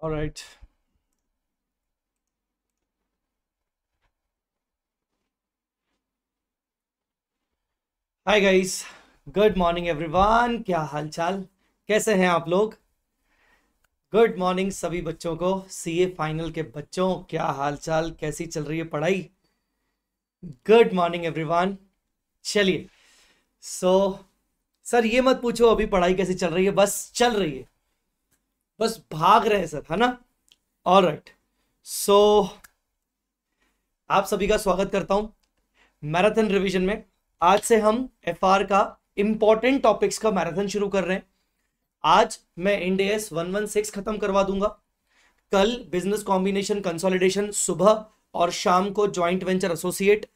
All right. Hi guys good morning everyone. क्या हाल चाल कैसे हैं आप लोग गुड मॉर्निंग सभी बच्चों को सी ए फाइनल के बच्चों क्या हाल चाल कैसी चल रही है पढ़ाई गुड मॉर्निंग एवरीवन चलिए सो सर ये मत पूछो अभी पढ़ाई कैसी चल रही है बस चल रही है बस भाग रहे सर है ना ऑल राइट सो आप सभी का स्वागत करता हूं मैराथन रिवीजन में आज से हम एफ का इंपॉर्टेंट टॉपिक्स का मैराथन शुरू कर रहे हैं आज मैं इंडेस 116 खत्म करवा दूंगा कल बिजनेस कॉम्बिनेशन कंसोलिडेशन सुबह और शाम को ज्वाइंट वेंचर एसोसिएट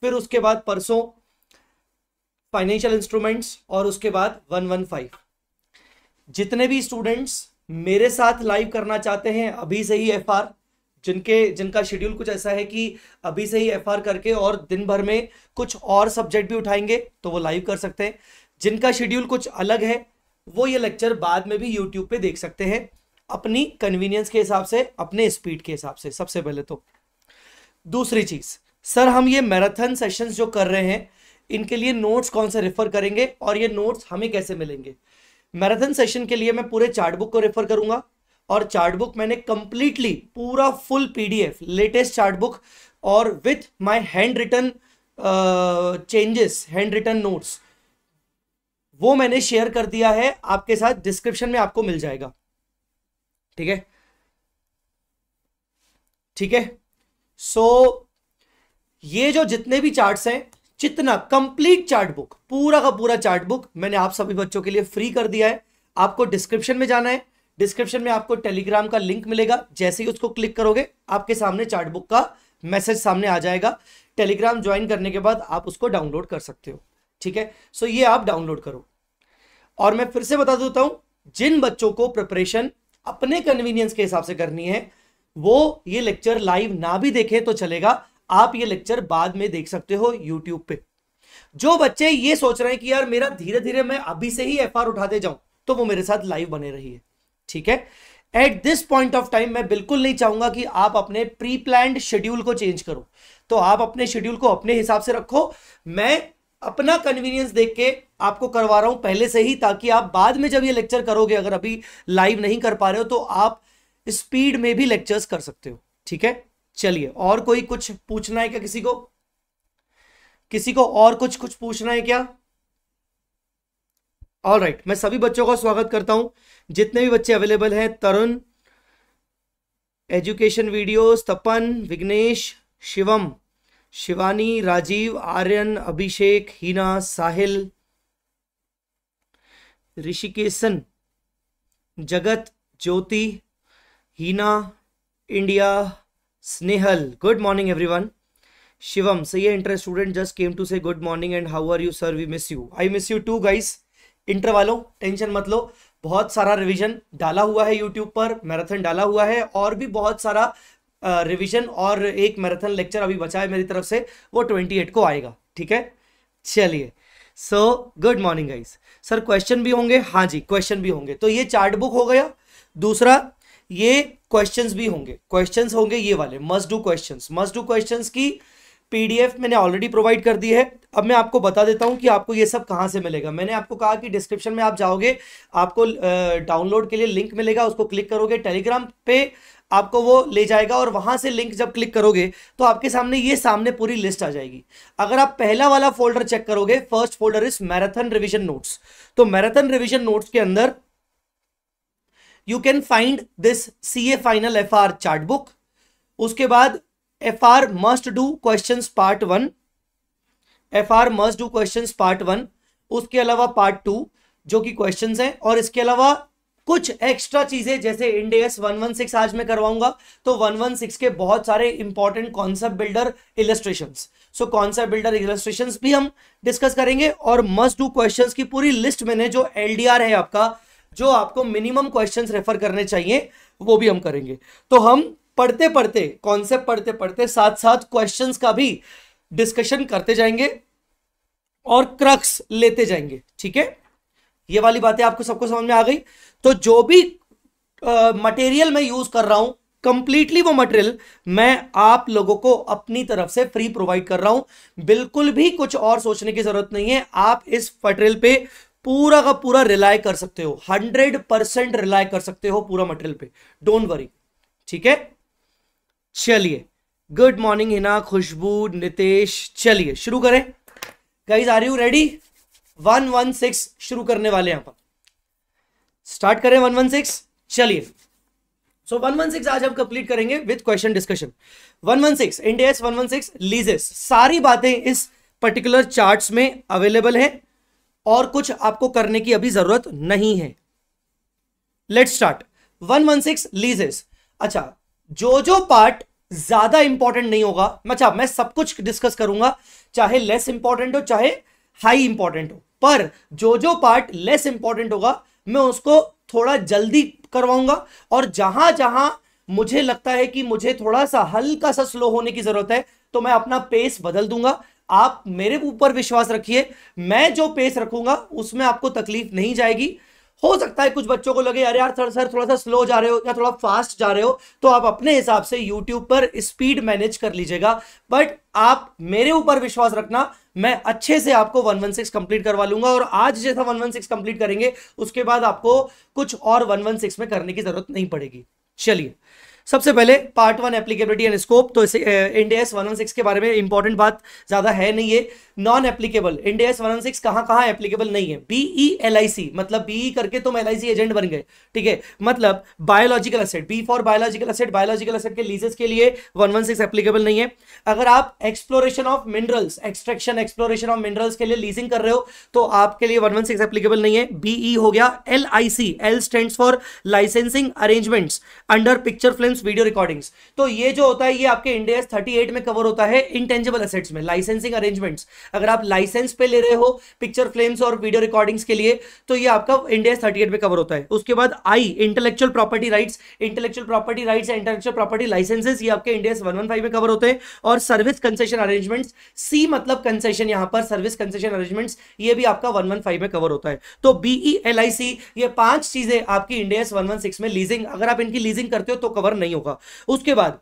फिर उसके बाद परसों फाइनेंशियल इंस्ट्रूमेंट्स और उसके बाद 115 जितने भी स्टूडेंट्स मेरे साथ लाइव करना चाहते हैं अभी से ही एफ जिनके जिनका शेड्यूल कुछ ऐसा है कि अभी से ही एफ करके और दिन भर में कुछ और सब्जेक्ट भी उठाएंगे तो वो लाइव कर सकते हैं जिनका शेड्यूल कुछ अलग है वो ये लेक्चर बाद में भी यूट्यूब पे देख सकते हैं अपनी कन्वीनियंस के हिसाब से अपने स्पीड के हिसाब से सबसे पहले तो दूसरी चीज़ सर हम ये मैराथन सेशंस जो कर रहे हैं इनके लिए नोट्स कौन से रेफर करेंगे और ये नोट्स हमें कैसे मिलेंगे मैराथन सेशन के लिए मैं पूरे चार्ट बुक को रेफर करूंगा और चार्ट बुक मैंने कंप्लीटली पूरा full PDF latest chart book और with my hand written changes hand written notes वो मैंने शेयर कर दिया है आपके साथ डिस्क्रिप्शन में आपको मिल जाएगा ठीक है ठीक है सो ये जो जितने भी चार्ट्स हैं जितना कंप्लीट चार्ट बुक पूरा का पूरा चार्ट बुक मैंने आप सभी बच्चों के लिए फ्री कर दिया है आपको डिस्क्रिप्शन में जाना है डिस्क्रिप्शन में आपको टेलीग्राम का लिंक मिलेगा जैसे ही उसको क्लिक करोगे आपके सामने चार्ट बुक का मैसेज सामने आ जाएगा टेलीग्राम ज्वाइन करने के बाद आप उसको डाउनलोड कर सकते हो ठीक है सो ये आप डाउनलोड करो और मैं फिर से बता देता हूं जिन बच्चों को प्रिपरेशन अपने कन्वीनियंस के हिसाब से करनी है वो ये लेक्चर लाइव ना भी देखे तो चलेगा आप ये लेक्चर बाद में देख सकते हो यूट्यूब पे जो बच्चे ये सोच रहे हैं कि यार मेरा धीरे धीरे मैं अभी से ही एफ उठाते जाऊं तो वो मेरे साथ लाइव बने रही है ठीक है at this point of time मैं बिल्कुल नहीं चाहूंगा कि आप अपने प्री प्लान शेड्यूल को चेंज करो तो आप अपने शेड्यूल को अपने हिसाब से रखो मैं अपना कन्वीनियंस देख के आपको करवा रहा हूं पहले से ही ताकि आप बाद में जब ये लेक्चर करोगे अगर अभी लाइव नहीं कर पा रहे हो तो आप स्पीड में भी लेक्चर्स कर सकते हो ठीक है चलिए और कोई कुछ पूछना है क्या किसी को किसी को और कुछ कुछ पूछना है क्या ऑल राइट right, मैं सभी बच्चों का स्वागत करता हूं जितने भी बच्चे अवेलेबल हैं Tarun education videos Tapan Vighnesh Shivam Shivani Rajiv Aryan Abhishek Heena Sahil Rishikeshan Jagat Jyoti Heena India Snehal good morning everyone Shivam so ये inter student just came to say good morning and how are you sir we miss you I miss you too guys inter वालों टेंशन मत लो बहुत सारा revision डाला हुआ है YouTube पर मैराथन डाला हुआ है और भी बहुत सारा रिवीजन और एक मैराथन लेक्चर अभी बचा है मेरी तरफ से वो ट्वेंटी एट को आएगा ठीक है चलिए so good morning guys sir question भी होंगे हाँ जी क्वेश्चन भी होंगे तो ये चार्ट बुक हो गया दूसरा ये क्वेश्चंस भी होंगे क्वेश्चंस होंगे ये वाले must do questions must do questions की पीडीएफ मैंने ऑलरेडी प्रोवाइड कर दी है अब मैं आपको बता देता हूं कि आपको ये सब कहां से मिलेगा मैंने आपको कहा कि डिस्क्रिप्शन में आप जाओगे आपको डाउनलोड के लिए लिंक मिलेगा उसको क्लिक करोगे टेलीग्राम पे आपको वो ले जाएगा और वहां से लिंक जब क्लिक करोगे तो आपके सामने ये सामने पूरी लिस्ट आ जाएगी अगर आप पहला वाला फोल्डर चेक करोगे first folder is marathon revision notes तो मैराथन रिविजन नोट्स के अंदर you can find this C A final F R chart book उसके बाद F R must do question part one F R must do question part one उसके अलावा part two जो कि question हैं और इसके अलावा कुछ एक्स्ट्रा चीजें जैसे इंडेस सिक्स आज मैं करवाऊंगा तो वन वन सिक्स के बहुत सारे important concept builder illustration so concept builder illustration भी हम डिस्कस करेंगे और मस्ट डू क्वेश्चन की पूरी लिस्ट मैंने जो आर है आपका जो आपको मिनिमम क्वेश्चंस रेफर करने चाहिए वो भी हम करेंगे तो हम पढ़ते पढ़ते कॉन्सेप्ट पढ़ते पढ़ते साथ साथ क्वेश्चंस का भी डिस्कशन करते जाएंगे और क्रक्स लेते जाएंगे ठीक है ये वाली बातें आपको सबको समझ में आ गई तो जो भी मटेरियल uh, मैं यूज कर रहा हूं कंप्लीटली वो मटेरियल मैं आप लोगों को अपनी तरफ से फ्री प्रोवाइड कर रहा हूं बिल्कुल भी कुछ और सोचने की जरूरत नहीं है आप इस मटेरियल पे पूरा का पूरा रिलाय कर सकते हो हंड्रेड परसेंट रिलाय कर सकते हो पूरा मटेरियल पे डोंट वरी ठीक है चलिए गुड मॉर्निंग हिना खुशबू नितेश चलिए शुरू करें guys are you ready one one six शुरू करने वाले हैं पर स्टार्ट करें वन वन सिक्स चलिए सो वन वन सिक्स आज हम कंप्लीट करेंगे with question discussion one one six Ind AS one one six leases सारी बातें इस पर्टिकुलर चार्ट्स में अवेलेबल है और कुछ आपको करने की अभी जरूरत नहीं है let start one one six leases अच्छा जो जो पार्ट ज्यादा इंपॉर्टेंट नहीं होगा अच्छा मैं सब कुछ डिस्कस करूंगा चाहे लेस इंपॉर्टेंट हो चाहे हाई इंपॉर्टेंट हो पर जो जो पार्ट लेस इंपॉर्टेंट होगा मैं उसको थोड़ा जल्दी करवाऊंगा और जहां जहां मुझे लगता है कि मुझे थोड़ा सा हल्का सा स्लो होने की जरूरत है तो मैं अपना पेस बदल दूंगा आप मेरे ऊपर विश्वास रखिए मैं जो पेश रखूंगा उसमें आपको तकलीफ नहीं जाएगी हो सकता है कुछ बच्चों को लगे अरे यार सर सर थोड़ा सा स्लो जा रहे हो या थोड़ा फास्ट जा रहे हो तो आप अपने हिसाब से यूट्यूब पर स्पीड मैनेज कर लीजिएगा बट आप मेरे ऊपर विश्वास रखना मैं अच्छे से आपको 116 कंप्लीट करवा लूंगा और आज जैसा 116 कंप्लीट करेंगे उसके बाद आपको कुछ और 116 में करने की जरूरत नहीं पड़ेगी चलिए सबसे पहले part one applicability and scope तो इंडियस वन वन सिक्स के बारे में इंपॉर्टेंट बात ज़्यादा है नहीं है non applicable Ind AS one one six कहां कहां एप्लीकेबल नहीं है बीई एल आई सी मतलब बीई e करके तुम एल आई सी एजेंट बन गए ठीक है मतलब biological asset B for biological asset biological asset के लीजेस के लिए वन वन सिक्स एप्लीकेबल नहीं है अगर आप exploration of minerals extraction exploration of minerals के लिए लीजिंग कर रहे हो तो आपके लिए वन वन सिक्स एप्लीकेबल नहीं है बीई e हो गया L I C L stand for licensing arrangements under picture film video recordings तो ये जो होता है ये आपके इंडिया थर्टी एट में कवर होता है इंटेंजिबल असेट्स में लाइसेंसिंग अरेंजमेंट्स अगर आप लाइसेंस पे ले रहे हो पिक्चर फिल्म और वीडियो रिकॉर्डिंग्स के लिए तो ये आपका इंडिया थर्टी में कवर होता है उसके बाद आई intellectual property rights intellectual property rights intellectual property licenses ये आपके इंडिया वन में कवर होते हैं और सर्विस कंसेशन अरेंजमेंट्स सी मतलब कंसेशन यहां पर सर्विस कंसेशन अरेंजमेंट्स ये भी आपका वन में कवर होता है तो बीई एल आई सी ये पांच चीजें आपकी इंडिया 116 में लीजिंग अगर आप इनकी लीजिंग करते हो तो कवर नहीं होगा उसके बाद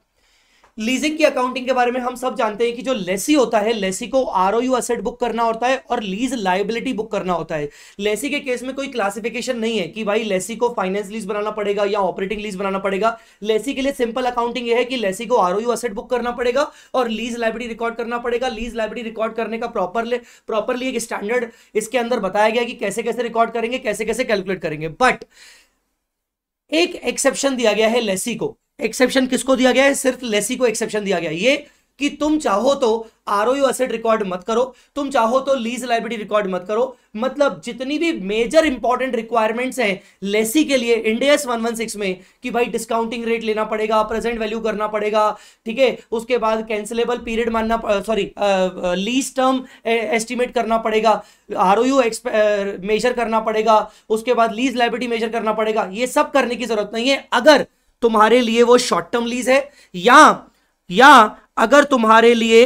लीजिंग की अकाउंटिंग के बारे में हम सब जानते हैं कि जो लेसी होता है लेसी को R O U asset book करना होता है और लीज लाइबिलिटी बुक करना होता है लेसी के केस में कोई क्लासिफिकेशन नहीं है कि भाई लेसी को फाइनेंस लीज बनाना पड़ेगा या ऑपरेटिंग लीज बनाना पड़ेगा लेसी के लिए सिंपल अकाउंटिंग यह है कि लेसी को R O U asset book करना पड़ेगा और लीज लाइबिलिटी रिकॉर्ड करना पड़ेगा लीज लाइबिलिटी रिकॉर्ड करने का प्रॉपरली प्रॉपरली एक स्टैंडर्ड इसके अंदर बताया गया कि कैसे कैसे रिकॉर्ड करेंगे कैसे कैसे कैलकुलेट करेंगे बट एक एक्सेप्शन दिया गया है लेसी को एक्सेप्शन किसको दिया गया है सिर्फ लेसी को एक्सेप्शन दिया गया ये कि तुम चाहो तो आर ओ एसेट रिकॉर्ड मत करो तुम चाहो तो लीज लाइब्रेरी रिकॉर्ड मत करो मतलब जितनी भी मेजर इंपॉर्टेंट रिक्वायरमेंट्स हैं लेसी के लिए इंडियस 116 में कि भाई डिस्काउंटिंग रेट लेना पड़ेगा प्रेजेंट वैल्यू करना पड़ेगा ठीक है उसके बाद कैंसिलेबल पीरियड मानना सॉरी लीज टर्म एस्टिमेट करना पड़ेगा आर ओ यू मेजर करना पड़ेगा उसके बाद लीज लाइब्रेटी मेजर करना पड़ेगा ये सब करने की जरूरत नहीं है अगर तुम्हारे लिए वो शॉर्ट टर्म लीज है या या अगर तुम्हारे लिए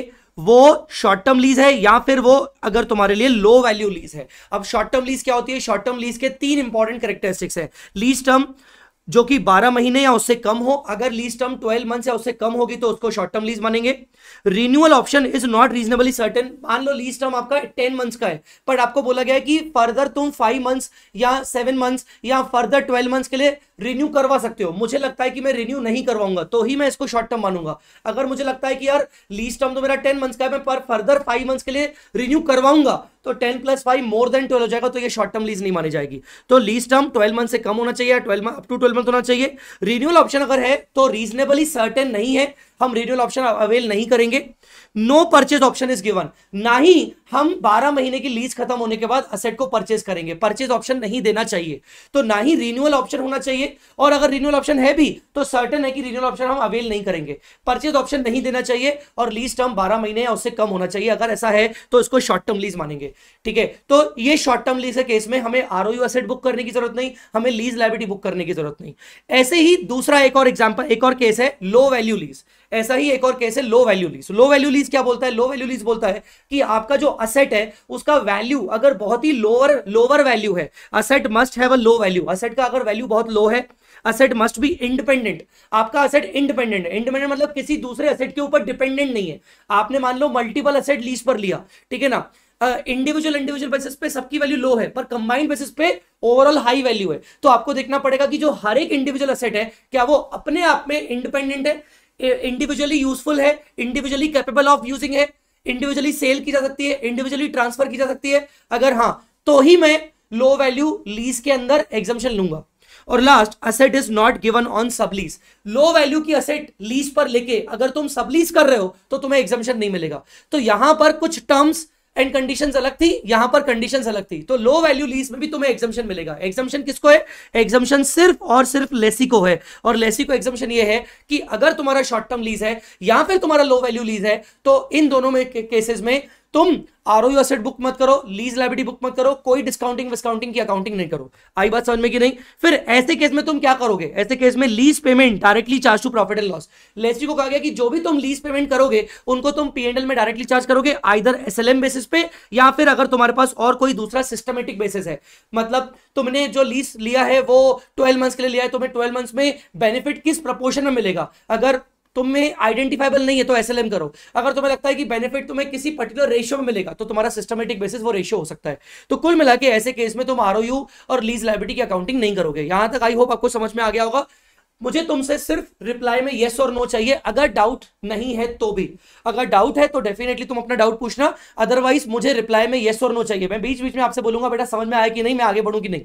वो शॉर्ट टर्म लीज है या फिर वो अगर तुम्हारे लिए लो वैल्यू लीज है अब शॉर्ट टर्म लीज क्या होती है शॉर्ट टर्म लीज के तीन इंपॉर्टेंट करेक्टरिस्टिक्स है लीज टर्म जो कि 12 महीने या उससे कम हो अगर लीज टर्म 12 मंथ या उससे कम होगी तो उसको शॉर्ट टर्म लीज मानेंगे renewal option is not reasonably certain मान लो लीज टर्म आपका 10 मंथ्स का है पर आपको बोला गया है कि फर्दर तुम 5 मंथ्स या 7 मंथ्स या फर्दर 12 मंथ्स के लिए रिन्यू करवा सकते हो मुझे लगता है कि मैं रिन्यू नहीं करवाऊंगा तो ही मैं इसको शॉर्ट टर्म मानूंगा अगर मुझे लगता है कि यार लीज टर्म तो मेरा टेन मंथ्स का है मैं पर फर्दर फाइव मंथ्स के लिए रिन्यू करवाऊंगा तो ten plus five more than twelve हो जाएगा तो ये शॉर्ट टर्म लीज नहीं मानी जाएगी तो लीज टर्म ट्वेल्व मंथ से कम होना चाहिए twelve up to twelve month होना चाहिए रिन्यूअल ऑप्शन अगर है तो रीजनेबली सर्टेन नहीं है हम रिन्यूअल ऑप्शन अवेल नहीं करेंगे no purchase option is given ना ही हम 12 महीने की लीज खत्म होने के बाद असेट को परचेज करेंगे परचेज ऑप्शन नहीं देना चाहिए तो ना ही रिन्यूअल ऑप्शन होना चाहिए और अगर रिन्यूअल ऑप्शन है भी तो सर्टन है कि रिन्यूअल ऑप्शन हम अवेल नहीं करेंगे परचेज ऑप्शन नहीं देना चाहिए और लीज टर्म बारह महीने या उससे कम होना चाहिए अगर ऐसा है तो इसको शॉर्ट टर्म लीज मानेंगे ठीक है तो ये शॉर्ट टर्म लीज है केस में हमें आर असेट बुक करने की जरूरत नहीं हमें लीज लाइबिलिटी बुक करने की जरूरत नहीं ऐसे ही दूसरा एक और एग्जाम्पल एक और केस है लो वैल्यू लीज ऐसा ही एक और केस है low value lease low value lease क्या बोलता है लो वैल्यू लीज बोलता है कि आपका जो असेट है उसका वैल्यू अगर बहुत ही लोअर लोअर वैल्यू है asset must have a low value asset का अगर वैल्यू बहुत लो है असेट मस्ट बी इंडिपेंडेंट आपका असेट इंडिपेंडेंट है इंडिपेंडेंट मतलब किसी दूसरे असेट के ऊपर डिपेंडेंट नहीं है आपने मान लो मल्टीपल असेट लीज पर लिया ठीक है ना इंडिविजुअल इंडिविजुअल बेसिस पे सबकी वैल्यू लो है पर कंबाइंड बेसिस पे ओवरऑल हाई वैल्यू है तो आपको देखना पड़ेगा कि जो हर एक इंडिविजुअल असेट है क्या वो अपने आप में इंडिपेंडेंट है इंडिविजुअली यूजफुल है इंडिविजुअली कैपेबल ऑफ यूजिंग है इंडिविजुअली सेल की जा सकती है इंडिविजुअली ट्रांसफर की जा सकती है अगर हाँ तो ही मैं लो वैल्यू लीज के अंदर एग्जामेशन लूंगा और last asset is not given on sublease low value की असेट लीज पर लेके अगर तुम सबलीज कर रहे हो तो तुम्हें एग्जामेशन नहीं मिलेगा तो यहां पर कुछ टर्म्स एंड कंडीशन अलग थी यहां पर कंडीशन अलग थी तो लो वैल्यू लीज में भी तुम्हें एग्जामेशन मिलेगा एग्जामेशन किसको है एग्जामेशन सिर्फ और सिर्फ लेसी को है और लेसी को एग्जामेशन ये है कि अगर तुम्हारा शॉर्ट टर्म लीज है या फिर तुम्हारा लो वैल्यू लीज है तो इन दोनों में केसेस में तुम आर ओ असेट बुक मत करो लीज लाइबिलिटी बुक मत करो कोई डिस्काउंटिंग विस्काउंटिंग की अकाउंटिंग नहीं करो आई बात समझ में कि नहीं फिर ऐसे केस में तुम क्या करोगे ऐसे केस में lease payment directly charge to profit and loss lessee को कहा गया कि जो भी तुम लीज पेमेंट करोगे उनको तुम पी एंड एल में डायरेक्टली चार्ज करोगे either S L M basis पे या फिर अगर तुम्हारे पास और कोई दूसरा सिस्टमेटिक बेसिस है मतलब तुमने जो लीज लिया है वो ट्वेल्व मंथ्स के लिए लिया है तुम्हें ट्वेल्व मंथ्स में बेनिफिट किस प्रपोर्शन में मिलेगा अगर तुम में आइडेंटिफाइबल नहीं है तो एस करो अगर तुम्हें लगता है कि बेनिफिट तुम्हें किसी पर्टिकुलर रेशियो में मिलेगा तो तुम्हारा सिस्टमेटिक बेसिस वो रेशियो हो सकता है तो कुल मिला के ऐसे केस में तुम आर और लीज लाइबिलिटी की अकाउंटिंग नहीं करोगे यहां तक आई होप आपको समझ में आ गया होगा मुझे तुमसे सिर्फ रिप्लाई में येस और नो चाहिए अगर डाउट नहीं है तो भी अगर डाउट है तो डेफिनेटली तुम अपना डाउट पूछना अदरवाइज मुझे रिप्लाई में येस और नो चाहिए मैं बीच बीच में आपसे बोलूंगा बेटा समझ में आया कि नहीं मैं आगे बढ़ू कि नहीं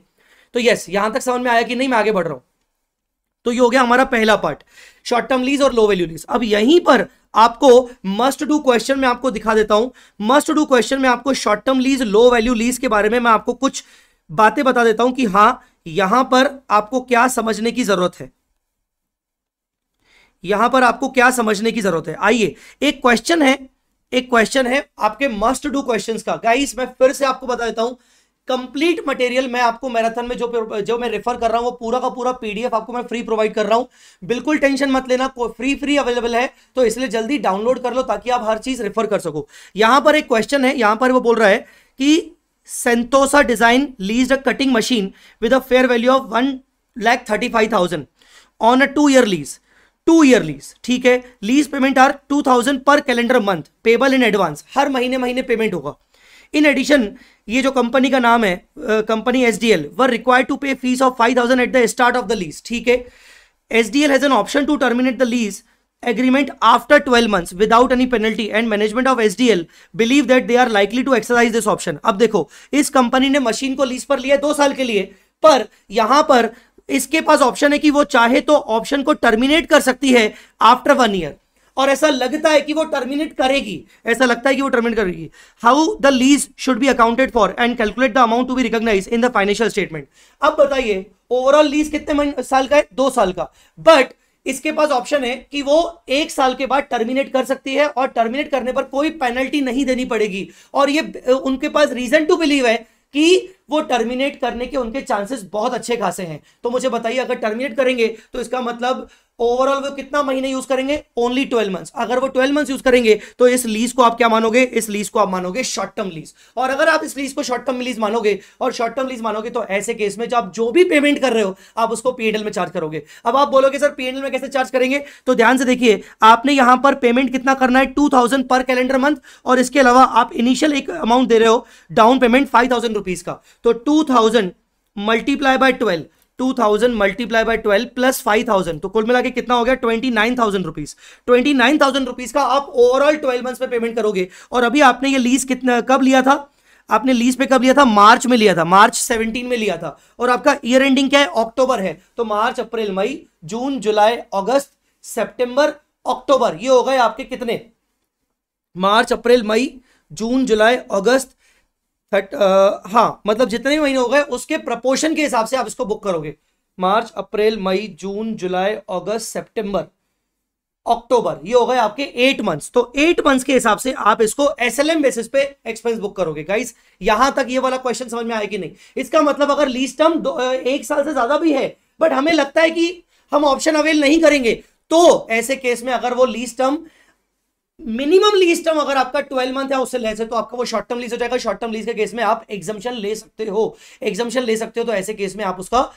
तो यस यहां तक समझ में आया कि नहीं मैं आगे बढ़ रहा हूं तो ये हो गया हमारा पहला पार्ट शॉर्ट टर्म लीज और लो वैल्यू लीज अब यहीं पर आपको मस्ट डू क्वेश्चन में आपको दिखा देता हूं मस्ट डू क्वेश्चन में आपको short term lease low value lease के बारे में मैं आपको कुछ बातें बता देता हूं कि हां यहां पर आपको क्या समझने की जरूरत है यहां पर आपको क्या समझने की जरूरत है आइए एक क्वेश्चन है एक क्वेश्चन है आपके मस्ट डू क्वेश्चंस का गाइस मैं फिर से आपको बता देता हूं कंप्लीट मटेरियल मैं आपको मैराथन में जो जो मैं रेफर कर रहा हूँ वो पूरा का पूरा पीडीएफ आपको मैं फ्री प्रोवाइड कर रहा हूँ बिल्कुल टेंशन मत लेना फ्री फ्री अवेलेबल है तो इसलिए जल्दी डाउनलोड कर लो ताकि आप हर चीज रेफर कर सको यहां पर एक क्वेश्चन है यहां पर वो बोल रहा है कि Sentosa design lease a cutting machine with a fair value of one lakh thirty five thousand on a two year lease two year lease ठीक है lease payment are two thousand per calendar month payable in advance हर महीने महीने payment होगा in addition ये जो company का नाम है company S D L were require to pay fees of five thousand at the start of the lease ठीक है S D L has an option to terminate the lease agreement after twelve months without any penalty and management of S D L believe that they are likely to exercise this option अब देखो इस company ने machine को lease पर लिया दो साल के लिए पर यहां पर इसके पास ऑप्शन है कि वो चाहे तो ऑप्शन को टर्मिनेट कर सकती है आफ्टर वन ईयर और ऐसा लगता है कि वो टर्मिनेट करेगी ऐसा लगता है कि वो टर्मिनेट करेगी how the lease should be accounted for and calculate the amount to be recognise in the financial statement अब बताइए ओवरऑल लीज कितने साल का है दो साल का बट इसके पास ऑप्शन है कि वो एक साल के बाद टर्मिनेट कर सकती है और टर्मिनेट करने पर कोई पेनल्टी नहीं देनी पड़ेगी और ये उनके पास रीजन टू बिलीव है कि वो टर्मिनेट करने के उनके चांसेस बहुत अच्छे खासे हैं तो मुझे बताइए अगर टर्मिनेट करेंगे तो इसका मतलब ओवरऑल वो कितना महीने यूज करेंगे ओनली ट्वेल्व मंथ्स अगर वो ट्वेल्व मंथ्स यूज करेंगे तो इस लीज को आप क्या मानोगे इस लीज को आप मानोगे शॉर्ट टर्म लीज और अगर आप इस लीज को शॉर्ट टर्म लीज मानोगे और शॉर्ट टर्म लीज मानोगे तो ऐसे केस में जो आप जो भी पेमेंट कर रहे हो आप उसको पीएनएल में चार्ज करोगे अब आप बोलोगे सर पीएनएल में कैसे चार्ज करेंगे तो ध्यान से देखिए आपने यहां पर पेमेंट कितना करना है टू पर कैलेंडर मंथ और इसके अलावा आप इनिशियल एक अमाउंट दे रहे हो डाउन पेमेंट फाइव थाउजेंड का तो two thousand multiply by twelve two thousand multiply by twelve plus five thousand तो कुल मिला के कितना हो गया twenty nine thousand rupees twenty nine thousand rupees का आप ओवरऑल ट्वेल्व मंथ्स में पेमेंट करोगे और अभी आपने ये लीज कितना कब लिया था आपने लीज पे कब लिया था मार्च में लिया था मार्च 17 में लिया था और आपका ईयर एंडिंग क्या है अक्टूबर है तो मार्च अप्रैल मई जून जुलाई अगस्त सितंबर अक्टूबर ये हो गए आपके कितने मार्च अप्रैल मई जून जुलाई अगस्त थर्ट uh, हाँ मतलब जितने भी महीने हो गए उसके प्रपोर्शन के हिसाब से आप इसको बुक करोगे मार्च अप्रैल मई जून जुलाई अगस्त सेप्टेम्बर अक्टूबर ये हो गए आपके एट मंथ्स तो एट मंथ्स के हिसाब से आप इसको एसएलएम बेसिस पे एक्सपेंस बुक करोगे गाइस यहां तक ये वाला क्वेश्चन समझ में आया कि नहीं इसका मतलब अगर लीज टर्म एक साल से ज्यादा भी है बट हमें लगता है कि हम ऑप्शन अवेल नहीं करेंगे तो ऐसे केस में अगर वो lease term minimum lease term अगर आपका ट्वेल्व मंथ है उससे लेस है तो आपका वो शॉर्ट टर्म लीज हो जाएगा शॉर्ट टर्म लीज के केस में आप एग्जामेशन ले सकते हो एग्जामेशन ले सकते हो तो ऐसे केस में आप उसका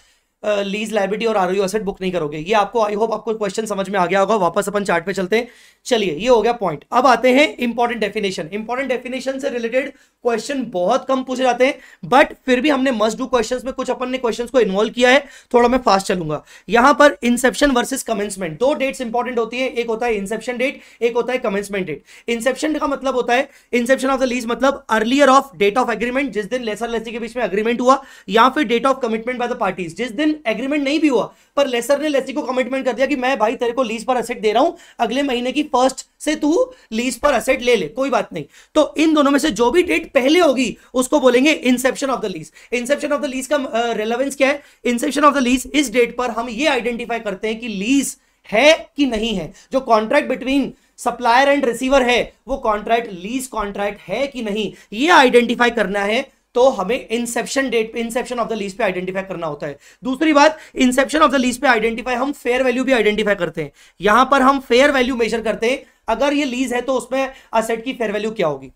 लीज लाइबिलिटी और आर असेट बुक नहीं करोगे ये आपको आई होप आपको क्वेश्चन समझ में आ गया होगा वापस अपन चार्ट पे चलते हैं चलिए ये हो गया पॉइंट अब आते हैं इंपॉर्टेंट डेफिनेशन इंपॉर्टेंट डेफिनेशन से रिलेटेड क्वेश्चन बहुत कम पूछे जाते हैं बट फिर भी हमने मस्ट डू क्वेश्चन में कुछ अपन ने क्वेश्चन को इन्वॉल्व किया है थोड़ा मैं फास्ट चलूंगा यहां पर इंसेप्शन वर्सेज कमेंसमेंट दो डेट्स इंपॉर्टेंट होती है एक होता है इंसेप्शन डेट एक होता है कमेंसमेंट डेट इंसेप्शन का मतलब होता है इंसेप्शन ऑफ द लीज मतलब earlier of date of agreement जिस दिन लेसर लेसी के बीच में अग्रीमेंट हुआ या फिर date of commitment by the parties जिस दिन कमीटमेंट एग्रीमेंट नहीं भी हुआ पर लेसर ने लेसी को कमिटमेंट कर दिया कि मैं भाई तेरे को लीज पर असेट दे रहा हूं अगले महीने की फर्स्ट से तू लीज पर असेट ले ले कोई बात नहीं तो इन दोनों में से जो भी डेट पहले होगी उसको बोलेंगे inception of the lease inception of the lease का रेलेवेंस uh, क्या है इंसेप्शन ऑफ द लीज इस डेट पर हम ये आइडेंटिफाई करते हैं कि लीज है कि नहीं है जो contract between supplier and receiver है वो कॉन्ट्रैक्ट लीज कॉन्ट्रैक्ट है कि नहीं ये आइडेंटिफाई करना है तो हमें इंसेप्शन डेट पे इंसेप्शन ऑफ द लीज पे आइडेंटिफाई करना होता है दूसरी बात इंसेप्शन ऑफ द लीज पे आइडेंटिफाई हम फेयर वैल्यू भी आइडेंटिफाई करते हैं यहां पर हम फेयर वैल्यू मेजर करते हैं अगर ये लीज है तो उसमें असेट की फेयर वैल्यू क्या होगी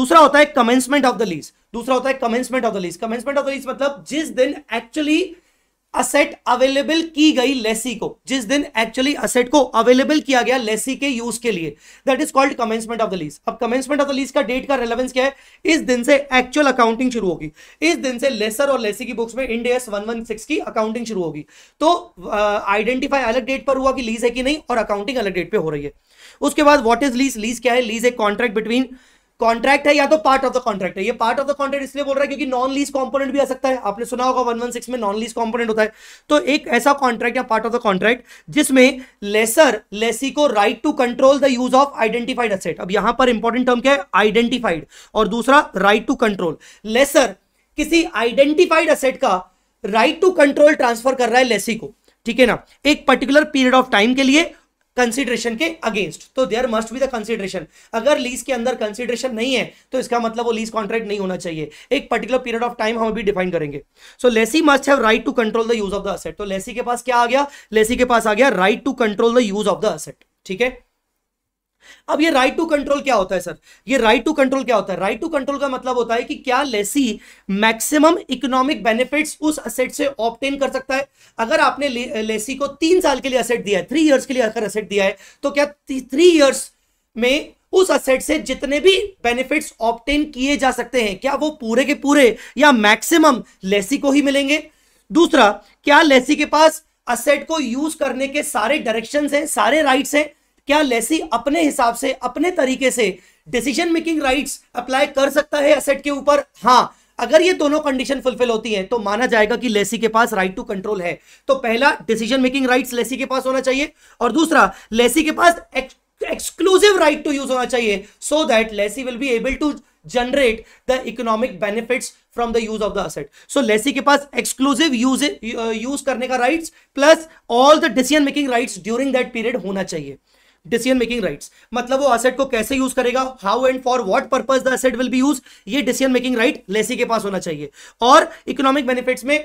दूसरा होता है कमेंसमेंट ऑफ द लीज दूसरा होता है commencement of the lease commencement of the lease मतलब जिस दिन एक्चुअली असेट अवेलेबल की गई लेसी को जिस दिन एक्चुअली असेट को अवेलेबल किया गया लेसी के यूज के लिए that is called commencement of the lease अब कमेंसमेंट ऑफ द लीज का डेट का रेलेवेंस क्या है इस दिन से एक्चुअल अकाउंटिंग शुरू होगी इस दिन से लेसर और लेसी की बुक्स में इंडियस सिक्स की अकाउंटिंग शुरू होगी तो आइडेंटिफाई uh, अलग डेट पर हुआ कि लीज है कि नहीं और अकाउंटिंग अलग डेट पर हो रही है उसके बाद वॉट इज लीज लीज क्या है लीज एक कॉन्ट्रैक्ट बिटवीन कॉन्ट्रैक्ट है या तो पार्ट ऑफ द कॉन्ट्रैक्ट है ये पार्ट ऑफ द कॉन्ट्रैक्ट इसलिए बोल रहा है क्योंकि नॉन लीज कंपोनेंट भी आ सकता है आपने सुना होगा 116 में नॉन लीज कंपोनेंट होता है तो एक ऐसा कॉन्ट्रैक्ट या पार्ट ऑफ द कॉन्ट्रैक्ट जिसमें लेसर लेसी को right to control the use of identified asset अब यहां पर इंपॉर्टेंट टर्म क्या है आइडेंटिफाइड और दूसरा राइट टू कंट्रोल लेसर किसी आइडेंटिफाइड असेट का राइट टू कंट्रोल ट्रांसफर कर रहा है लेसी को ठीक है ना एक पर्टिकुलर पीरियड ऑफ टाइम के लिए कंसिडरेशन के अगेंस्ट तो there must be the consideration अगर लीज के अंदर कंसिडरेशन नहीं है तो इसका मतलब वो लीज कॉन्ट्रैक्ट नहीं होना चाहिए एक पर्टिकुलर पीरियड ऑफ टाइम हम अभी डिफाइन करेंगे so lessee must have right to control the use of the asset तो लेसी के पास क्या आ गया लेसी के पास आ गया right to control the use of the asset ठीक है अब ये राइट टू कंट्रोल क्या होता है सर ये राइट टू कंट्रोल क्या होता है राइट टू कंट्रोल का मतलब होता है कि क्या लेसी मैक्सिमम इकोनॉमिक बेनिफिट्स उस असेट से ऑप्टेन कर सकता है अगर आपने ले, लेसी को तीन साल के लिए असेट दिया है थ्री ईयर्स के लिए अगर असेट दिया है तो क्या थ्री ईयर्स में उस असेट से जितने भी बेनिफिट्स ऑप्टेन किए जा सकते हैं क्या वो पूरे के पूरे या मैक्सिमम लेसी को ही मिलेंगे दूसरा क्या लेसी के पास असेट को यूज करने के सारे डायरेक्शंस हैं सारे राइट्स हैं क्या लेसी अपने हिसाब से अपने तरीके से डिसीजन मेकिंग राइट्स अप्लाई कर सकता है एसेट के ऊपर हाँ अगर ये दोनों कंडीशन फुलफिल होती हैं तो माना जाएगा कि लेसी के पास राइट टू कंट्रोल है तो पहला डिसीजन मेकिंग राइट्स लेसी के पास होना चाहिए और दूसरा लेसी के पास एक्सक्लूसिव राइट टू यूज होना चाहिए so that lessee will be able to generate the economic benefit from the use of the asset so lessee के पास एक्सक्लूसिव यूज यूज करने का right plus all the decision making right during that period होना चाहिए decision making rights मतलब वो asset को कैसे यूज करेगा how and for what purpose the asset will be use ये डिसीजन मेकिंग राइट लेसी के पास होना चाहिए और इकोनॉमिक बेनिफिट्स में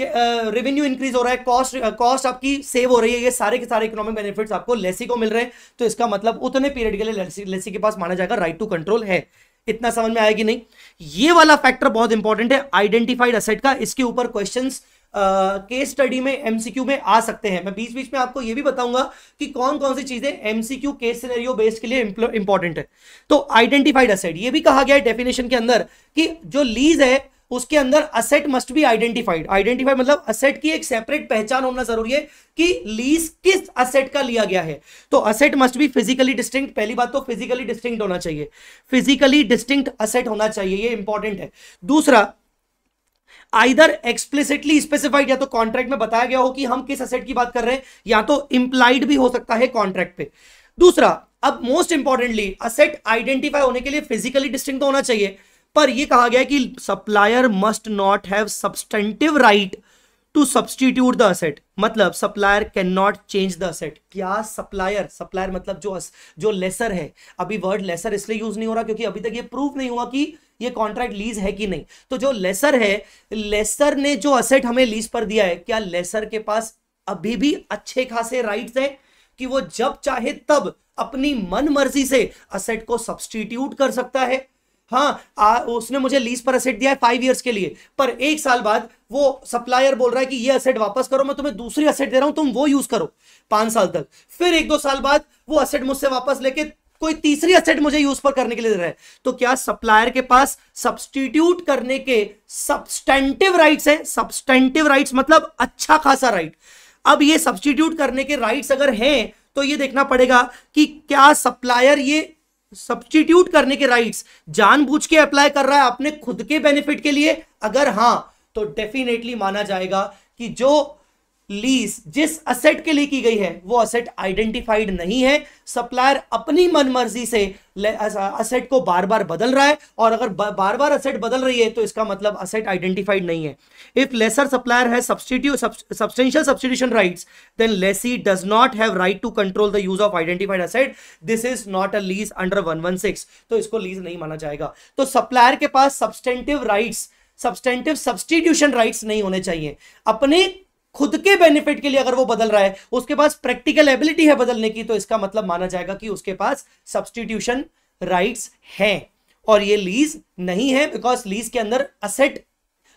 रेवेन्यू इंक्रीज हो रहा है कॉस्ट कॉस्ट आपकी सेव हो रही है ये सारे के सारे इकोनॉमिक बेनिफिट्स आपको लेसी को मिल रहे हैं तो इसका मतलब उतने पीरियड के लिए लेसी, लेसी के पास माना जाएगा राइट टू कंट्रोल है इतना समझ में आएगी नहीं ये वाला फैक्टर बहुत इंपॉर्टेंट है आइडेंटिफाइड असेट का इसके ऊपर क्वेश्चंस केस स्टडी में एमसीक्यू में आ सकते हैं मैं बीच बीच में आपको ये भी बताऊंगा कि कौन कौन सी चीजें एमसीक्यू केस सिनेरियो बेस्ड के लिए इंपॉर्टेंट है तो आइडेंटिफाइड असेट ये भी कहा गया है डेफिनेशन के अंदर कि जो लीज है उसके अंदर asset must be identified identified मतलब असेट की एक सेपरेट पहचान होना जरूरी है कि लीज किस असेट का लिया गया है तो asset must be physically distinct पहली बात तो फिजिकली डिस्टिंक्ट होना चाहिए फिजिकली डिस्टिंक्ट असेट होना चाहिए ये इंपॉर्टेंट है दूसरा आइधर एक्सप्लिसिटली स्पेसिफाइड या तो कॉन्ट्रैक्ट में बताया गया हो कि हम किस असेट की बात कर रहे हैं या तो इंप्लाइड भी हो सकता है कॉन्ट्रैक्ट पे दूसरा अब मोस्ट इंपॉर्टेंटली असेट आइडेंटिफाई होने के लिए फिजिकली डिस्टिंग तो होना चाहिए पर यह कहा गया कि supplier must not have substantive right to substitute the asset मतलब supplier can not change the asset क्या सप्लायर सप्लायर मतलब जो जो लेसर है अभी वर्ड लेसर इसलिए यूज नहीं हो रहा क्योंकि अभी तक ये प्रूफ नहीं हुआ कि ये कॉन्ट्रैक्ट लीज है कि नहीं तो जो लेसर है लेसर ने जो असेट हमें लीज पर दिया है क्या लेसर के पास अभी भी अच्छे खासे राइट्स है कि वो जब चाहे तब अपनी मन मर्जी से असेट को सब्सटीट्यूट कर सकता है हाँ आ, उसने मुझे लीज पर असेट दिया है फाइव ईयर्स के लिए पर एक साल बाद वो सप्लायर बोल रहा है कि ये असेट वापस करो मैं तुम्हें दूसरी असेट दे रहा हूं तुम वो यूज करो पांच साल तक फिर एक दो साल बाद वो असेट मुझसे वापस लेके कोई तीसरी असेट मुझे यूज पर करने के लिए दे रहा है तो क्या सप्लायर के पास सब्सटीट्यूट करने के सब्सटेंटिव राइट्स है सब्सटेंटिव राइट्स मतलब अच्छा खासा राइट अब ये सब्सटीट्यूट करने के राइट्स अगर हैं तो ये देखना पड़ेगा कि क्या सप्लायर ये सब्सटीट्यूट करने के राइट्स जानबूझ के अप्लाई कर रहा है अपने खुद के बेनिफिट के लिए अगर हां तो डेफिनेटली माना जाएगा कि जो लीज जिस असेट के लिए की गई है वो असेट आइडेंटिफाइड नहीं है सप्लायर अपनी मनमर्जी से असेट को बार बार बदल रहा है और अगर बार बार असेट बदल रही है तो इसका मतलब असेट आइडेंटिफाइड नहीं है इफ लेसर सप्लायर है substantial substitution right then lessee does not have right to control the use of identified asset this is not a lease under 116 तो इसको लीज नहीं माना जाएगा तो सप्लायर के पास substantive rights substantive substitution rights नहीं होने चाहिए अपने खुद के बेनिफिट के लिए अगर वो बदल रहा है उसके पास प्रैक्टिकल एबिलिटी है बदलने की तो इसका मतलब माना जाएगा कि उसके पास सब्सटीट्यूशन राइट्स हैं और ये लीज नहीं है बिकॉज लीज के अंदर असेट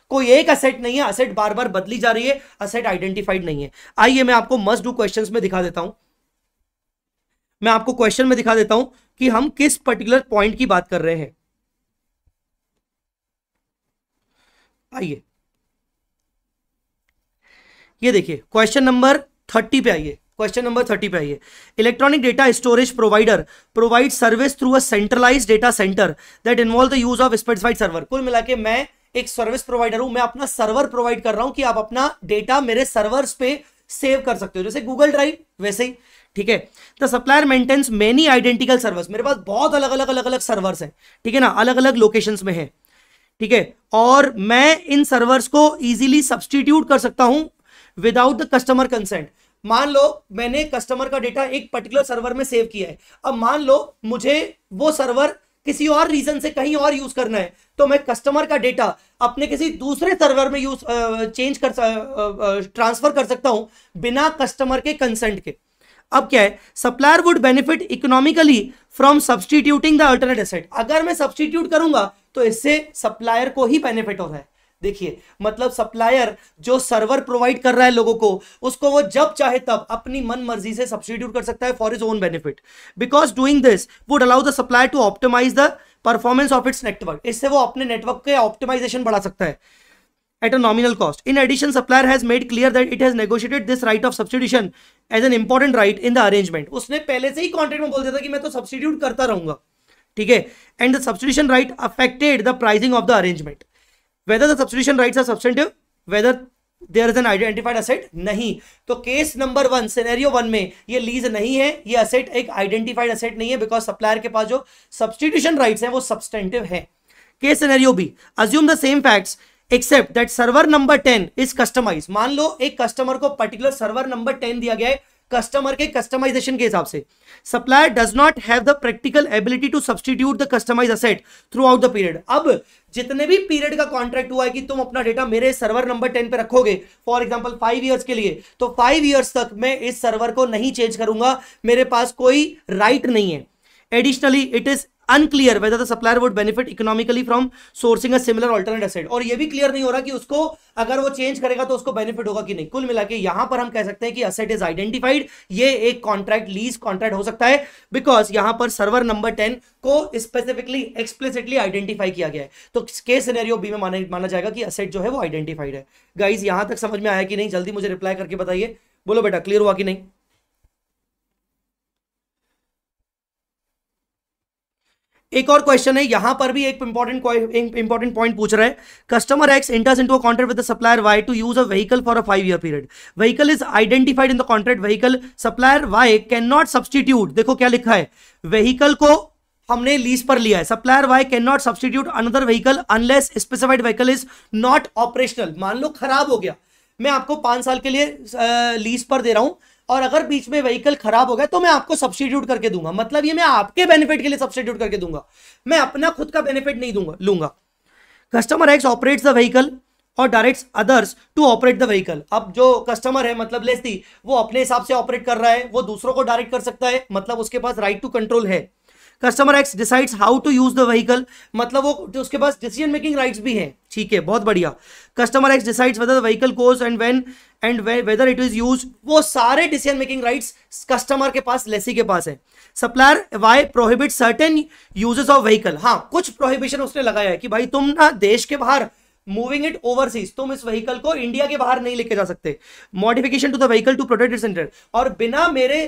कोई एक असेट नहीं है असेट बार बार बदली जा रही है असेट आइडेंटिफाइड नहीं है आइए मैं आपको मस्ट डू क्वेश्चन में दिखा देता हूं मैं आपको क्वेश्चन में दिखा देता हूं कि हम किस पर्टिकुलर पॉइंट की बात कर रहे हैं आइए ये देखिए क्वेश्चन नंबर थर्टी पे आइए क्वेश्चन नंबर थर्टी पे आइए electronic data storage provider provide service through a centralise data centre that involve the use of specified server कुल मिला के मैं एक सर्विस प्रोवाइडर हूं मैं अपना सर्वर प्रोवाइड कर रहा हूं कि आप अपना डेटा मेरे सर्वर्स पे सेव कर सकते हो जैसे गूगल ड्राइव वैसे ही ठीक है the supplier maintains many identical servers मेरे पास बहुत अलग अलग अलग अलग सर्वर्स हैं ठीक है ना अलग अलग लोकेशन में है ठीक है और मैं इन सर्वर्स को इजीली सब्सटीट्यूट कर सकता हूं विदाउट द कस्टमर कंसेंट मान लो मैंने कस्टमर का डेटा एक पर्टिकुलर सर्वर में सेव किया है अब मान लो मुझे वो सर्वर किसी और रीजन से कहीं और यूज करना है तो मैं कस्टमर का डेटा अपने किसी दूसरे सर्वर में यूज चेंज कर ट्रांसफर कर सकता हूं बिना कस्टमर के कंसेंट के अब क्या है supplier would benefit economically from substituting the alternate asset अगर मैं सब्सटीट्यूट करूंगा तो इससे सप्लायर को ही बेनिफिट हो रहा है देखिए मतलब सप्लायर जो सर्वर प्रोवाइड कर रहा है लोगों को उसको वो जब चाहे तब अपनी मन मर्जी से सब्सिट्यूट कर सकता है for his own benefit because doing this would allow the supplier to optimise the performance of its network इससे वो अपने नेटवर्क के ऑप्टिमाइजेशन बढ़ा सकता है at a nominal cost in addition supplier has made clear that it has negotiated this right of substitution as an important right in the arrangement उसने पहले से ही कॉन्ट्रैक्ट में बोल दिया था कि मैं तो सब्सिट्यूट करता रहूंगा ठीक है and the substitution right affected the pricing of the arrangement whether the substitution rights are substantive whether there is an identified asset नहीं तो case number one scenario one में ये लीज नहीं है ये असेट एक आइडेंटिफाइड असेट नहीं है बिकॉज सप्लायर के पास जो सब्सटीट्यूशन राइट है वो सब्सटेंटिव है case scenario B assume the same facts except that server number ten is customise मान लो एक कस्टमर को पर्टिकुलर सर्वर नंबर टेन दिया गया है कस्टमर के कस्टमाइजेशन के हिसाब से supplier does not have the practical ability to substitute the customise asset throughout the period अब जितने भी पीरियड का कॉन्ट्रैक्ट हुआ है कि तुम अपना डेटा मेरे सर्वर नंबर टेन पे रखोगे फॉर एग्जाम्पल फाइव ईयर्स के लिए तो फाइव ईयर्स तक मैं इस सर्वर को नहीं चेंज करूंगा मेरे पास कोई राइट right नहीं है additionally it is unclear whether the supplier would benefit economically from sourcing a similar alternate asset और ये भी क्लियर नहीं हो रहा कि उसको अगर वो चेंज करेगा तो उसको बेनिफिट होगा कि नहीं कुल मिला के यहां पर हम कह सकते हैं कि असेट इज आइडेंटिफाइड ये एक कॉन्ट्रैक्ट लीज कॉन्ट्रैक्ट हो सकता है बिकॉज यहां पर सर्वर नंबर टेन को स्पेसिफिकली एक्सप्लेसिटली आइडेंटिफाई किया गया है तो के सिनेरियो बी में माना जाएगा कि असेट जो है वो आइडेंटिफाइड है गाइज यहां तक समझ में आया कि नहीं जल्दी मुझे रिप्लाई करके बताइए बोलो बेटा क्लियर हुआ कि नहीं एक और क्वेश्चन है यहां पर भी एक इंपॉर्टेंट इंपॉर्टेंट पॉइंट पूछ रहे हैं customer X enters into a contract with the supplier Y to use a vehicle for a five year period vehicle is identified in the contract vehicle supplier Y can not substitute देखो क्या लिखा है vehicle को हमने lease पर लिया है supplier Y can not substitute another vehicle unless specified vehicle is not operational मान लो खराब हो गया मैं आपको पांच साल के लिए लीज पर दे रहा हूं और अगर बीच में व्हीकल खराब हो गया तो मैं आपको सब्सिट्यूट करके दूंगा मतलब ये मैं आपके बेनिफिट के लिए सब्सिट्यूट करके दूंगा मैं अपना खुद का बेनिफिट नहीं दूंगा लूंगा customer X operates the vehicle और direct others to operate the vehicle अब जो कस्टमर है मतलब लेस्ती वो अपने हिसाब से ऑपरेट कर रहा है वो दूसरों को डायरेक्ट कर सकता है मतलब उसके पास राइट टू कंट्रोल है customer X decides how to use the vehicle मतलब वो तो उसके पास डिसीजन मेकिंग राइट्स भी हैं ठीक है बहुत बढ़िया customer X decides whether the vehicle goes and when and whether it is use वो सारे डिसीजन मेकिंग राइट कस्टमर के पास लेसी के पास है supplier Y prohibit certain uses of vehicle हाँ कुछ प्रोहिबिशन उसने लगाया है कि भाई तुम ना देश के बाहर मूविंग इट ओवरसीज तुम इस व्हीकल को इंडिया के बाहर नहीं लेके जा सकते modification to the vehicle to protect it सेंटर और बिना मेरे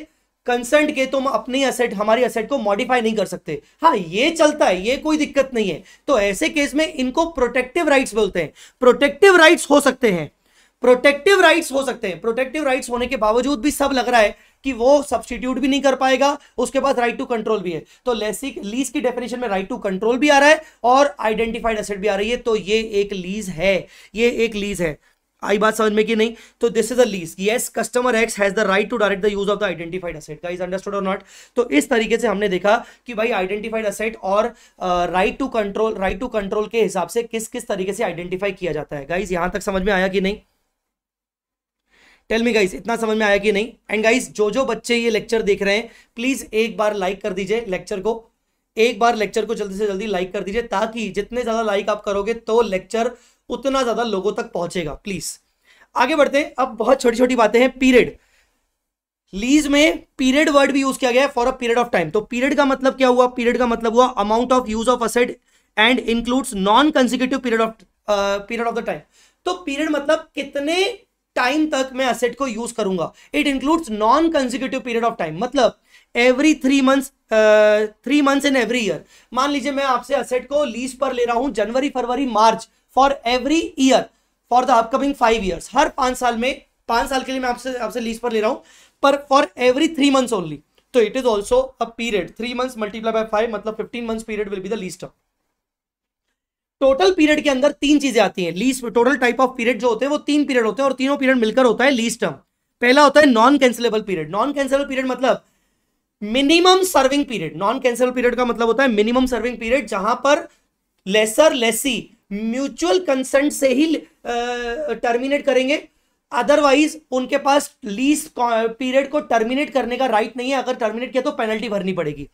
कंसर्ट के तुम अपनी असेट हमारी असेट को मॉडिफाई नहीं कर सकते हाँ ये चलता है ये कोई दिक्कत नहीं है तो ऐसे केस में इनको प्रोटेक्टिव राइट्स बोलते हैं प्रोटेक्टिव राइट्स हो सकते हैं प्रोटेक्टिव राइट्स हो सकते हैं प्रोटेक्टिव राइट्स होने के बावजूद भी सब लग रहा है कि वो सब्सटीट्यूट भी नहीं कर पाएगा उसके पास राइट टू कंट्रोल भी है तो लेसिक लीज की डेफिनेशन में राइट टू कंट्रोल भी आ रहा है और आइडेंटिफाइड एसेट भी आ रही है तो ये एक लीज है ये एक लीज है आई बात समझ में कि नहीं तो this is a lease yes customer x has the right to direct the use of the identified asset का इज अंडरस्टूड और नॉट तो इस तरीके से हमने देखा कि भाई आइडेंटिफाइड असेट और right to control right to control के हिसाब से किस किस तरीके से आइडेंटिफाई किया जाता है गाइज यहां तक समझ में आया कि नहीं टेल मी गाइस इतना समझ में आया कि नहीं एंड गाइस जो जो बच्चे ये लेक्चर देख रहे हैं प्लीज़ एक बार लाइक कर दीजिए लेक्चर को एक बार लेक्चर को जल्दी से जल्दी लाइक कर दीजिए ताकि जितने ज़्यादा लाइक आप करोगे तो लेक्चर उतना ज़्यादा लोगों तक पहुंचेगा प्लीज़ आगे बढ़ते हैं अब बहुत छोटी छोटी बातें हैं पीरियड लीज में पीरियड वर्ड भी यूज किया गया है for a period of time तो पीरियड का मतलब क्या हुआ पीरियड का मतलब हुआ amount of use of asset and includes non consecutive period of period of the time तो पीरियड मतलब कितने टाइम तक मैं असेट को यूज करूंगा it includes non consecutive period of time मतलब every three months three months in every year मान लीजिए मैं आपसे असेट को लीज पर ले रहा हूं जनवरी फरवरी मार्च for every year for the upcoming five years हर पांच साल में पांच साल के लिए मैं आपसे आपसे लीज पर ले रहा हूं पर for every three months only तो it is also a period three months multiply by five मतलब fifteen months period will be the lease term total period के अंदर तीन चीजें आती हैं lease total type of period जो होते हैं वो तीन पीरियड होते हैं और तीनों पीरियड मिलकर होता है लीज टर्म पहला होता है non cancellable period non cancellable period मतलब minimum serving period non cancellable period का मतलब होता है मिनिमम सर्विंग पीरियड जहां पर लेसर लेसी म्यूचुअल कंसेंट से ही टर्मिनेट करेंगे अदरवाइज उनके पास लीज पीरियड को टर्मिनेट करने का राइट right नहीं है अगर टर्मिनेट किया तो पेनल्टी भरनी पड़ेगी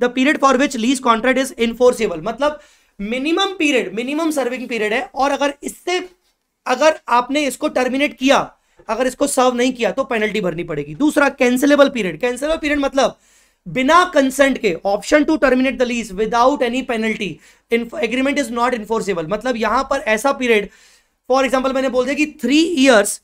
the period for which lease contract is enforceable मतलब minimum period minimum serving period है और अगर इससे अगर आपने इसको टर्मिनेट किया अगर इसको सर्व नहीं किया तो पेनल्टी भरनी पड़ेगी दूसरा कैंसिलेबल पीरियड कैंसिलेबल पीरियड मतलब बिना कंसेंट के option to terminate the lease without any penalty agreement is not enforceable मतलब यहां पर ऐसा पीरियड फॉर एग्जाम्पल मैंने बोल दिया कि थ्री ईयर्स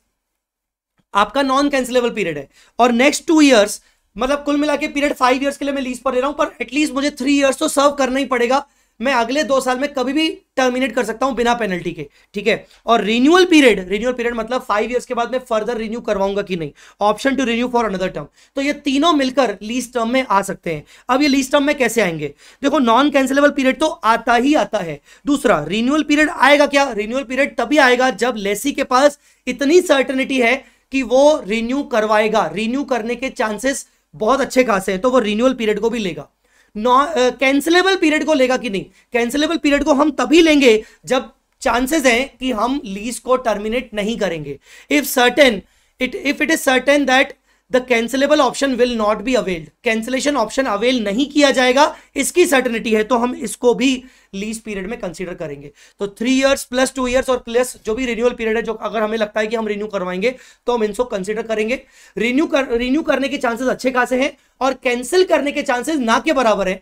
आपका नॉन कैंसिलेबल पीरियड है और नेक्स्ट टू ईयर्स मतलब कुल मिला के पीरियड फाइव ईयर्स के लिए मैं लीज पर ले रहा हूं पर एटलीस्ट मुझे थ्री ईयर्स तो सर्व करना ही पड़ेगा मैं अगले दो साल में कभी भी टर्मिनेट कर सकता हूं बिना पेनल्टी के ठीक है और रिन्यूअल पीरियड रिन्यूअल पीरियड मतलब फाइव ईयर्स के बाद मैं फर्दर रिन्यू करवाऊंगा कि नहीं option to renew for another term तो ये तीनों मिलकर लीज टर्म में आ सकते हैं अब ये लीज टर्म में कैसे आएंगे देखो नॉन कैंसिलेबल पीरियड तो आता ही आता है दूसरा रिन्यूअल पीरियड आएगा क्या रिन्यूअल पीरियड तभी आएगा जब लेसी के पास इतनी सर्टनिटी है कि वो रिन्यू करवाएगा रिन्यू करने के चांसेस बहुत अच्छे खासे हैं तो वो रिन्यूअल पीरियड को भी लेगा कैंसलेबल पीरियड uh, को लेगा कि नहीं कैंसलेबल पीरियड को हम तभी लेंगे जब चांसेस हैं कि हम लीज को टर्मिनेट नहीं करेंगे if certain it if it is certain that the cancellable option will not be availed cancellation option avail नहीं किया जाएगा इसकी सर्टनिटी है तो हम इसको भी लीज पीरियड में कंसिडर करेंगे तो three years plus two years और प्लस जो भी रिन्यूअल पीरियड है जो अगर हमें लगता है कि हम रिन्यू करवाएंगे तो हम इनको कंसिडर करेंगे रिन्यू कर रिन्यू करने के चांसेस अच्छे खासे हैं और कैंसिल करने के चांसेस ना के बराबर है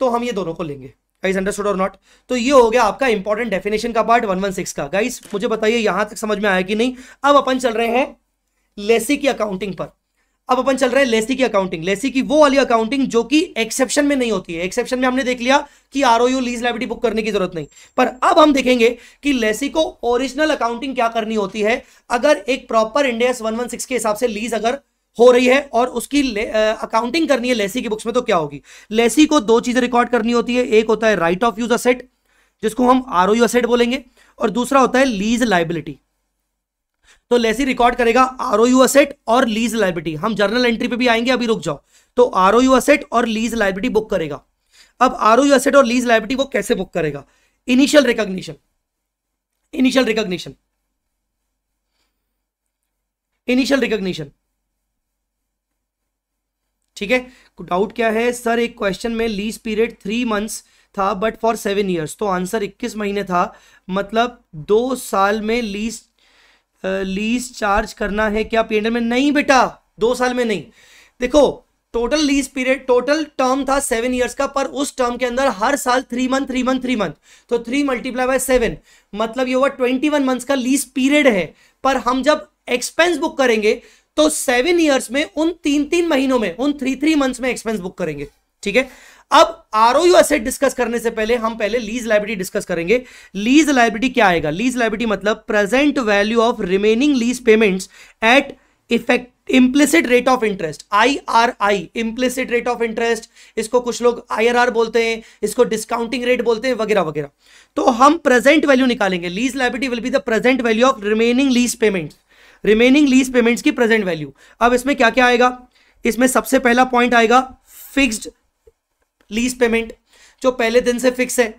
तो हम ये दोनों को लेंगे गाइज अंडरस्टूड और नॉट तो ये हो गया आपका इंपॉर्टेंट डेफिनेशन का पार्ट 116 का गाइस मुझे बताइए यहां तक समझ में आया कि नहीं अब अपन चल रहे हैं लेसी की अकाउंटिंग पर अब अपन चल रहे हैं लेसी की अकाउंटिंग लेसी की वो वाली अकाउंटिंग जो कि एक्सेप्शन में नहीं होती है एक्सेप्शन में हमने देख लिया कि आरओयू लीज लाइबिलिटी बुक करने की जरूरत नहीं पर अब हम देखेंगे कि लेसी को ओरिजिनल अकाउंटिंग क्या करनी होती है अगर एक प्रॉपर इंडियस सिक्स के हिसाब से लीज अगर हो रही है और उसकी अकाउंटिंग करनी है लेसी की बुक्स में तो क्या होगी लेसी को दो चीजें रिकॉर्ड करनी होती है एक होता है राइट ऑफ यूज असेट जिसको हम आर आरओयू असेट बोलेंगे और दूसरा होता है लीज लाइबिलिटी तो लेसी रिकॉर्ड करेगा आर असेट और लीज लाइब्रिटी हम जर्नल एंट्री पे भी आएंगे अभी रुक जाओ तो आर असेट और लीज लाइब्रिटी बुक करेगा अब आर असेट और लीज लाइब्रिटी वो कैसे बुक करेगा initial recognition initial recognition initial recognition ठीक है डाउट क्या है सर एक क्वेश्चन में लीज पीरियड थ्री मंथ्स था बट फॉर सेवन ईयर्स तो आंसर इक्कीस महीने था मतलब दो साल में लीज लीज चार्ज करना है क्या पीरियड में नहीं बेटा दो साल में नहीं देखो total lease period total term था सेवन ईयर्स का पर उस टर्म के अंदर हर साल three month three month three month तो थ्री मल्टीप्लाई बाय सेवन मतलब ये हुआ ट्वेंटी वन मंथ का लीज पीरियड है पर हम जब एक्सपेंस बुक करेंगे तो सेवन ईयर्स में उन तीन तीन महीनों में उन थ्री थ्री मंथ्स में एक्सपेंस बुक करेंगे ठीक है अब आरओयू एसेट डिस्कस करने से पहले हम पहले लीज लाइब्रेटी डिस्कस करेंगे लीज लाइब्रेटी क्या आएगा लीज लाइब्रेटी मतलब present value of remaining lease payments at effect implicit rate of interest I R I implicit rate of interest इसको कुछ लोग आई आर आर बोलते हैं इसको डिस्काउंटिंग रेट बोलते हैं वगैरह वगैरह तो हम प्रेजेंट वैल्यू निकालेंगे lease liability will be the present value of remaining lease payment remaining lease payments की प्रेजेंट वैल्यू अब इसमें क्या क्या आएगा इसमें सबसे पहला पॉइंट आएगा फिक्स्ड लीज पेमेंट जो पहले दिन से फिक्स है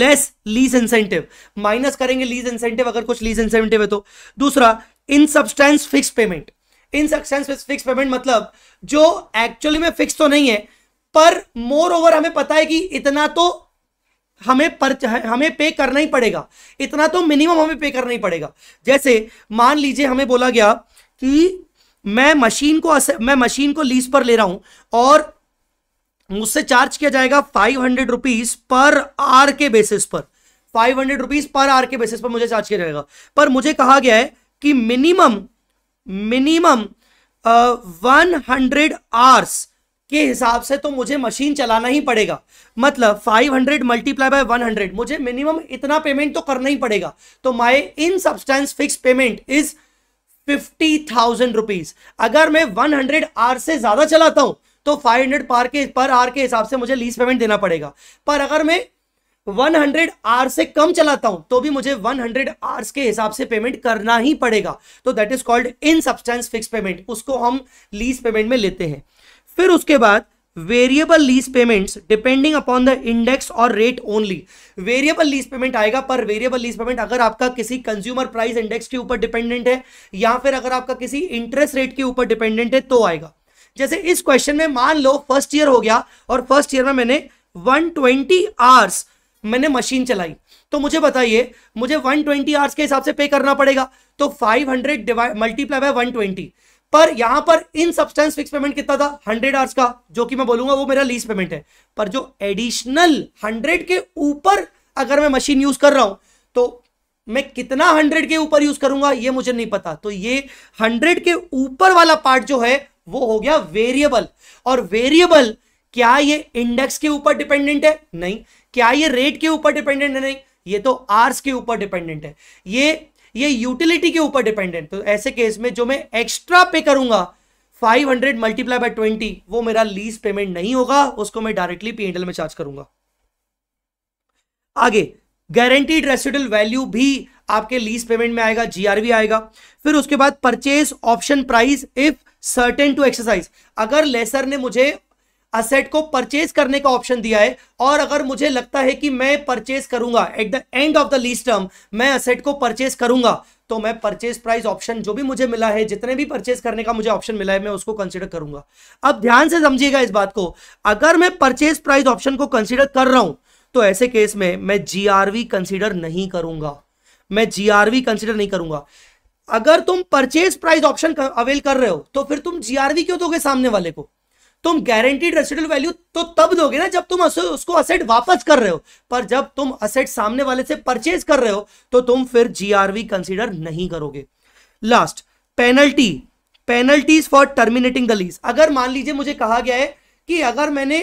लेस लीज इंसेंटिव माइनस करेंगे लीज इंसेंटिव अगर कुछ लीज इंसेंटिव है तो दूसरा in substance fix payment in substance fix payment मतलब जो एक्चुअली में फिक्स तो नहीं है पर मोर ओवर हमें पता है कि इतना तो हमें पर हमें पे करना ही पड़ेगा इतना तो मिनिमम हमें पे करना ही पड़ेगा जैसे मान लीजिए हमें बोला गया कि मैं मशीन को मैं मशीन को लीज पर ले रहा हूं और मुझसे चार्ज किया जाएगा five hundred rupees per are के बेसिस पर five hundred rupees per are के बेसिस पर मुझे चार्ज किया जाएगा पर मुझे कहा गया है कि minimum minimum one hundred ares के हिसाब से तो मुझे मशीन चलाना ही पड़ेगा मतलब 500 हंड्रेड मल्टीप्लाई बाय हंड्रेड मुझे मिनिमम इतना पेमेंट तो करना ही पड़ेगा तो my in substance fix payment is fifty thousand rupees अगर मैं वन हंड्रेड आर से ज्यादा चलाता हूं तो 500 पर के पर आर के हिसाब से मुझे लीज पेमेंट देना पड़ेगा पर अगर मैं 100 आर से कम चलाता हूं तो भी मुझे 100 हंड्रेड के हिसाब से पेमेंट करना ही पड़ेगा तो that is called in substance fix payment उसको हम लीज पेमेंट में लेते हैं फिर उसके बाद variable lease payments depending upon the index और rate only variable lease payment आएगा पर वेरिएबल लीज पेमेंट अगर आपका किसी कंज्यूमर प्राइस इंडेक्स के ऊपर डिपेंडेंट है या फिर अगर आपका किसी इंटरेस्ट रेट के ऊपर डिपेंडेंट है तो आएगा जैसे इस क्वेश्चन में मान लो फर्स्ट ईयर हो गया और फर्स्ट ईयर में मैंने 120 ट्वेंटी आवर्स मैंने मशीन चलाई तो मुझे बताइए मुझे 120 ट्वेंटी आवर्स के हिसाब से पे करना पड़ेगा तो 500 हंड्रेड डिवाइड मल्टीप्लाई बाय 120 पर यहां पर इन सब्सटेंस फिक्स पेमेंट कितना था 100 आवर्स का जो कि मैं बोलूंगा वो मेरा लीज पेमेंट है पर जो एडिशनल हंड्रेड के ऊपर अगर मैं मशीन यूज कर रहा हूं तो मैं कितना हंड्रेड के ऊपर यूज करूंगा ये मुझे नहीं पता तो ये हंड्रेड के ऊपर वाला पार्ट जो है वो हो गया वेरिएबल और वेरिएबल क्या ये इंडेक्स के ऊपर डिपेंडेंट है नहीं क्या ये रेट के ऊपर डिपेंडेंट है नहीं ये तो आर्स के ऊपर डिपेंडेंट है ये ये यूटिलिटी के ऊपर डिपेंडेंट तो ऐसे केस में जो मैं एक्स्ट्रा पे करूंगा 500 हंड्रेड मल्टीप्लाई बाय ट्वेंटी वो मेरा लीज पेमेंट नहीं होगा उसको मैं डायरेक्टली पी में चार्ज करूंगा आगे गारंटीड रेसिडल वैल्यू भी आपके लीज पेमेंट में आएगा जीआरवी आएगा फिर उसके बाद purchase option price if certain to exercise अगर लेसर ने मुझे असेट को परचेज करने का ऑप्शन दिया है और अगर मुझे लगता है कि मैं परचेज करूंगा at the end of the lease term मैं असेट को परचेज करूंगा तो मैं परचेज प्राइस ऑप्शन जो भी मुझे मिला है जितने भी परचेज करने का मुझे ऑप्शन मिला है मैं उसको कंसिडर करूंगा अब ध्यान से समझिएगा इस बात को अगर मैं परचेज प्राइस ऑप्शन को कंसिडर कर रहा हूं तो ऐसे केस में मैं जीआरवी कंसिडर नहीं करूंगा मैं जीआरवी कंसिडर नहीं करूंगा अगर तुम परचेज प्राइस ऑप्शन अवेल कर रहे हो तो फिर तुम जीआरवी क्यों दोगे सामने वाले को तुम गारंटीड रेसिडल वैल्यू तो तब दोगे ना जब तुम उसको असेट वापस कर रहे हो पर जब तुम असेट सामने वाले से परचेज कर रहे हो तो तुम फिर जीआरवी कंसीडर नहीं करोगे last penalty penalties for terminating the lease अगर मान लीजिए मुझे कहा गया है कि अगर मैंने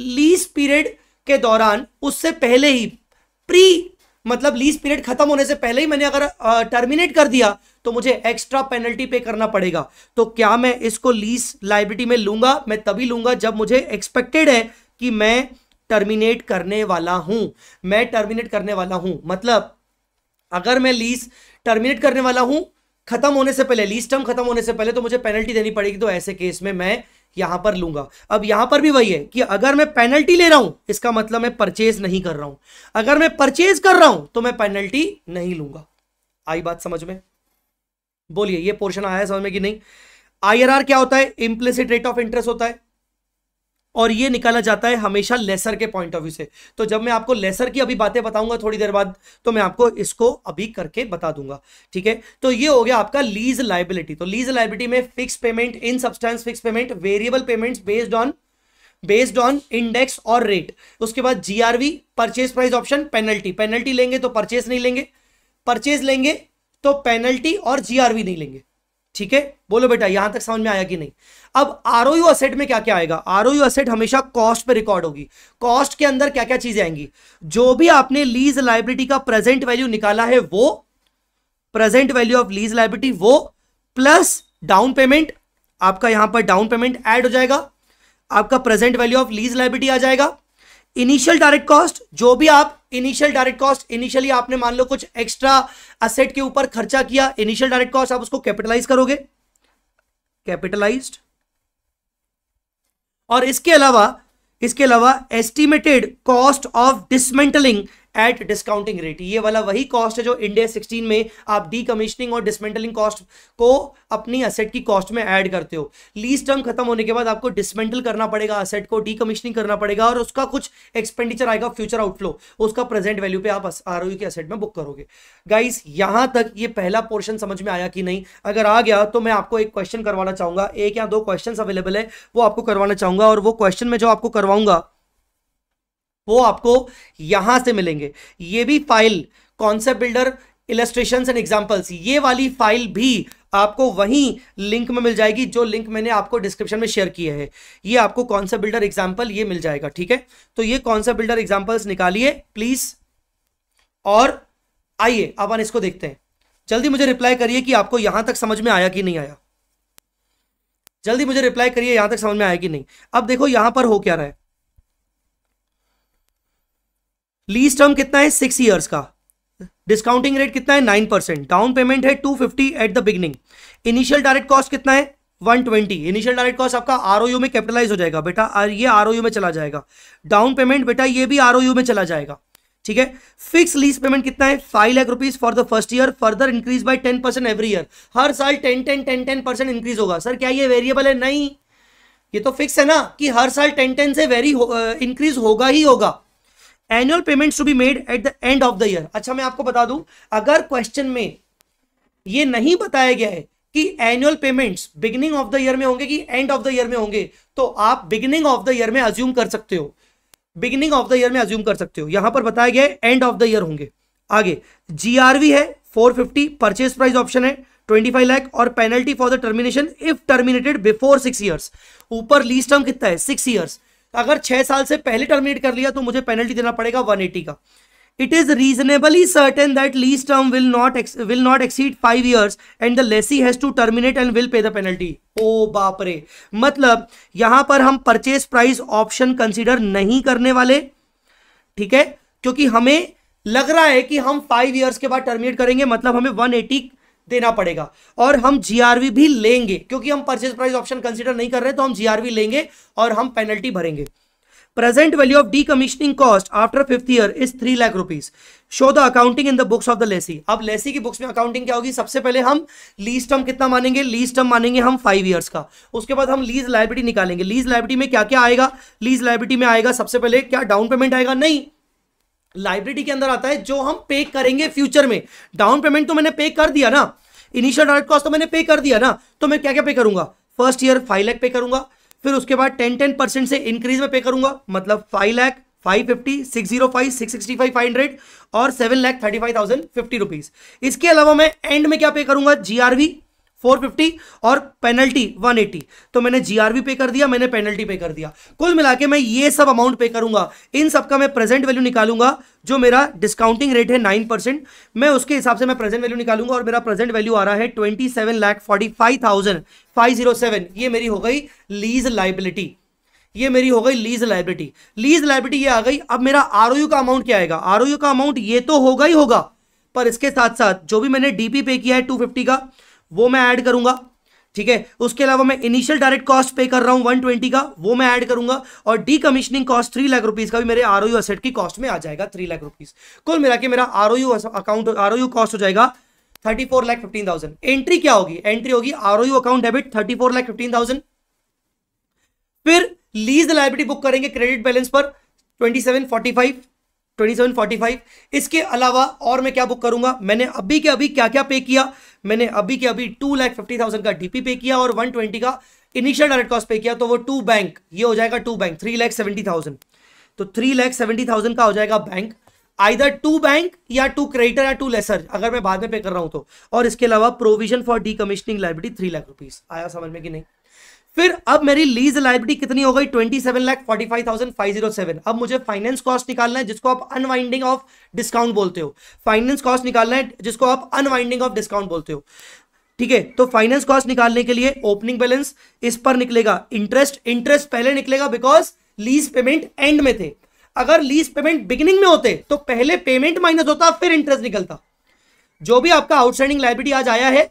लीज पीरियड के दौरान उससे पहले ही प्री मतलब लीज पीरियड खत्म होने से पहले ही मैंने अगर टर्मिनेट कर दिया तो मुझे एक्स्ट्रा पेनल्टी पे करना पड़ेगा तो क्या मैं इसको लीज लाइब्रिटी में लूंगा मैं तभी लूंगा जब मुझे एक्सपेक्टेड है कि मैं टर्मिनेट करने वाला हूं मैं टर्मिनेट करने वाला हूं मतलब अगर मैं लीज टर्मिनेट करने वाला हूं खत्म होने से पहले लीज टर्म खत्म होने से पहले तो मुझे पेनल्टी देनी पड़ेगी तो ऐसे केस में मैं यहां पर लूंगा अब यहां पर भी वही है कि अगर मैं पेनल्टी ले रहा हूं इसका मतलब मैं परचेज नहीं कर रहा हूं अगर मैं परचेज कर रहा हूं तो मैं पेनल्टी नहीं लूंगा आई बात समझ में बोलिए ये पोर्शन आया समझ में कि नहीं आईआरआर क्या होता है इम्प्लिसिट रेट ऑफ इंटरेस्ट होता है और ये निकाला जाता है हमेशा लेसर के पॉइंट ऑफ व्यू से तो जब मैं आपको लेसर की अभी बातें बताऊंगा थोड़ी देर बाद तो मैं आपको इसको अभी करके बता दूंगा ठीक है तो ये हो गया आपका लीज लाइबिलिटी तो लीज लाइबिलिटी में fix payment in substance fix payment variable payment based on based on index और रेट उसके बाद GRV purchase price option penalty penalty लेंगे तो परचेज नहीं लेंगे परचेज लेंगे तो पेनल्टी और जीआरवी नहीं लेंगे ठीक है बोलो बेटा यहां तक समझ में आया कि नहीं अब यू असेट में क्या क्या आएगा आर असेट हमेशा कॉस्ट पे रिकॉर्ड होगी कॉस्ट के अंदर क्या क्या चीजें आएंगी जो भी आपने लीज लाइब्रिटी का प्रेजेंट वैल्यू निकाला है वो present value of lease liability वो प्लस डाउन पेमेंट आपका यहां पर डाउन पेमेंट एड हो जाएगा आपका present value of lease liability आ जाएगा इनिशियल डायरेक्ट कॉस्ट जो भी आप इनिशियल डायरेक्ट कॉस्ट इनिशियली आपने मान लो कुछ एक्स्ट्रा असेट के ऊपर खर्चा किया इनिशियल डायरेक्ट कॉस्ट आप उसको कैपिटलाइज करोगे कैपिटलाइज्ड और इसके अलावा इसके अलावा estimated cost of dismantling at discounting rate ये वाला वही कॉस्ट है जो इंडिया सिक्सटीन में आप डी कमिश्निंग और डिसमेंटलिंग कॉस्ट को अपनी असेट की कॉस्ट में ऐड करते हो लीज टर्म खत्म होने के बाद आपको डिसमेंटल करना पड़ेगा असेट को डी कमिश्निंग करना पड़ेगा और उसका कुछ एक्सपेंडिचर आएगा फ्यूचर आउटफ्लो उसका प्रेजेंट वैल्यू पे आप आर के असेट में बुक करोगे गाइस यहां तक ये पहला पोर्शन समझ में आया कि नहीं अगर आ गया तो मैं आपको एक क्वेश्चन करवाना चाहूंगा एक या दो क्वेश्चन अवेलेबल है वो आपको करवाना चाहूंगा और वो क्वेश्चन में जो आपको करवाऊंगा वो आपको यहां से मिलेंगे ये भी file concept builder illustration and examples ये वाली फाइल भी आपको वही लिंक में मिल जाएगी जो लिंक मैंने आपको डिस्क्रिप्शन में शेयर किया है ये आपको कॉन्सेप्ट बिल्डर एग्जाम्पल ये मिल जाएगा ठीक है तो ये कॉन्सेप्ट बिल्डर एग्जाम्पल्स निकालिए प्लीज और आइए आप इसको देखते हैं जल्दी मुझे रिप्लाई करिए कि आपको यहां तक समझ में आया कि नहीं आया जल्दी मुझे रिप्लाई करिए यहां तक समझ में आया कि नहीं अब देखो यहां पर हो क्या रहा है लीज टर्म कितना है सिक्स ईयर्स का डिस्काउंटिंग रेट कितना है नाइन परसेंट डाउन पेमेंट है two fifty at the beginning initial direct cost कितना है one twenty initial direct cost आपका आर में कैपिटलाइज हो जाएगा बेटा ये आर में चला जाएगा डाउन पेमेंट बेटा ये भी आर में चला जाएगा ठीक है फिक्स लीज पेमेंट कितना है five lakh rupees for the first year further increase by ten percent every year हर साल ten ten ten ten percent increase होगा सर क्या ये वेरिएबल है नहीं ये तो फिक्स है ना कि हर साल टेन टेन से वेरी इंक्रीज होगा ही होगा annual payments to be made at the end of the year अच्छा मैं आपको बता दूं अगर क्वेश्चन में ये नहीं बताया गया है कि annual payments beginning of the year में होंगे कि एंड ऑफ द ईयर में होंगे तो आप बिगिनिंग ऑफ द ईयर में अज्यूम कर सकते हो बिगिनिंग ऑफ द ईयर में अज्यूम कर सकते हो यहां पर बताया गया है एंड ऑफ द ईयर होंगे आगे जीआरवी है 450 परचेज प्राइस ऑप्शन है 25 लाख और penalty for the termination if terminated before six years ऊपर लीज टर्म कितना है सिक्स ईयर्स अगर छह साल से पहले टर्मिनेट कर लिया तो मुझे पेनल्टी देना पड़ेगा वन एटी का it is reasonably certain that lease term will not will not exceed five years and the lessee has to terminate and will pay the penalty ओ बाप रे मतलब यहां पर हम परचेस प्राइस ऑप्शन कंसिडर नहीं करने वाले ठीक है क्योंकि हमें लग रहा है कि हम फाइव ईयर्स के बाद टर्मिनेट करेंगे मतलब हमें वन एटी देना पड़ेगा और हम जीआरवी भी लेंगे क्योंकि हम परचेज प्राइस ऑप्शन कंसिडर नहीं कर रहे तो हम जीआरवी लेंगे और हम पेनल्टी भरेंगे present value of decommissioning cost after fifth year is three lakh rupees show the accounting in the books of the lessee अब लेसी की बुक्स में अकाउंटिंग क्या होगी सबसे पहले हम लीज टर्म कितना मानेंगे लीज टर्म मानेंगे हम फाइव ईयर्स का उसके बाद हम लीज लाइबिलिटी निकालेंगे लीज लाइबिलिटी में क्या क्या आएगा लीज लाइबिलिटी में आएगा सबसे पहले क्या डाउन पेमेंट आएगा नहीं लाइब्रेरी के अंदर आता है जो हम पे करेंगे फ्यूचर में डाउन पेमेंट तो मैंने पे कर दिया ना इनिशियल डायरेक्ट कॉस्ट तो मैंने पे कर दिया ना तो मैं क्या क्या पे करूंगा फर्स्ट ईयर फाइव लैख पे करूंगा फिर उसके बाद टेन टेन परसेंट से इंक्रीज में पे करूंगा मतलब five lakh five fifty six zero five six sixty five five hundred और seven lakh thirty five thousand fifty rupees इसके अलावा मैं एंड में क्या पे करूंगा जीआरवी 450 और पेनल्टी 180 तो मैंने जीआरबी पे कर दिया मैंने पेनल्टी पे कर दिया कुल मिला के मैं ये सब अमाउंट पे करूंगा इन सब का मैं प्रेजेंट वैल्यू निकालूंगा जो मेरा डिस्काउंटिंग रेट है 9 परसेंट मैं उसके हिसाब से मैं प्रेजेंट वैल्यू निकालूंगा और मेरा प्रेजेंट वैल्यू आ रहा है twenty seven lakh forty five thousand five zero seven ये मेरी हो गई लीज लाइबिलिटी ये मेरी हो गई लीज लाइबिलिटी लीज लाइबिलिटी ये आ गई अब मेरा आर का अमाउंट क्या आएगा आर का अमाउंट ये तो होगा ही होगा पर इसके साथ साथ जो भी मैंने डीपी पे किया है टू का वो मैं ऐड करूंगा ठीक है उसके अलावा मैं इनिशियल डायरेक्ट कॉस्ट पे कर रहा वन 120 का वो मैं ऐड करूंगा और decommissioning cost three lakh rupees का भी मेरे आर असेट की कॉस्ट में आ जाएगा थ्री लाख रुपीज कुल मिला के मेरा आर अकाउंट आर कॉस्ट हो जाएगा thirty four lakh fifteen thousand entry क्या होगी एंट्री होगी R account debit thirty four lakh fifteen thousand फिर लीज लाइब्रेटी बुक करेंगे क्रेडिट बैलेंस पर ट्वेंटी सेवन फोर्टी फाइव 2745 इसके अलावा और मैं क्या बुक करूंगा मैंने अभी के अभी क्या क्या पे किया मैंने अभी के अभी टू लाख फिफ्टी थाउजेंड का डीपी पे किया और वन ट्वेंटी का इनिशियल डायरेक्ट कॉस्ट पे किया तो वो टू बैंक ये हो जाएगा to bank three lakh seventy thousand तो थ्री लैख सेवेंटी थाउजेंड का हो जाएगा बैंक आइदर टू बैंक या टू क्रेडिटर या टू लेसर अगर मैं बाद में पे कर रहा हूं तो और इसके अलावा provision for decommissioning liability three lakh rupees आया समझ में कि नहीं फिर अब मेरी लीज लाइबिलिटी कितनी हो गई twenty seven lakh forty five thousand five zero seven अब मुझे फाइनेंस कॉस्ट निकालना है जिसको आप अनवाइंडिंग ऑफ डिस्काउंट बोलते हो फाइनेंस कॉस्ट निकालना है जिसको आप अनवाइंडिंग ऑफ डिस्काउंट बोलते हो ठीक है तो फाइनेंस कॉस्ट निकालने के लिए ओपनिंग बैलेंस इस पर निकलेगा इंटरेस्ट इंटरेस्ट पहले निकलेगा बिकॉज लीज पेमेंट एंड में थे अगर लीज पेमेंट बिगिनिंग में होते तो पहले पेमेंट माइनस होता फिर इंटरेस्ट निकलता जो भी आपका आउटस्टैंडिंग लाइबिलिटी आज आया है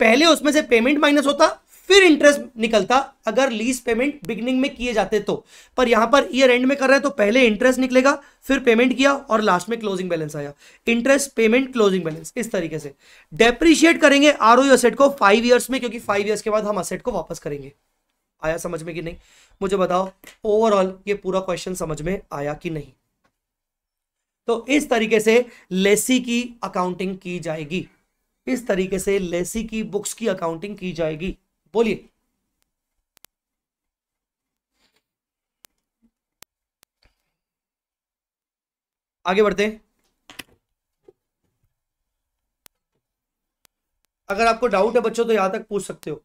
पहले उसमें से पेमेंट माइनस होता फिर इंटरेस्ट निकलता अगर लीज पेमेंट बिगनिंग में किए जाते तो पर यहां पर ईयर एंड में कर रहे हैं तो पहले इंटरेस्ट निकलेगा फिर पेमेंट किया और लास्ट में क्लोजिंग बैलेंस आया इंटरेस्ट पेमेंट क्लोजिंग बैलेंस इस तरीके से डेप्रिशिएट करेंगे आर असेट को फाइव ईयर्स में क्योंकि फाइव ईयर्स के बाद हम असेट को वापस करेंगे आया समझ में कि नहीं मुझे बताओ ओवरऑल ये पूरा क्वेश्चन समझ में आया कि नहीं तो इस तरीके से लेसी की अकाउंटिंग की जाएगी इस तरीके से लेसी की बुक्स की अकाउंटिंग की जाएगी बोलिए आगे बढ़ते हैं अगर आपको डाउट है बच्चों तो यहां तक पूछ सकते हो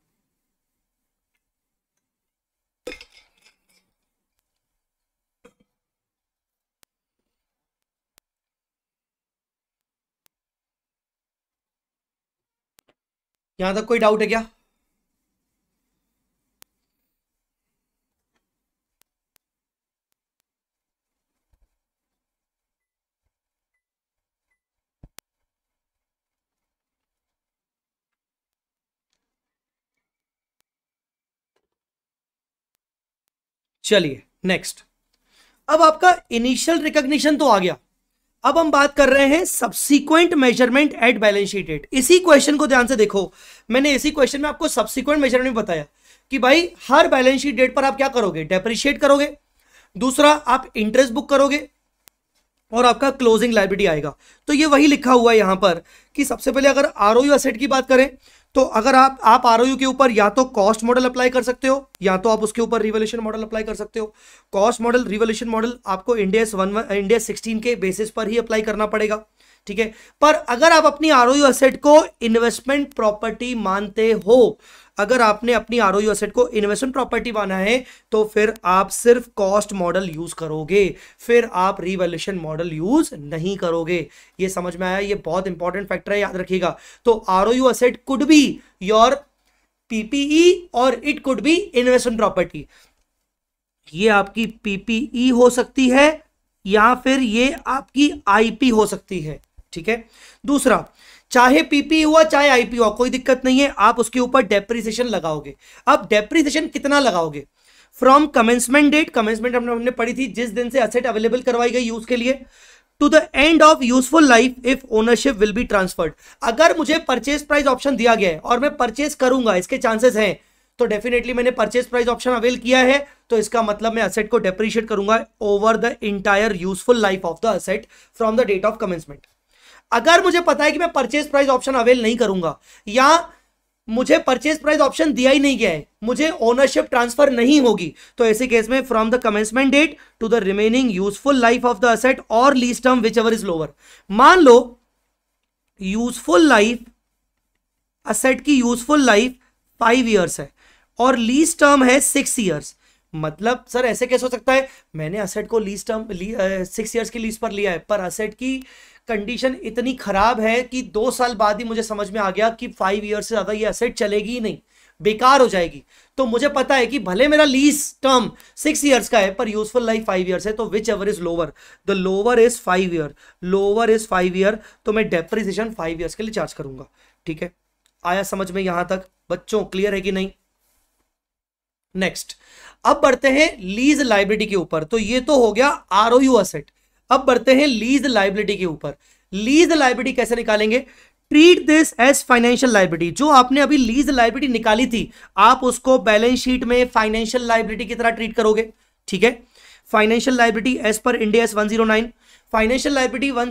यहां तक कोई डाउट है क्या चलिए नेक्स्ट अब आपका इनिशियल रिकॉग्निशन तो आ गया अब हम बात कर रहे हैं subsequent measurement at balance sheet at इसी क्वेश्चन को ध्यान से देखो मैंने इसी क्वेश्चन में आपको सब्सिक्वेंट मेजरमेंट बताया कि भाई हर बैलेंस शीट डेट पर आप क्या करोगे डेप्रिशिएट करोगे दूसरा आप इंटरेस्ट बुक करोगे और आपका क्लोजिंग लाइब्रेरी आएगा तो ये वही लिखा हुआ है यहां पर कि सबसे पहले अगर आर ओ असेट की बात करें तो अगर आप आप आर के ऊपर या तो कॉस्ट मॉडल अप्लाई कर सकते हो या तो आप उसके ऊपर रिवोल्यूशन मॉडल अप्लाई कर सकते हो कॉस्ट मॉडल रिवोल्यूशन मॉडल आपको इंडियस वन इंडियस सिक्सटीन के बेसिस पर ही अप्लाई करना पड़ेगा ठीक है पर अगर आप अपनी आर ओ असेट को इन्वेस्टमेंट प्रॉपर्टी मानते हो अगर आपने अपनी आर एसेट को इन्वेस्टमेंट प्रॉपर्टी बना है तो फिर आप सिर्फ कॉस्ट मॉडल यूज करोगे फिर आप रिवेल्यूशन मॉडल यूज नहीं करोगे ये समझ में आया ये बहुत इंपॉर्टेंट फैक्टर है याद रखिएगा तो R asset could be your PPE और it could be investment property ये आपकी पीपीई e हो सकती है या फिर ये आपकी आईपी हो सकती है ठीक है दूसरा चाहे पीपी e हुआ चाहे आईपी e हुआ कोई दिक्कत नहीं है आप उसके ऊपर डेप्रिसिएशन लगाओगे अब डेप्रिसिएशन कितना लगाओगे फ्रॉम कमेंसमेंट डेट कमेंसमेंट हमने पढ़ी थी जिस दिन से असेट अवेलेबल करवाई गई यूज के लिए to the end of useful life if ownership will be transferred अगर मुझे परचेज प्राइस ऑप्शन दिया गया है और मैं परचेज करूंगा इसके चांसेस हैं तो डेफिनेटली मैंने परचेज प्राइस ऑप्शन अवेल किया है तो इसका मतलब मैं असेट को डेप्रिशिएट करूंगा over the entire useful life of the asset from the date of commencement अगर मुझे पता है कि मैं परचेज प्राइस ऑप्शन अवेल नहीं करूंगा या मुझे परचेज प्राइस ऑप्शन दिया ही नहीं गया है मुझे ओनरशिप ट्रांसफर नहीं होगी तो ऐसे केस में from the commencement date to the remaining useful life of the asset और lease term whichever is lower मान लो यूजफुल लाइफ असेट की यूजफुल लाइफ फाइव ईयर्स है और लीज टर्म है सिक्स ईयर्स मतलब सर ऐसे कैसे हो सकता है मैंने असेट को लीज टर्म सिक्स ईयर्स की लीज पर लिया है पर असेट की कंडीशन इतनी ख़राब है कि दो साल बाद ही मुझे समझ में आ गया कि फाइव ईयर से ज़्यादा ये असेट चलेगी ही नहीं बेकार हो जाएगी तो मुझे पता है कि भले मेरा लीज टर्म सिक्स ईयर्स का है पर यूजफुल लाइफ फाइव ईयर्स है तो whichever is lower the lower is five year lower is five year तो मैं डेप्रिसिएशन फाइव ईयर्स के लिए चार्ज करूंगा ठीक है आया समझ में यहां तक बच्चों क्लियर है कि नहीं नेक्स्ट अब बढ़ते हैं लीज लाइब्रेटी के ऊपर तो ये तो हो गया आर ओ यू असेट अब बढ़ते हैं लीज लाइबिलिटी के ऊपर लीज लाइबिलिटी कैसे निकालेंगे treat this as financial liability जो आपने अभी लीज लाइबिलिटी निकाली थी आप उसको बैलेंस शीट में फाइनेंशियल लाइबिलिटी की तरह ट्रीट करोगे ठीक है financial liability as per Ind AS one zero nine financial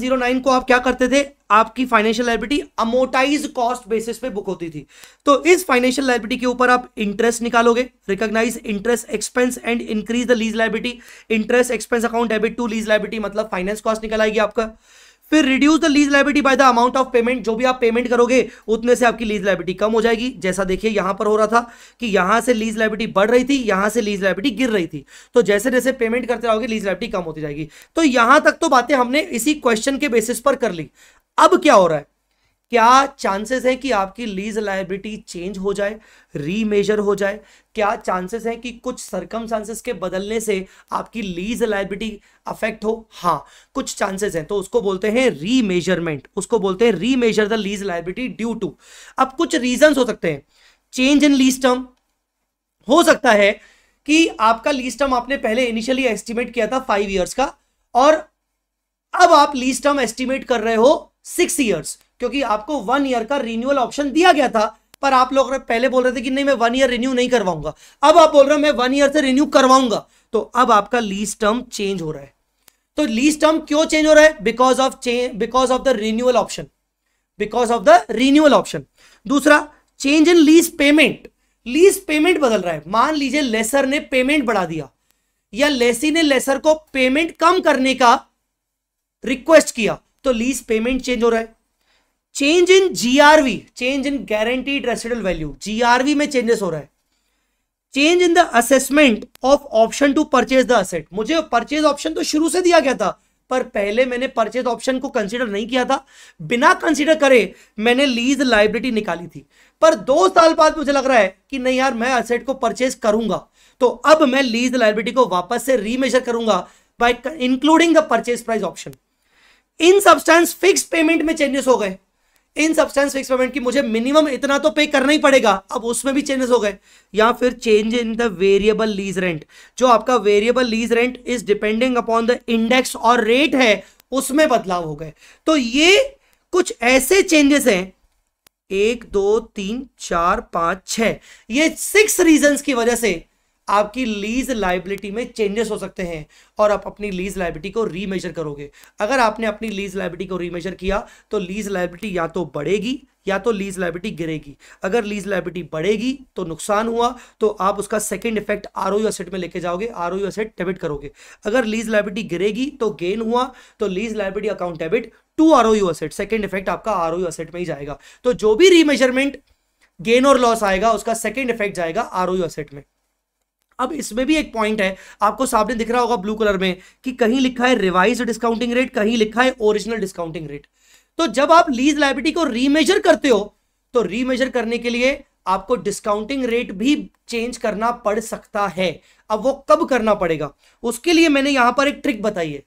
zero 109 को आप क्या करते थे आपकी financial liability amortize cost basis पे बुक होती थी तो इस फाइनेंशियल लाइब्रिटी के ऊपर आप इंटरेस्ट निकालोगे recognize interest expense and increase the lease liability interest expense account debit to lease liability मतलब फाइनेंस कॉस्ट निकल आएगी आपका फिर reduce the lease liability by the amount of payment जो भी आप पेमेंट करोगे उतने से आपकी लीज लाइबिलिटी कम हो जाएगी जैसा देखिए यहां पर हो रहा था कि यहां से लीज लाइबिलिटी बढ़ रही थी यहां से लीज लाइबिलिटी गिर रही थी तो जैसे जैसे पेमेंट करते रहोगे लीज लाइबिलिटी कम होती जाएगी तो यहां तक तो बातें हमने इसी क्वेश्चन के बेसिस पर कर ली अब क्या हो रहा है क्या चांसेस हैं कि आपकी लीज लाइबिलिटी चेंज हो जाए रीमेजर हो जाए क्या चांसेस हैं कि कुछ सरकम चांसेस के बदलने से आपकी लीज लाइबिलिटी अफेक्ट हो हाँ कुछ चांसेस हैं तो उसको बोलते हैं रीमेजरमेंट उसको बोलते हैं remeasure the lease liability due to अब कुछ रीजन हो सकते हैं चेंज इन लीज टर्म हो सकता है कि आपका लीज टर्म आपने पहले इनिशियली एस्टिमेट किया था फाइव ईयर्स का और अब आप लीज टर्म एस्टिमेट कर रहे हो सिक्स ईयर्स क्योंकि आपको वन ईयर का रिन्यूअल ऑप्शन दिया गया था पर आप लोग पहले बोल रहे थे कि नहीं मैं वन ईयर रिन्यू नहीं करवाऊंगा अब आप बोल रहे हो मैं वन ईयर से रिन्यू करवाऊंगा तो अब आपका लीज टर्म चेंज हो रहा है तो लीज टर्म क्यों चेंज हो रहा है because of change because of the renewal option because of the renewal option दूसरा change in lease payment lease payment बदल रहा है मान लीजिए लेसर ने पेमेंट बढ़ा दिया या लेसी ने लेसर को पेमेंट कम करने का रिक्वेस्ट किया तो लीज पेमेंट चेंज हो रहा है change in GRV change in guaranteed residual value GRV में चेंजेस हो रहा है change in the assessment of option to purchase the asset मुझे परचेज ऑप्शन तो शुरू से दिया गया था पर पहले मैंने परचेज ऑप्शन को कंसीडर नहीं किया था बिना कंसीडर करे मैंने लीज लाइब्रेटी निकाली थी पर दो साल बाद मुझे लग रहा है कि नहीं यार मैं असेट को परचेज करूंगा तो अब मैं लीज लाइब्रेटी को वापस से रीमेजर करूंगा by including the purchase price option in substance fix payment में चेंजेस हो गए इन सब्सटेंस एक्सपेरिमेंट की मुझे मिनिमम इतना तो पे करना ही पड़ेगा अब उसमें भी चेंजेस हो गए या फिर change in the variable lease rent जो आपका variable lease rent is depending upon the index और रेट है उसमें बदलाव हो गए तो ये कुछ ऐसे चेंजेस हैं एक दो तीन चार पांच छ ये सिक्स रीजन की वजह से आपकी लीज लाइबिलिटी में चेंजेस हो सकते हैं और आप अपनी लीज लाइबिलिटी को रीमेजर करोगे अगर आपने अपनी लीज लाइबिलिटी को रीमेजर किया तो लीज लाइबिलिटी या तो बढ़ेगी या तो लीज लाइबिलिटी गिरेगी अगर लीज लाइबिलिटी बढ़ेगी तो नुकसान हुआ तो आप उसका second effect R O asset में लेके जाओगे आर ओ असेट डेबिट करोगे अगर लीज लाइबिलिटी गिरेगी तो गेन हुआ तो lease liability account debit to R O asset second effect आपका आर ओ असेट में ही जाएगा तो जो भी रीमेजरमेंट गेन और लॉस आएगा उसका सेकेंड इफेक्ट जाएगा आर ओ असेट में अब इसमें भी एक पॉइंट है आपको सामने दिख रहा होगा ब्लू कलर में कि कहीं लिखा है रिवाइज डिस्काउंटिंग रेट कहीं लिखा है ओरिजिनल डिस्काउंटिंग रेट तो जब आप लीज लाइबिलिटी को रीमेजर करते हो तो रीमेजर करने के लिए आपको डिस्काउंटिंग रेट भी चेंज करना पड़ सकता है अब वो कब करना पड़ेगा उसके लिए मैंने यहां पर एक ट्रिक बताई है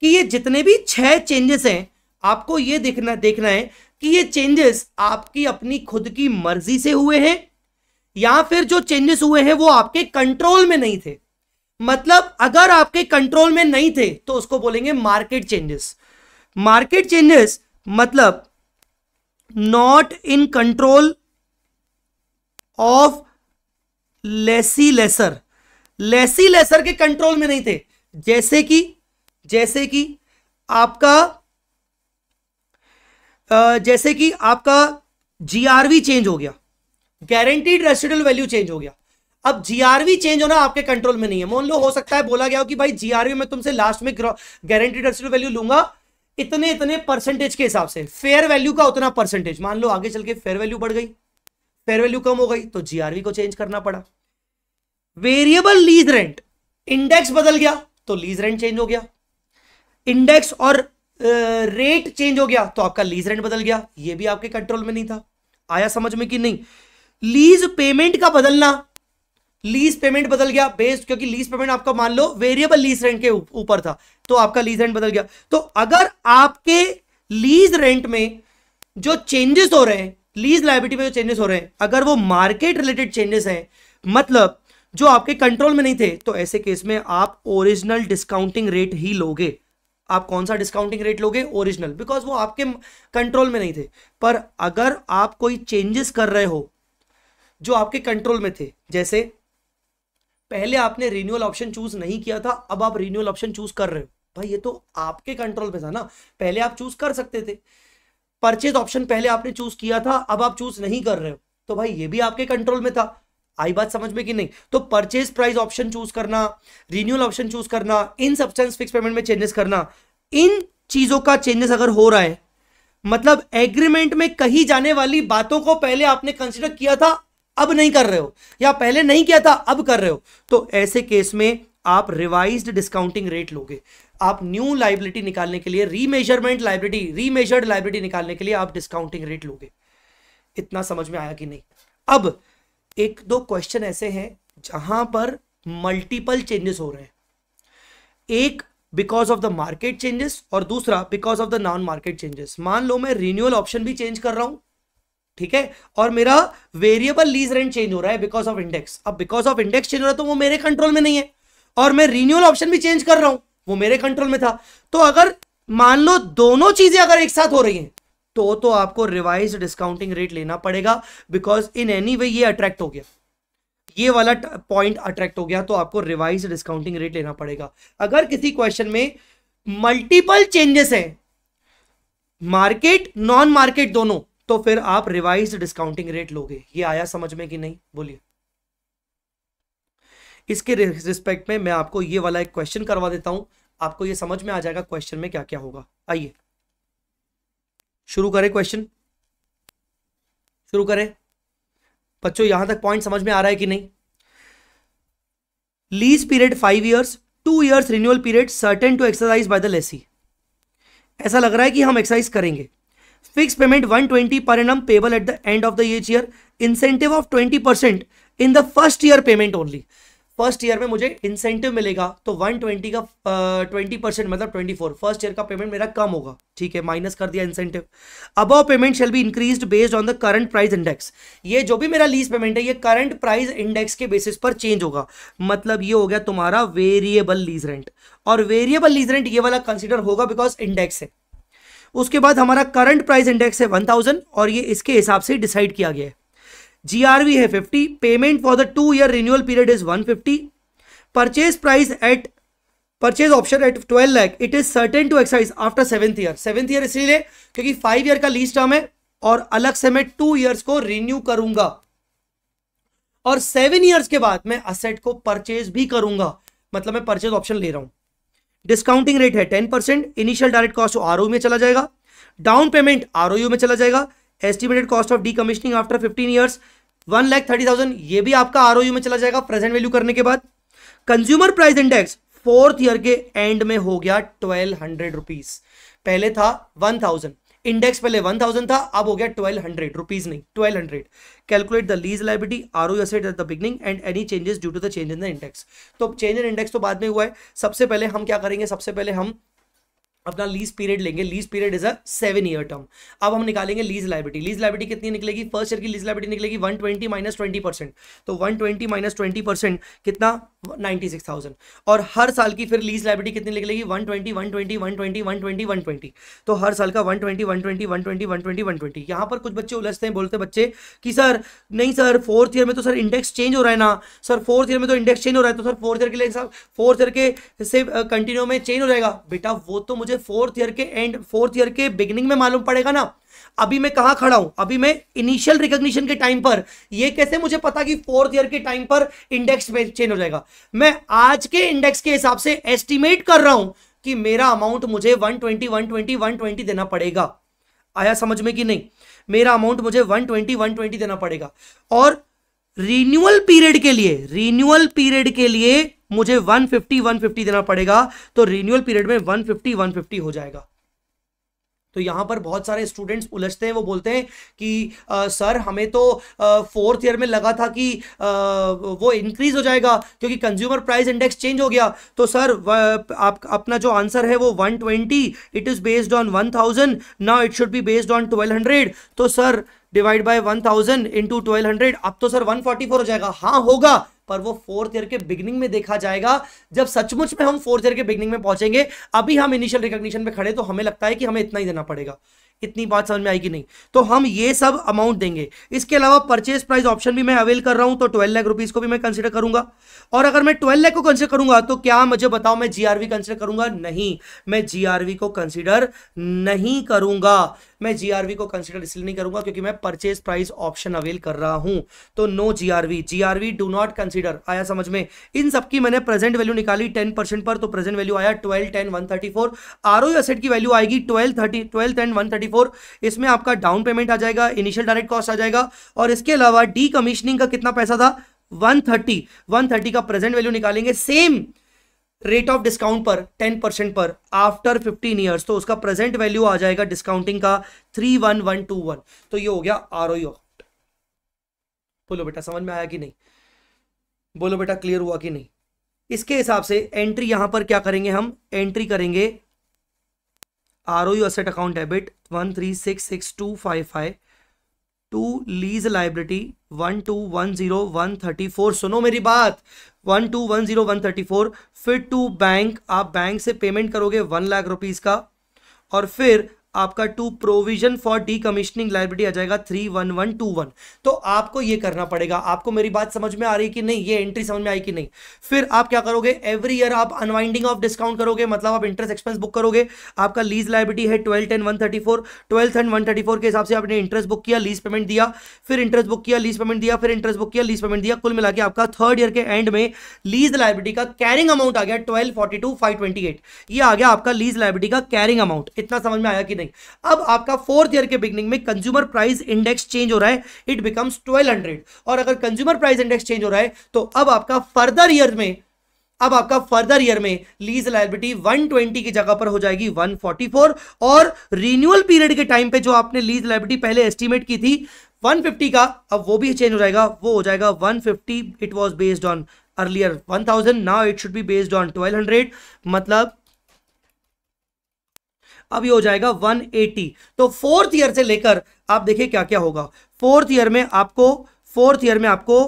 कि ये जितने भी छह चेंजेस हैं आपको ये देखना देखना है कि ये चेंजेस आपकी अपनी खुद की मर्जी से हुए हैं या फिर जो चेंजेस हुए हैं वो आपके कंट्रोल में नहीं थे मतलब अगर आपके कंट्रोल में नहीं थे तो उसको बोलेंगे मार्केट चेंजेस मार्केट चेंजेस मतलब not in control of lessee lessor lessee lessor के कंट्रोल में नहीं थे जैसे कि जैसे कि आपका जैसे कि आपका जीआरवी चेंज हो गया गारंटीड रेसिडल वैल्यू चेंज हो गया अब जीआरवी चेंज होना आपके कंट्रोल में नहीं है मान लो हो सकता है बोला गया हो कि भाई जीआरवी में तुमसे लास्ट में गारंटीड रेसिडल वैल्यू लूंगा इतने इतने परसेंटेज के हिसाब से फेयर वैल्यू का उतना परसेंटेज मान लो आगे चल के फेयर वैल्यू बढ़ गई फेयर वैल्यू कम हो गई तो जीआरवी को चेंज करना पड़ा वेरिएबल लीज रेंट इंडेक्स बदल गया तो लीज रेंट चेंज हो गया इंडेक्स और रेट चेंज हो गया तो आपका लीज रेंट बदल गया ये भी आपके कंट्रोल में नहीं था आया समझ में कि नहीं लीज पेमेंट का बदलना लीज पेमेंट बदल गया बेस्ड क्योंकि लीज पेमेंट आपका मान लो वेरिएबल लीज रेंट के ऊपर था तो आपका लीज रेंट बदल गया तो अगर आपके लीज रेंट में जो चेंजेस हो रहे हैं लीज लाइबिलिटी में जो चेंजेस हो रहे हैं अगर वो मार्केट रिलेटेड चेंजेस हैं मतलब जो आपके कंट्रोल में नहीं थे तो ऐसे केस में आप ओरिजिनल डिस्काउंटिंग रेट ही लोगे आप कौन सा डिस्काउंटिंग रेट लोगे ओरिजिनल बिकॉज वो आपके कंट्रोल में नहीं थे पर अगर आप कोई चेंजेस कर रहे हो जो आपके कंट्रोल में थे जैसे पहले आपने रिन्यूअल ऑप्शन चूज नहीं किया था अब आप रिन्यूअल ऑप्शन चूज कर रहे हो भाई ये तो आपके कंट्रोल में था ना पहले आप चूज कर सकते थे परचेज ऑप्शन पहले आपने चूज किया था अब आप चूज नहीं कर रहे हो तो भाई ये भी आपके कंट्रोल में था आई बात समझ में कि नहीं तो परचेज प्राइस ऑप्शन चूज करना रिन्यूअल ऑप्शन चूज करना इन सब्सटेंस फिक्स पेमेंट में चेंजेस करना इन चीजों का चेंजेस अगर हो रहा है मतलब एग्रीमेंट में कही जाने वाली बातों को पहले आपने कंसिडर किया था अब नहीं कर रहे हो या पहले नहीं किया था अब कर रहे हो तो ऐसे केस में आप रिवाइज्ड डिस्काउंटिंग रेट लोगे आप न्यू लाइबिलिटी निकालने के लिए रीमेजरमेंट लाइबिलिटी रीमेजर्ड लाइबिलिटी निकालने के लिए आप डिस्काउंटिंग रेट लोगे इतना समझ में आया कि नहीं अब एक दो क्वेश्चन ऐसे हैं जहां पर मल्टीपल चेंजेस हो रहे हैं एक because of the market changes और दूसरा because of the non market changes मान लो मैं रिन्यूअल ऑप्शन भी चेंज कर रहा हूं ठीक है और मेरा वेरिएबल लीज रेंट चेंज हो रहा है बिकॉज ऑफ इंडेक्स अब बिकॉज ऑफ इंडेक्स चेंज हो रहा है तो वो मेरे कंट्रोल में नहीं है और मैं रिन्यूअल ऑप्शन भी चेंज कर रहा हूं वो मेरे कंट्रोल में था तो अगर मान लो दोनों चीजें अगर एक साथ हो रही हैं तो तो आपको रिवाइज डिस्काउंटिंग रेट लेना पड़ेगा बिकॉज इन एनी वे ये अट्रैक्ट हो गया ये वाला पॉइंट अट्रैक्ट हो गया तो आपको रिवाइज डिस्काउंटिंग रेट लेना पड़ेगा अगर किसी क्वेश्चन में मल्टीपल चेंजेस हैं मार्केट नॉन मार्केट दोनों तो फिर आप रिवाइज डिस्काउंटिंग रेट लोगे ये आया समझ में कि नहीं बोलिए इसके रिस्पेक्ट में मैं आपको ये वाला एक क्वेश्चन करवा देता हूं आपको ये समझ में आ जाएगा क्वेश्चन में क्या क्या होगा आइए शुरू करें क्वेश्चन शुरू करें बच्चों यहां तक पॉइंट समझ में आ रहा है कि नहीं lease period five years two years renewal period certain to exercise by the lessee ऐसा लग रहा है कि हम एक्सरसाइज करेंगे fix payment 120 per annum payable at the end of the each year incentive of 20 percent in the first year payment only first year में मुझे incentive मिलेगा तो 120 का ट्वेंटी परसेंट मतलब 24 फर्स्ट ईयर का पेमेंट मेरा कम होगा ठीक है माइनस कर दिया incentive above payment shall be increase based on the current price index ये जो भी मेरा लीज पेमेंट है ये करंट प्राइस इंडेक्स के बेसिस पर चेंज होगा मतलब ये हो गया तुम्हारा वेरिएबल लीज रेंट और वेरिएबल लीज रेंट ये वाला कंसिडर होगा बिकॉज इंडेक्स है उसके बाद हमारा करंट प्राइस इंडेक्स है वन थाउजेंड और ये इसके हिसाब से डिसाइड किया गया है जीआरवी है fifty payment for the two year renewal period is one fifty purchase price at purchase option at twelve lakh it is certain to exercise after seventh year seventh year इसलिए क्योंकि फाइव ईयर का lease term है और अलग से मैं two years को renew करूंगा और सेवन ईयर्स के बाद मैं असेट को परचेज भी करूंगा मतलब मैं परचेज ऑप्शन ले रहा हूं डिस्काउंटिंग रेट है ten percent initial direct cost R में चला जाएगा डाउन पेमेंट आर में चला जाएगा estimated cost of decommissioning after fifteen years one lakh thirty thousand ये भी आपका आर में चला जाएगा प्रेजेंट वैल्यू करने के बाद consumer price index fourth year के एंड में हो गया ट्वेल्व हंड्रेड रुपीज पहले था वन थाउजेंड इंडेक्स पहले 1000 था अब हो गया 1200 रुपीस नहीं 1200 calculate the lease liability R O asset at the beginning and any changes due to the change in the index तो चेंज इन इंडेक्स तो बाद में हुआ है सबसे पहले हम क्या करेंगे सबसे पहले हम अपना लीज पीरियड लेंगे lease period is a seven year term अब हम निकालेंगे लीज लाइबिलिटी लीज लाइबिलिटी कितनी निकलेगी फर्स्ट ईयर की लीज लाइबिलिटी निकलेगी one twenty minus twenty percent तो one twenty minus twenty percent कितना नाइन्टी सिक्स थाउजेंड और हर साल की फिर लीज लाइबिलिटी कितनी निकलेगी one twenty one twenty one twenty one twenty one twenty तो हर साल का one twenty one twenty one twenty one twenty one twenty यहाँ पर कुछ बच्चे उलझते हैं बोलते बच्चे कि सर नहीं सर फोर्थ ईयर में तो सर इंडेक्स चेंज हो रहा है ना सर फोर्थ ईयर में तो इंडेक्स चेंज हो रहा है तो सर फोर्थ ईयर के लिए फोर्थ ईयर के से कंटिन्यू में चेंज हो जाएगा बेटा वो तो मुझे फोर्थ ईयर के एंड फोर्थ ईयर के बिगनिंग में मालूम पड़ेगा ना अभी मैं कहाँ खड़ा हूँ अभी मैं इनिशियल रिकग्निशन के टाइम पर ये कैसे मुझे पता कि फोर्थ ईयर के टाइम पर इंडेक्स चेंज हो जाएगा मैं आज के इंडेक्स के हिसाब से एस्टिमेट कर रहा हूँ कि मेरा अमाउंट मुझे 120 120 120 देना पड़ेगा आया समझ में कि नहीं मेरा अमाउंट मुझे 120 120 देना पड़ेगा और रिन्यूअल पीरियड के लिए रिन्यूअल पीरियड के लिए मुझे 150 150 देना पड़ेगा तो रिन्यूअल पीरियड में 150 150 हो जाएगा तो यहाँ पर बहुत सारे स्टूडेंट्स उलझते हैं वो बोलते हैं कि आ, सर हमें तो फोर्थ ईयर में लगा था कि आ, वो इंक्रीज हो जाएगा क्योंकि कंज्यूमर प्राइस इंडेक्स चेंज हो गया तो सर व, आप अपना जो आंसर है वो 120 it is based on 1000 now it should be based on 1200 तो sir divide by 1000 thousand into अब तो सर फोर हो जाएगा हाँ होगा पर वो फोर्थ ईयर के बिगनिंग में देखा जाएगा जब सचमुच में हम फोर्थ ईयर के बिगनिंग में पहुंचेंगे अभी हम इनिशियल रिकॉग्निशन पे खड़े तो हमें लगता है कि हमें इतना ही देना पड़ेगा इतनी बात समझ में आएगी नहीं तो हम ये सब अमाउंट देंगे इसके अलावा परचेज प्राइस ऑप्शन भी मैं अवेल कर रहा हूं तो ट्वेल्व लाख रुपीज को भी मैं कंसिडर करूंगा और अगर मैं ट्वेल्व लाख को कंसिडर करूंगा तो क्या मुझे बताओ मैं जीआरवी कंसिडर करूंगा नहीं मैं जीआरवी को कंसिडर नहीं करूंगा मैं जीआरवी को कंसिडर इसलिए नहीं करूंगा क्योंकि मैं परचेज प्राइस ऑप्शन अवेल कर रहा हूं तो no GRV GRV do not consider आया समझ में इन सबकी मैंने प्रेजेंट वैल्यू निकाली टेन परसेंट पर तो प्रेजेंट वैल्यू आया twelve ten one thirty four RO asset की वैल्यू आएगी twelve thirty twelve ten one thirty four इसमें आपका डाउन पेमेंट आ जाएगा इनिशियल डायरेक्ट कॉस्ट आ जाएगा और इसके अलावा डी कमीशनिंग का कितना पैसा था वन थर्टी वन थर्टी का प्रेजेंट वैल्यू निकालेंगे सेम रेट ऑफ डिस्काउंट पर टेन परसेंट पर आफ्टर फिफ्टीन ईयर्स तो उसका प्रेजेंट वैल्यू आ जाएगा डिस्काउंटिंग का three one one two one तो ये हो गया आर ओ e बोलो बेटा समझ में आया कि नहीं बोलो बेटा क्लियर हुआ कि नहीं इसके हिसाब से एंट्री यहां पर क्या करेंगे हम एंट्री करेंगे R O U asset account debit one three six six two five five to lease liability one two one zero one thirty four सुनो मेरी बात one two one zero one thirty four फिर to bank आप bank से payment करोगे one lakh rupees का और फिर आपका to provision for decommissioning liability आ जाएगा three one one two one तो आपको ये करना पड़ेगा आपको मेरी बात समझ में आ रही कि नहीं ये एंट्री समझ में आई कि नहीं फिर आप क्या करोगे एवरी ईयर आप अनवाइंडिंग ऑफ डिस्काउंट करोगे मतलब आप इंटरेस्ट एक्सपेंस बुक करोगे आपका लीज लाइब्रेरी है twelve ten one thirty four twelfth and one thirty four के हिसाब से आपने इंटरेस्ट बुक किया लीज पेमेंट दिया फिर इंटरेस्ट बुक किया लीज पेमेंट दिया फिर इंटरेस्ट बुक किया लीज पेमेंट दिया कुल मिला आपका थर्ड ईयर के एंड में लीज लाइब्रेरी का कैरिंग अमाउंट आ गया twelve forty two five twenty eight ये आ गया आपका लीज लाइब्रेरी का कैरिंग अमाउंट इतना समझ में आया कि बिगिनिंग अब आपका फोर्थ ईयर के बिगनिंग में कंज्यूमर प्राइस इंडेक्स चेंज हो रहा है इट बिकम्स ट्वेल्व और अगर कंज्यूमर प्राइस इंडेक्स चेंज हो रहा है तो अब आपका फर्दर ईयर में अब आपका फर्दर ईयर में लीज लाइबिलिटी 120 की जगह पर हो जाएगी 144 और रिन्यूअल पीरियड के टाइम पे जो आपने लीज लाइबिलिटी पहले एस्टिमेट की थी 150 का अब वो भी चेंज हो जाएगा वो हो जाएगा 150 it was based on earlier 1000 now it should be based on 1200 मतलब अब ये हो जाएगा 180 तो फोर्थ ईयर से लेकर आप देखिए क्या क्या होगा फोर्थ ईयर में आपको फोर्थ ईयर में आपको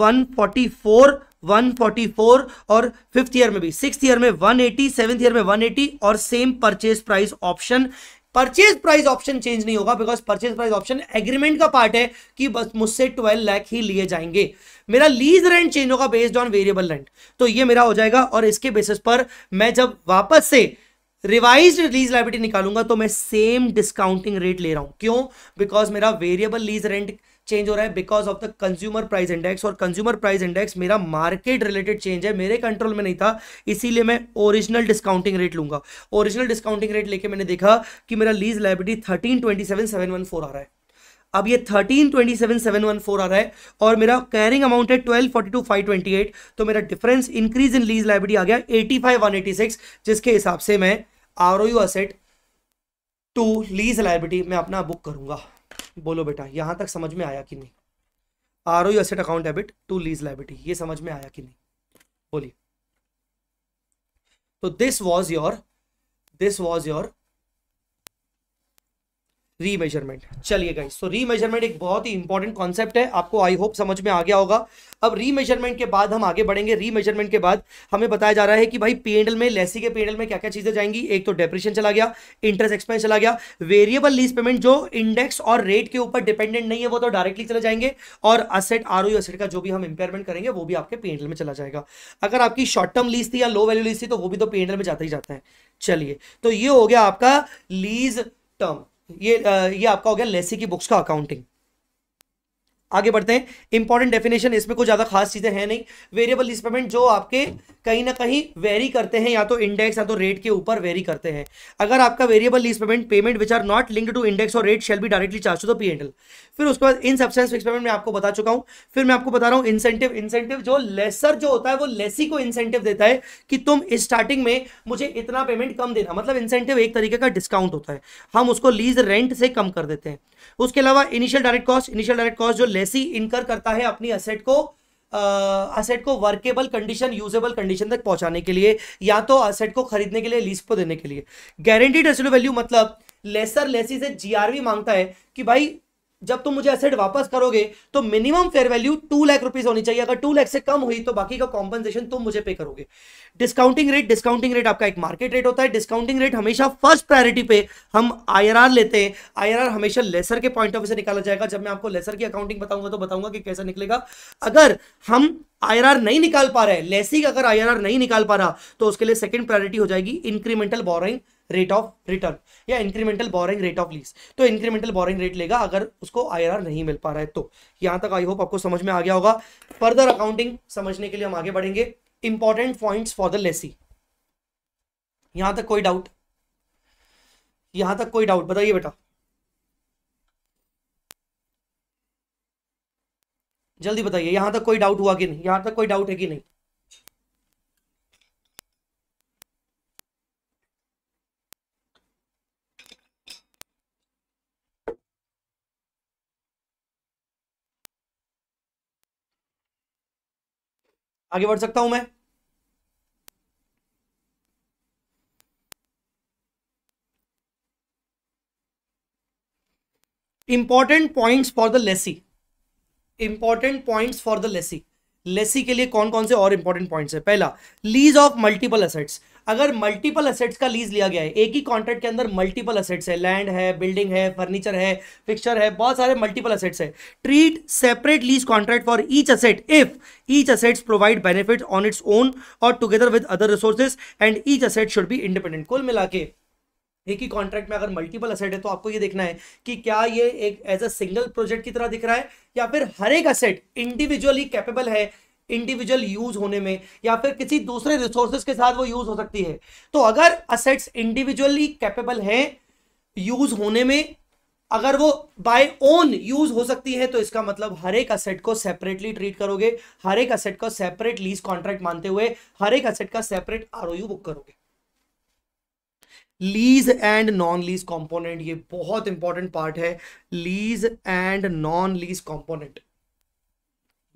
144 144 और फिफ्थ ईयर में भी सिक्स ईयर में 180 सेवेंथ ईयर में 180 और same purchase price option purchase price option change नहीं होगा because purchase price option agreement का पार्ट है कि बस मुझसे 12 लाख ही लिए जाएंगे मेरा लीज रेंट चेंज होगा बेस्ड ऑन वेरिएबल रेंट तो ये मेरा हो जाएगा और इसके बेसिस पर मैं जब वापस से रिवाइज लीज लाइबिलिटी निकालूंगा तो मैं सेम डिस्काउंटिंग रेट ले रहा हूं क्यों बिकॉज मेरा वेरिएबल लीज रेंट चेंज हो रहा है because of the consumer price index और कंज्यूमर प्राइस इंडेक्स मेरा मार्केट रिलेटेड चेंज है मेरे कंट्रोल में नहीं था इसीलिए मैं ओरिजिनल डिस्काउंटिंग रेट लूंगा ओरिजिनल डिस्काउंटिंग रेट लेके मैंने देखा कि मेरा lease liability thirteen twenty seven seven one four आ रहा है अब ये thirteen twenty seven seven one four आ रहा है और मेरा कैरिंग अमाउंट है twelve forty two five twenty eight तो मेरा difference increase in lease liability आ गया eighty five one eighty six जिसके हिसाब से मैं R O U asset to lease liability मैं अपना बुक करूंगा बोलो बेटा यहां तक समझ में आया कि नहीं R O U asset account debit to lease liability ये समझ में आया कि नहीं बोलिए तो this was your this was your remeasurement चलिए गाइस सो रीमेजरमेंट एक बहुत ही इंपॉर्टेंट कॉन्सेप्ट है आपको आई होप समझ में आ गया होगा अब रीमेजरमेंट के बाद हम आगे बढ़ेंगे रीमेजरमेंट के बाद हमें बताया जा रहा है कि भाई पीएनएल में लेसी के पीएनएल में क्या क्या चीजें जाएंगी एक तो डेप्रेशन चला गया इंटरेस्ट एक्सपेंस चला गया वेरिएबल लीज पेमेंट जो इंडेक्स और रेट के ऊपर डिपेंडेंट नहीं है वो तो डायरेक्टली चले जाएंगे और असेट आर असेट का जो भी हम इंपेयरमेंट करेंगे वो भी आपके पीएनएल में चला जाएगा अगर आपकी शॉर्ट टर्म लीज थी या लो वैल्यू लीज थी तो वो भी तो एंडल में जाता ही जाता है चलिए तो ये हो गया आपका लीज टर्म ये ये आपका हो गया लेसी की बुक्स का अकाउंटिंग आगे बढ़ते हैं इंपॉर्टेंट डेफिनेशन इसमें कोई ज़्यादा खास चीज़ें हैं नहीं वेरिएबल पेमेंट जो आपके कहीं ना कहीं वेरी करते हैं या तो इंडेक्स या तो रेट के ऊपर वेरी करते हैं अगर आपका variable lease payment which are not linked to index और रेट शेल भी directly charge to the P and L फिर उसके बाद इन फिक्स पेमेंट में आपको बता चुका हूँ फिर मैं आपको बता रहा हूँ इंसेंटिव इंसेंटिव जो लेसर जो होता है वो लेसी को इंसेंटिव देता है कि तुम स्टार्टिंग में मुझे इतना पेमेंट कम देना मतलब इंसेंटिव एक तरीके का डिस्काउंट होता है हम उसको लीज रेंट से कम कर देते हैं उसके अलावा initial direct cost initial direct cost जो लेसी इनकर करता है अपनी असेट को असेट uh, को वर्केबल कंडीशन यूजेबल कंडीशन तक पहुंचाने के लिए या तो असेट को खरीदने के लिए लीज पर देने के लिए गारंटीड रेसिडल वैल्यू मतलब लेसर लेसी से जीआरवी मांगता है कि भाई जब तुम मुझे एसेट वापस करोगे तो minimum fair value two lakh rupees होनी चाहिए अगर टू लाख से कम हुई तो बाकी का कॉम्पनसेशन तुम मुझे पे करोगे डिस्काउंटिंग रेट डिस्काउंटिंग रेट आपका एक मार्केट रेट होता है डिस्काउंटिंग रेट हमेशा फर्स्ट प्रायोरिटी पे हम आईआरआर लेते हैं आईआरआर हमेशा लेसर के पॉइंट ऑफ व्यू से निकाला जाएगा जब मैं आपको लेसर की अकाउंटिंग बताऊंगा तो बताऊंगा कि कैसा निकलेगा अगर हम आईआरआर नहीं निकाल पा रहे लेसिक अगर आईआरआर नहीं निकाल पा रहा तो उसके लिए सेकंड प्रायोरिटी हो जाएगी incremental borrowing rate of return या incremental borrowing rate of lease तो इंक्रीमेंटल बोरिंग रेट लेगा अगर उसको आई नहीं मिल पा रहा है तो यहां तक आई होप आपको समझ में आ गया होगा फर्दर अकाउंटिंग समझने के लिए हम आगे बढ़ेंगे important point for the lessee यहां तक कोई डाउट यहां तक कोई डाउट बताइए बेटा जल्दी बताइए यहां तक कोई डाउट हुआ कि नहीं यहां तक कोई डाउट है कि नहीं आगे बढ़ सकता हूं मैं important points for the lessee important points for the lessee lessee के लिए कौन कौन से और इंपॉर्टेंट पॉइंट्स है पहला लीज ऑफ मल्टीपल असेट्स अगर मल्टीपल असेट्स का लीज लिया गया है एक ही कॉन्ट्रैक्ट के अंदर मल्टीपल असेट्स है लैंड है बिल्डिंग है फर्नीचर है फिक्सर है बहुत सारे मल्टीपल असेट्स है treat separate lease contract for each asset if each assets provide benefit on its own और together with other resources and each asset should be independent कुल मिला के एक ही कॉन्ट्रैक्ट में अगर मल्टीपल असेट है तो आपको ये देखना है कि क्या ये एक एज अ सिंगल प्रोजेक्ट की तरह दिख रहा है या फिर हर एक असेट इंडिविजुअली कैपेबल है इंडिविजुअल यूज होने में या फिर किसी दूसरे रिसोर्सेज के साथ वो यूज हो सकती है तो अगर असेट्स इंडिविजुअली कैपेबल हैं यूज होने में अगर वो बाय ओन यूज हो सकती है तो इसका मतलब हर एक असेट को सेपरेटली ट्रीट करोगे हर एक असेट को सेपरेट लीज कॉन्ट्रैक्ट मानते हुए हर एक असेट का सेपरेट आर बुक करोगे lease and non lease component ये बहुत इंपॉर्टेंट पार्ट है lease and non lease component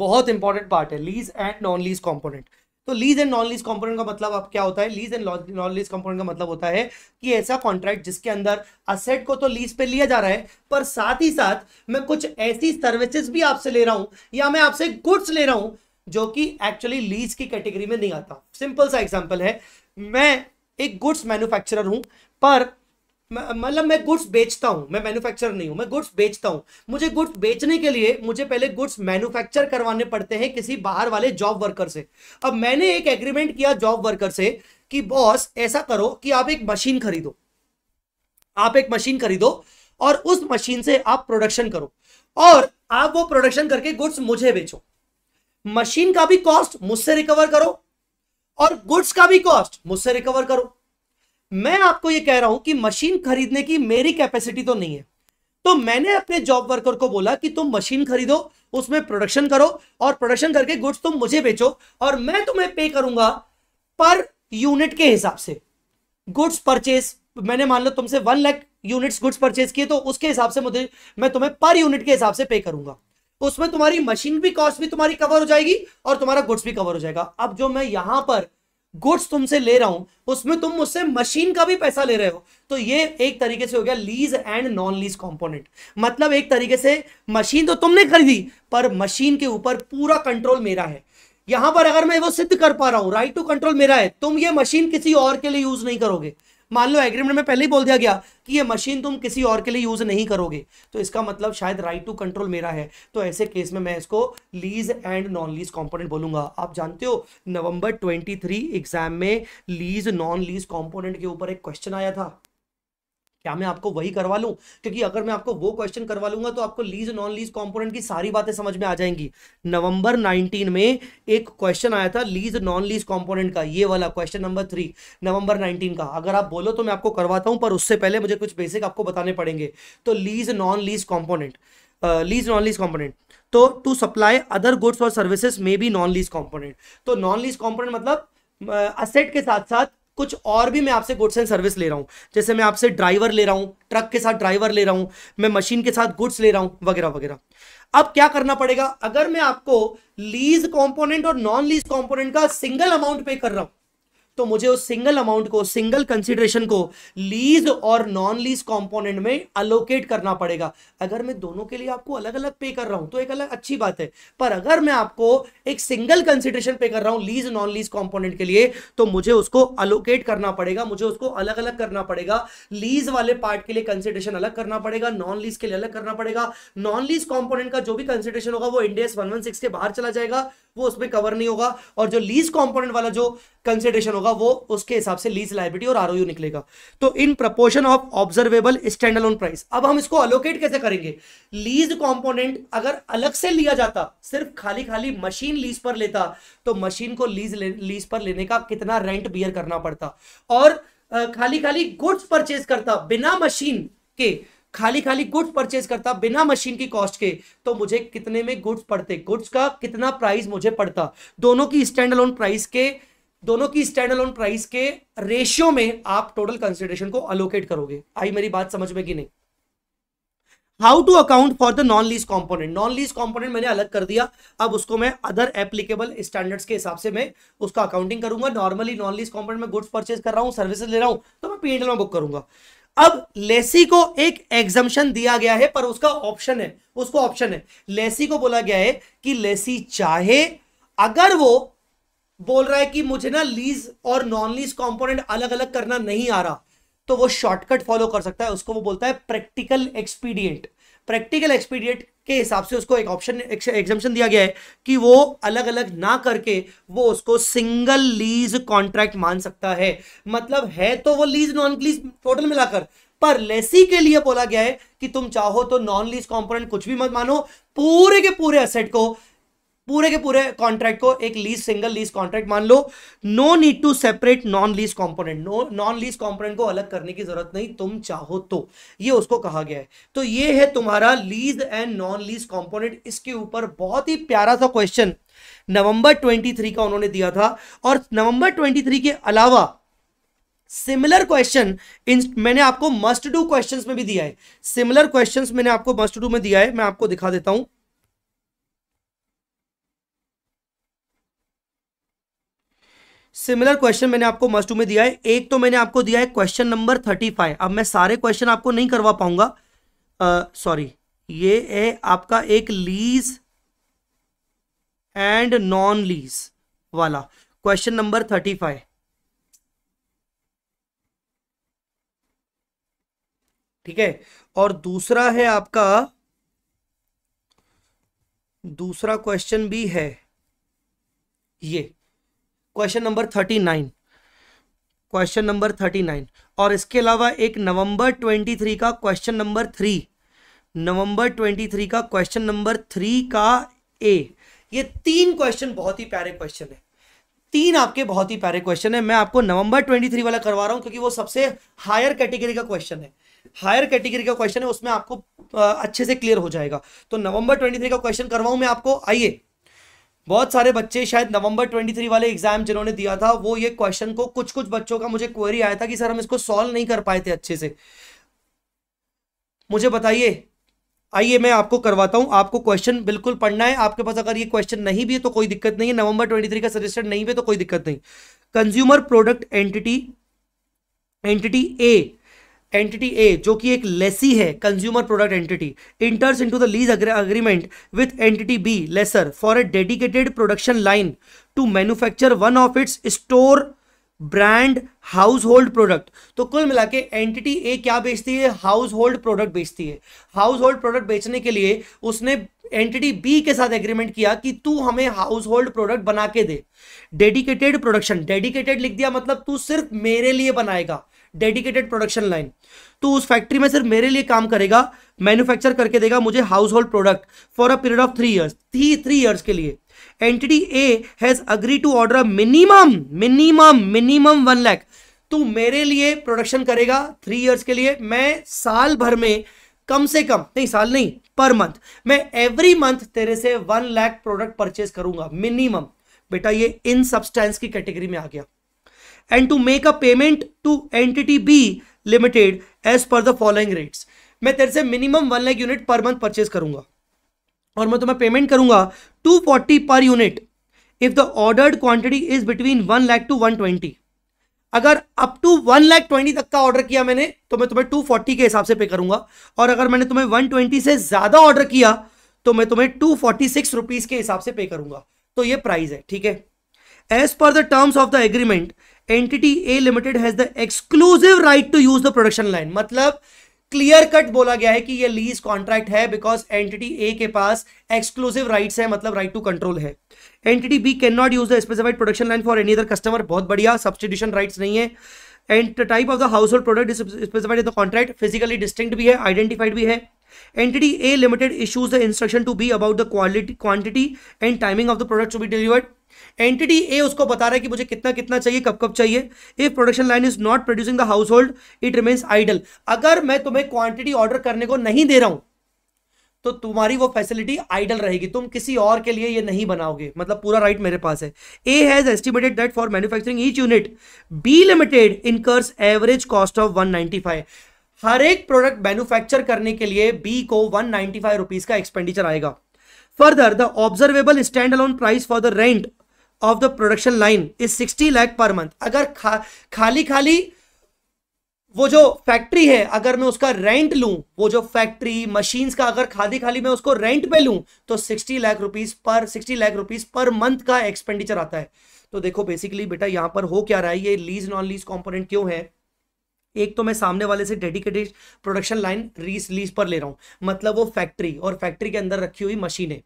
बहुत इंपॉर्टेंट पार्ट है lease and non lease component तो lease and non lease component का मतलब आप क्या होता है lease and non lease component का मतलब होता है कि ऐसा कॉन्ट्रैक्ट जिसके अंदर असेट को तो लीज पे लिया जा रहा है पर साथ ही साथ मैं कुछ ऐसी सर्विसेज भी आपसे ले रहा हूं या मैं आपसे गुड्स ले रहा हूं जो कि एक्चुअली लीज की कैटेगरी में नहीं आता सिंपल सा एग्जाम्पल है मैं एक गुड्स मैन्युफैक्चरर हूं पर मतलब मैं गुड्स बेचता हूं मैं मैन्युफैक्चर नहीं हूं मैं गुड्स बेचता हूं मुझे गुड्स बेचने के लिए मुझे पहले गुड्स मैन्युफैक्चर करवाने पड़ते हैं किसी बाहर वाले जॉब वर्कर से अब मैंने एक एग्रीमेंट किया जॉब वर्कर से कि बॉस ऐसा करो कि आप एक मशीन खरीदो आप एक मशीन खरीदो और उस मशीन से आप प्रोडक्शन करो और आप वो प्रोडक्शन करके गुड्स मुझे बेचो मशीन का भी कॉस्ट मुझसे रिकवर करो और गुड्स का भी कॉस्ट मुझसे रिकवर करो मैं आपको ये कह रहा हूं कि मशीन खरीदने की मेरी कैपेसिटी तो नहीं है तो मैंने अपने जॉब वर्कर को बोला कि तुम मशीन खरीदो उसमें प्रोडक्शन करो और प्रोडक्शन करके गुड्स तुम मुझे बेचो और मैं तुम्हें पे करूंगा पर यूनिट के हिसाब से गुड्स परचेज मैंने मान लो तुमसे one lakh units goods purchase किए तो उसके हिसाब से मुझे मैं तुम्हें पर यूनिट के हिसाब से पे करूंगा उसमें तुम्हारी मशीन भी कॉस्ट भी तुम्हारी कवर हो जाएगी और तुम्हारा गुड्स भी कवर हो जाएगा अब जो मैं यहां पर गुड्स तुमसे ले रहा हूं उसमें तुम मुझसे मशीन का भी पैसा ले रहे हो तो ये एक तरीके से हो गया lease and non lease component मतलब एक तरीके से मशीन तो तुमने खरीदी पर मशीन के ऊपर पूरा कंट्रोल मेरा है यहां पर अगर मैं वो सिद्ध कर पा रहा हूं राइट टू कंट्रोल मेरा है तुम ये मशीन किसी और के लिए यूज नहीं करोगे मान लो एग्रीमेंट में पहले ही बोल दिया गया कि ये मशीन तुम किसी और के लिए यूज़ नहीं करोगे तो इसका मतलब शायद राइट टू कंट्रोल मेरा है तो ऐसे केस में मैं इसको lease and non lease component बोलूंगा आप जानते हो नवंबर 23 एग्जाम में लीज नॉन लीज कॉम्पोनेंट के ऊपर एक क्वेश्चन आया था क्या मैं आपको वही करवा लूँ क्योंकि अगर मैं आपको वो क्वेश्चन करवा लूंगा तो आपको लीज नॉन लीज कंपोनेंट की सारी बातें समझ में आ जाएंगी नवंबर 19 में एक क्वेश्चन आया था लीज नॉन लीज कंपोनेंट का ये वाला क्वेश्चन नंबर थ्री नवंबर 19 का अगर आप बोलो तो मैं आपको करवाता हूँ पर उससे पहले मुझे कुछ बेसिक आपको बताने पड़ेंगे तो lease non lease component lease non lease component तो टू सप्लाई अदर गुड्स और सर्विसेज में बी नॉन लीज कॉम्पोनेंट तो नॉन लीज कॉम्पोनेंट मतलब असेट के साथ साथ कुछ और भी मैं आपसे गुड्स एंड सर्विस ले रहा हूँ जैसे मैं आपसे ड्राइवर ले रहा हूँ ट्रक के साथ ड्राइवर ले रहा हूँ मैं मशीन के साथ गुड्स ले रहा हूँ वगैरह वगैरह अब क्या करना पड़ेगा अगर मैं आपको लीज कॉम्पोनेंट और नॉन लीज कॉम्पोनेंट का सिंगल अमाउंट पे कर रहा हूँ तो मुझे उस सिंगल अमाउंट को सिंगल कंसिडरेशन को लीज और नॉन लीज कंपोनेंट में अलोकेट करना पड़ेगा अगर मैं दोनों के लिए आपको अलग अलग पे कर रहा हूं तो एक अलग अच्छी बात है पर अगर मैं आपको एक सिंगल कंसिडरेशन पे कर रहा हूं लीज नॉन लीज कॉम्पोनेंट के लिए तो मुझे उसको अलोकेट करना पड़ेगा मुझे उसको अलग अलग करना पड़ेगा लीज वाले पार्ट के लिए कंसिडरेशन अलग करना पड़ेगा नॉन लीज के लिए अलग करना पड़ेगा नॉन लीज कॉम्पोनेंट का जो भी कंसिडरेशन होगा वो इंडियस वन के बाहर चला जाएगा वो उसमें कवर नहीं होगा और जो लीज कॉम्पोनेंट वाला जो कंसिडरेशन होगा होगा वो उसके हिसाब से लीज लाइबिलिटी और आर निकलेगा तो in proportion of observable standalone price अब हम इसको अलोकेट कैसे करेंगे लीज कॉम्पोनेंट अगर अलग से लिया जाता सिर्फ खाली खाली मशीन लीज पर लेता तो मशीन को लीज ले, लीज पर लेने का कितना रेंट बियर करना पड़ता और खाली खाली गुड्स परचेज करता बिना मशीन के खाली खाली गुड्स परचेज करता बिना मशीन की कॉस्ट के तो मुझे कितने में गुड्स पड़ते गुड्स का कितना प्राइस मुझे पड़ता दोनों की स्टैंड अलोन प्राइस के दोनों की स्टैंड अलोन प्राइस के रेशियो में आप टोटल कंसिडरेशन को अलोकेट करोगे आई मेरी बात समझ में कि नहीं how to account for the non lease component non lease component मैंने अलग कर दिया अब उसको मैं अदर एप्लीकेबल स्टैंडर्ड्स के हिसाब से मैं उसका अकाउंटिंग करूंगा नॉर्मली नॉन लीज कॉम्पोनेंट में गुड्स परचेज कर रहा हूँ सर्विस ले रहा हूँ तो मैं पीएनएल में बुक करूंगा अब लेसी को एक एग्जामेशन दिया गया है पर उसका ऑप्शन है उसको ऑप्शन है लेसी को बोला गया है कि लेसी चाहे अगर वो बोल रहा है कि मुझे ना लीज और नॉन लीज कंपोनेंट अलग अलग करना नहीं आ रहा तो वो शॉर्टकट फॉलो कर सकता है उसको वो बोलता है प्रैक्टिकल एक्सपीडियंट प्रैक्टिकल एक्सपीडियंट के हिसाब से उसको एक ऑप्शन एग्जामेशन दिया गया है कि वो अलग अलग ना करके वो उसको सिंगल लीज कॉन्ट्रैक्ट मान सकता है मतलब है तो वो लीज नॉन लीज टोटल मिलाकर पर लेसी के लिए बोला गया है कि तुम चाहो तो नॉन लीज कंपोनेंट कुछ भी मत मानो पूरे के पूरे असेट को पूरे के पूरे कॉन्ट्रैक्ट को एक लीज सिंगल लीज कॉन्ट्रैक्ट मान लो no need to separate non lease component no non lease component को अलग करने की जरूरत नहीं तुम चाहो तो ये उसको कहा गया है तो ये है तुम्हारा lease and non lease component इसके ऊपर बहुत ही प्यारा सा क्वेश्चन नवंबर 23 का उन्होंने दिया था और नवंबर 23 के अलावा सिमिलर क्वेश्चन मैंने आपको मस्ट डू क्वेश्चंस में भी दिया है सिमिलर क्वेश्चंस मैंने आपको मस्ट डू में दिया है मैं आपको दिखा देता हूं सिमिलर क्वेश्चन मैंने आपको मस्ट में दिया है एक तो मैंने आपको दिया है क्वेश्चन नंबर थर्टी फाइव अब मैं सारे क्वेश्चन आपको नहीं करवा पाऊंगा सॉरी ये है आपका एक लीज एंड नॉन लीज वाला क्वेश्चन नंबर थर्टी फाइव ठीक है और दूसरा है आपका दूसरा क्वेश्चन भी है ये question number thirty nine question number thirty nine और इसके अलावा एक नवंबर ट्वेंटी थ्री का question number three November twenty three का क्वेश्चन नंबर थ्री का ए ये तीन क्वेश्चन बहुत ही प्यारे क्वेश्चन है तीन आपके बहुत ही प्यारे क्वेश्चन है मैं आपको नवंबर ट्वेंटी थ्री वाला करवा रहा हूँ क्योंकि वो सबसे हायर कैटेगरी का क्वेश्चन है हायर कैटेगरी का क्वेश्चन है उसमें आपको अच्छे से क्लियर हो जाएगा तो नवंबर ट्वेंटी थ्री का क्वेश्चन करवाऊँ मैं आपको आइए बहुत सारे बच्चे शायद नवंबर 23 वाले एग्जाम जिन्होंने दिया था वो ये क्वेश्चन को कुछ कुछ बच्चों का मुझे क्वेरी आया था कि सर हम इसको सॉल्व नहीं कर पाए थे अच्छे से मुझे बताइए आइए मैं आपको करवाता हूं आपको क्वेश्चन बिल्कुल पढ़ना है आपके पास अगर ये क्वेश्चन नहीं भी है तो कोई दिक्कत नहीं है नवंबर ट्वेंटी का सजेशन नहीं भी है तो कोई दिक्कत नहीं consumer product entity entity A entity A जो कि एक लेसी है consumer product entity enters into the lease agreement with entity B lessor for a dedicated production line to manufacture one of its store brand household product तो कुल मिला के entity ए क्या बेचती है हाउस होल्ड प्रोडक्ट बेचती है house household product बेचने के लिए उसने एंटिटी बी के साथ एग्रीमेंट किया कि तू हमें हाउस होल्ड प्रोडक्ट बना के दे डेडिकेटेड प्रोडक्शन डेडिकेटेड लिख दिया मतलब तू सिर्फ मेरे लिए बनाएगा डेडिकेटेड प्रोडक्शन लाइन तो उस फैक्ट्री में सिर्फ मेरे लिए काम करेगा मैन्युफैक्चर करके देगा मुझे household product for a period of three years three three years के लिए entity A has agree to order a minimum minimum minimum one lakh तो मेरे लिए प्रोडक्शन करेगा थ्री ईयर्स के लिए मैं साल भर में कम से कम नहीं साल नहीं पर मंथ मैं एवरी मंथ तेरे से वन लैख प्रोडक्ट परचेज करूंगा मिनिमम बेटा ये इन सब्सटेंस की कैटेगरी में आ गया and to make a payment to entity B limited as per the following rates मैं तेरे से minimum one lakh unit per month purchase करूंगा और मैं तुम्हें पेमेंट करूंगा two forty per unit if the ordered quantity is between one lakh to one twenty अगर up to one lakh twenty तक का ऑर्डर किया मैंने तो मैं तुम्हें टू फोर्टी के हिसाब से पे करूंगा और अगर मैंने तुम्हें वन ट्वेंटी से ज्यादा ऑर्डर किया तो मैं तुम्हें टू फोर्टी सिक्स रुपीज के हिसाब से पे करूंगा तो ये प्राइस है ठीक है as per the terms of the agreement entity A limited has the exclusive right to use the production line मतलब क्लियर कट बोला गया है कि ये लीज कॉन्ट्रैक्ट है बिकॉज एंटिटी ए के पास एक्सक्लूसिव मतलब राइट्स है मतलब राइट टू कंट्रोल है entity B can not use the specified production line for any other customer बहुत बढ़िया सब्सटीट्यूशन राइट्स नहीं है and type of the household product specified in the contract physically distinct भी है identified भी है entity A limited issues the instruction to be about the quality quantity and timing of the product to be delivered entity A उसको बता रहा है कि मुझे कितना कितना चाहिए कब कब चाहिए if production line is not producing the household it remains idle अगर मैं तुम्हें क्वांटिटी ऑर्डर करने को नहीं दे रहा हूं तो तुम्हारी वो फैसिलिटी आइडल रहेगी तुम किसी और के लिए ये नहीं बनाओगे मतलब पूरा राइट मेरे पास है A has estimated that for manufacturing each unit B limited incurs average cost of 195 हर एक प्रोडक्ट मैन्युफैक्चर करने के लिए बी को 195 रुपीज का एक्सपेंडिचर आएगा further the observable stand alone price for the rent of the production line is sixty lakh per month अगर खा, खाली खाली वो जो फैक्ट्री है अगर मैं उसका रेंट लूं वो जो फैक्ट्री मशीन्स का अगर खाली खाली मैं उसको रेंट पे लूं तो sixty lakh rupees per sixty lakh rupees per month का एक्सपेंडिचर आता है तो देखो बेसिकली बेटा यहां पर हो क्या रहा है ये लीज नॉन लीज कॉम्पोनेंट क्यों है एक तो मैं सामने वाले से डेडिकेटेड प्रोडक्शन लाइन रीस लीज पर ले रहा हूं मतलब वो फैक्ट्री और फैक्ट्री के अंदर रखी हुई मशीनें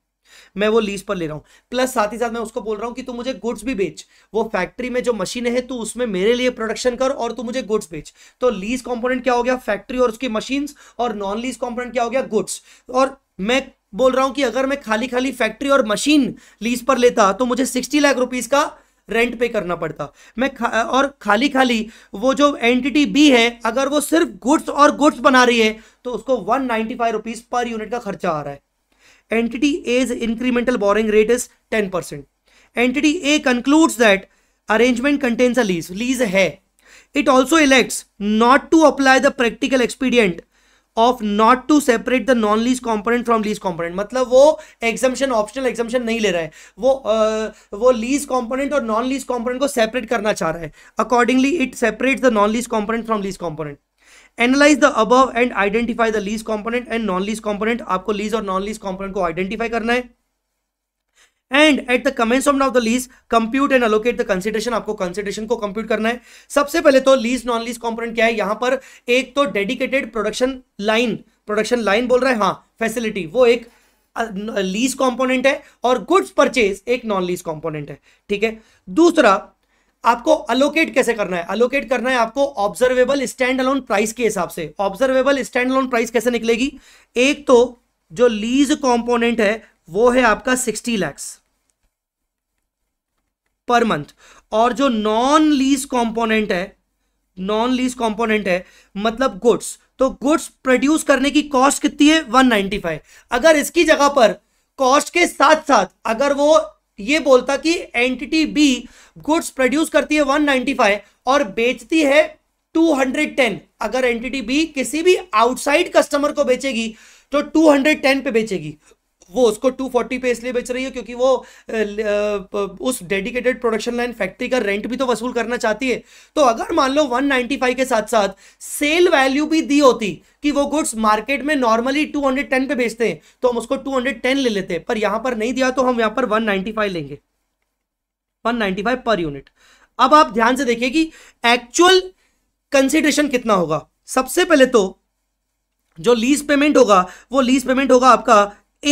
मैं वो लीज पर ले रहा हूँ प्लस साथ ही साथ मैं उसको बोल रहा हूँ कि तू मुझे गुड्स भी बेच वो फैक्ट्री में जो मशीनें हैं तू उसमें मेरे लिए प्रोडक्शन कर और तू मुझे गुड्स बेच तो लीज कॉम्पोनेंट क्या हो गया फैक्ट्री और उसकी मशीन्स और नॉन लीज कॉम्पोनेंट क्या हो गया गुड्स और मैं बोल रहा हूँ कि अगर मैं खाली खाली फैक्ट्री और मशीन लीज पर लेता तो मुझे सिक्सटी लाख रुपीज का रेंट पे करना पड़ता मैं खा, और खाली खाली वो जो एंटिटी बी है अगर वो सिर्फ गुड्स और गुड्स बना रही है तो उसको one ninety five rupees per unit का खर्चा आ रहा है entity A's incremental borrowing rate is 10%. Entity A concludes that arrangement contains a lease. Lease hai. It also elects not to apply the practical expedient of not to separate the non lease component from lease component मतलब वो exemption optional exemption नहीं ले रहा है वो आ, वो lease component और non lease component को separate करना चाह रहा है accordingly it separates the non lease component from lease component analyse the above and identify the lease component and non lease component आपको लीज और नॉन लीज कॉम्पोनेंट को identify करना है and at the commencement of the lease compute and allocate the consideration आपको consideration को compute करना है सबसे पहले तो लीज नॉन लीज कॉम्पोनेंट क्या है यहां पर एक तो dedicated production line production line बोल रहा है हाँ फैसिलिटी वो एक लीज कॉम्पोनेंट है और गुड्स परचेज एक नॉन लीज कॉम्पोनेंट है ठीक है दूसरा आपको अलोकेट कैसे करना है अलोकेट करना है आपको ऑब्जर्वेबल स्टैंड अलोन प्राइस के हिसाब से ऑब्जर्वेबल स्टैंड अलोन प्राइस कैसे निकलेगी एक तो जो लीज कंपोनेंट है वो है आपका सिक्सटी लैक्स पर मंथ और जो नॉन लीज कंपोनेंट है नॉन लीज कंपोनेंट है मतलब गुड्स तो गुड्स प्रोड्यूस करने की कॉस्ट कितनी है 195 अगर इसकी जगह पर कॉस्ट के साथ साथ अगर वो ये बोलता कि एंटिटी बी गुड्स प्रोड्यूस करती है 195 और बेचती है 210 अगर एंटिटी बी किसी भी आउटसाइड कस्टमर को बेचेगी तो 210 पे बेचेगी वो उसको 240 पे इसलिए बेच रही है क्योंकि वो उस डेडिकेटेड प्रोडक्शन लाइन फैक्ट्री का रेंट भी तो वसूल करना चाहती है तो अगर मान लो 195 के साथ साथ सेल वैल्यू भी दी होती कि वो गुड्स मार्केट में नॉर्मली 210 पे बेचते हैं तो हम उसको 210 ले लेते हैं पर यहां पर नहीं दिया तो हम यहां पर 195 लेंगे 195 पर यूनिट अब आप ध्यान से देखिए कि एक्चुअल कंसिडरेशन कितना होगा सबसे पहले तो जो लीज पेमेंट होगा वो लीज पेमेंट होगा आपका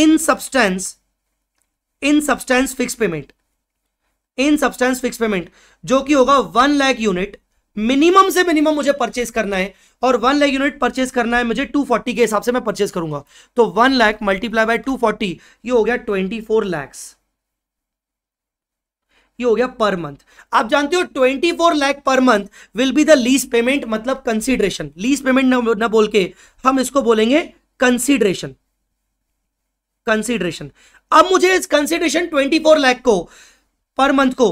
in substance in substance fix payment in substance fix payment जो कि होगा वन लैख यूनिट मिनिमम से मिनिमम मुझे परचेस करना है और वन लैख यूनिट परचेस करना है मुझे टू फोर्टी के हिसाब से मैं परचेस करूंगा तो one lakh multiply by two forty ये हो गया ट्वेंटी फोर लैक्स ये हो गया पर मंथ आप जानते हो twenty four lakh per month will be the lease payment मतलब कंसिडरेशन लीज पेमेंट ना बोल के हम इसको बोलेंगे कंसिडरेशन कंसिडरेशन अब मुझे इस कंसीडरेशन 24 लाख को पर मंथ को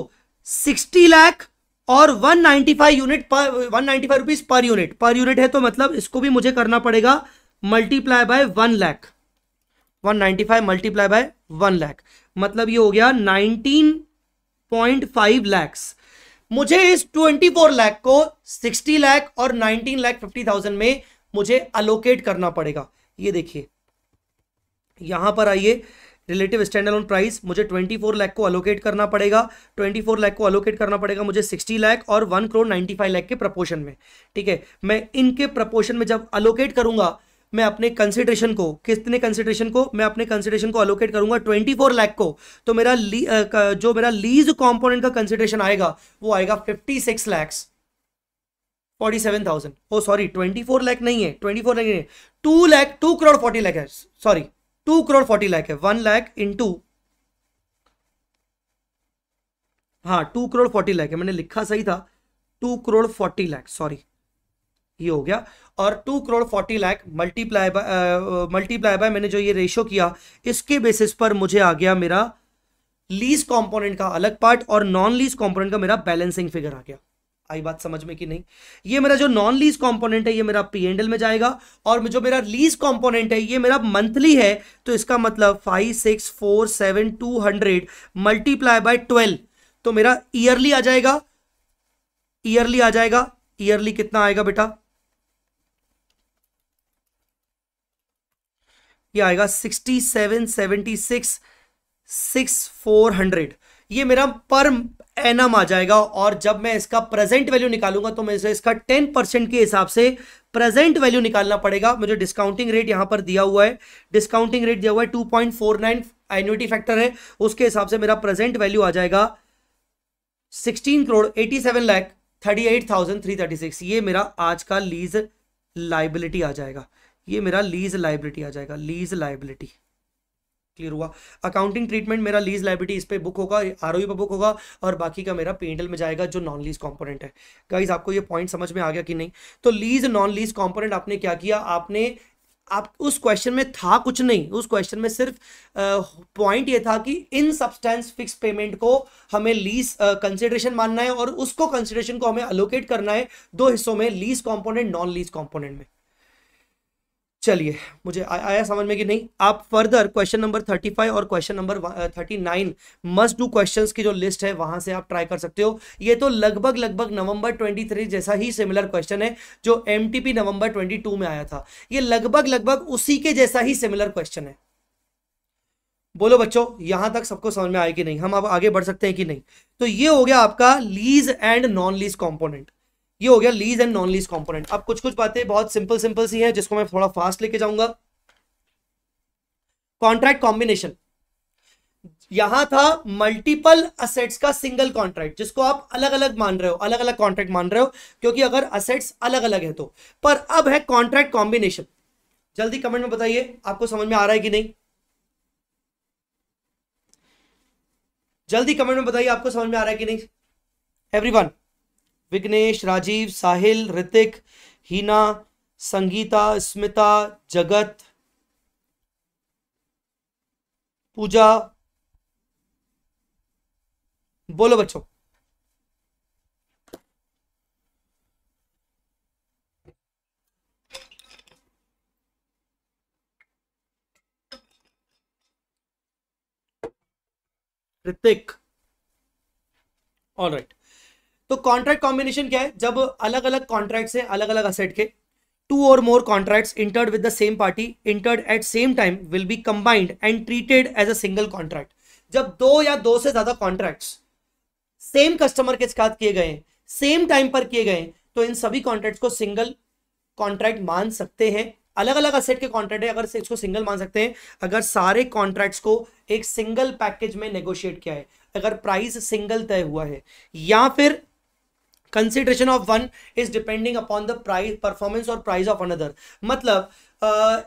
60 लाख और 195 यूनिट पर 195 rupees per unit per unit है तो मतलब इसको भी मुझे करना पड़ेगा multiply by one lakh 195 multiply by one lakh मतलब ये हो गया 19.5 लाख्स मुझे इस 24 लाख को 60 लाख और 19 लाख 50,000 में मुझे अलोकेट करना पड़ेगा ये देखिए यहां पर आइए रिलेटिव स्टैंड ऑन प्राइस मुझे 24 लाख को अलोकेट करना पड़ेगा 24 लाख को अलोकेट करना पड़ेगा मुझे 60 लाख और 1 करोड़ 95 लाख के प्रपोर्शन में ठीक है मैं इनके प्रपोर्शन में जब अलोकेट करूंगा मैं अपने कंसिडरेशन को कितने कंसिडरेशन को मैं अपने कंसिडरेशन को अलोकेट करूंगा 24 लाख को तो मेरा जो मेरा लीज कॉम्पोनेंट का कंसिडरेशन आएगा वो आएगा fifty six forty seven thousand oh sorry twenty four lakh नहीं है फोर लैख नहीं है two lakh two crore forty lakh है sorry two crore forty lakh है वन लाख टू हाँ टू करोड़ फोर्टी लाख है मैंने लिखा सही था two crore forty lakh sorry ये हो गया और two crore forty lakh multiply by multiply by मैंने जो ये रेशियो किया इसके बेसिस पर मुझे आ गया मेरा लीज कंपोनेंट का अलग पार्ट और नॉन लीज कंपोनेंट का मेरा बैलेंसिंग फिगर आ गया आई बात समझ में कि नहीं ये मेरा जो नॉन लीज कंपोनेंट है ये मेरा पी एंडल में जाएगा और जो मेरा लीज कंपोनेंट है ये मेरा मंथली है तो इसका मतलब five six four seven two hundred multiply by twelve तो मेरा ईयरली आ जाएगा ईयरली आ जाएगा ईयरली कितना आएगा बेटा ये आएगा sixty seven seventy six six four hundred ये मेरा पर एनम आ जाएगा और जब मैं इसका प्रेजेंट वैल्यू निकालूंगा तो मुझे इसका टेन परसेंट के हिसाब से प्रेजेंट वैल्यू निकालना पड़ेगा मुझे डिस्काउंटिंग रेट यहां पर दिया हुआ है डिस्काउंटिंग रेट दिया हुआ है two point four nine annuity factor है उसके हिसाब से मेरा प्रेजेंट वैल्यू आ जाएगा sixteen crore eighty seven lakh thirty eight thousand three thirty six ये मेरा आज का लीज लाइबिलिटी आ जाएगा ये मेरा लीज लाइबिलिटी आ जाएगा लीज लाइबिलिटी क्लियर हुआ अकाउंटिंग ट्रीटमेंट मेरा लीज लाइबिलिटी इस पर बुक होगा आर पे बुक होगा और बाकी का मेरा पेंडल में जाएगा जो नॉन लीज कॉम्पोनेंट है गाइज आपको ये पॉइंट समझ में आ गया कि नहीं तो लीज नॉन लीज कॉम्पोनेंट आपने क्या किया आपने आप उस क्वेश्चन में था कुछ नहीं उस क्वेश्चन में सिर्फ पॉइंट ये था कि इन सब्सटेंस फिक्स पेमेंट को हमें लीज कंसिडरेशन मानना है और उसको कंसिडरेशन को हमें अलोकेट करना है दो हिस्सों में lease component non lease component में चलिए मुझे आ, आया समझ में कि नहीं आप further question number thirty five और question number thirty nine must do question की जो लिस्ट है वहां से आप ट्राई कर सकते हो ये तो लगभग लगभग नवंबर ट्वेंटी थ्री जैसा ही सिमिलर क्वेश्चन है जो M T P November twenty two में आया था ये लगभग लगभग उसी के जैसा ही सिमिलर क्वेश्चन है बोलो बच्चों यहां तक सबको समझ में आए कि नहीं हम अब आगे बढ़ सकते हैं कि नहीं तो ये हो गया आपका lease and non lease component ये हो गया lease and non lease component अब कुछ कुछ बातें बहुत सिंपल सिंपल सी हैं जिसको मैं थोड़ा फास्ट लेके जाऊंगा कॉन्ट्रैक्ट कॉम्बिनेशन यहां था मल्टीपल असेट्स का सिंगल कॉन्ट्रैक्ट जिसको आप अलग अलग मान रहे हो अलग अलग कॉन्ट्रैक्ट मान रहे हो क्योंकि अगर असेट्स अलग अलग है तो पर अब है कॉन्ट्रैक्ट कॉम्बिनेशन जल्दी कमेंट में बताइए आपको समझ में आ रहा है कि नहीं जल्दी कमेंट में बताइए आपको समझ में आ रहा है कि नहीं एवरीवन विघ्नेश राजीव साहिल ऋतिक हीना संगीता स्मिता जगत पूजा बोलो बच्चों ऋतिक ऑल राइट तो कॉन्ट्रैक्ट कॉम्बिनेशन क्या है जब अलग अलग कॉन्ट्रैक्ट्स हैं अलग अलग असेट के टू और more contracts entered with the same party entered at same time will be combined and treated as a single contract जब दो या दो से ज्यादा कॉन्ट्रैक्ट सेम कस्टमर के साथ किए गए सेम टाइम पर किए गए तो इन सभी कॉन्ट्रैक्ट को सिंगल कॉन्ट्रैक्ट मान सकते हैं अलग अलग असेट के कॉन्ट्रैक्ट है अगर इसको सिंगल मान सकते हैं अगर सारे कॉन्ट्रैक्ट्स को एक सिंगल पैकेज में नेगोशिएट किया है अगर प्राइस सिंगल तय हुआ है या फिर consideration of one is depending upon the price performance और प्राइस ऑफ अनदर मतलब uh,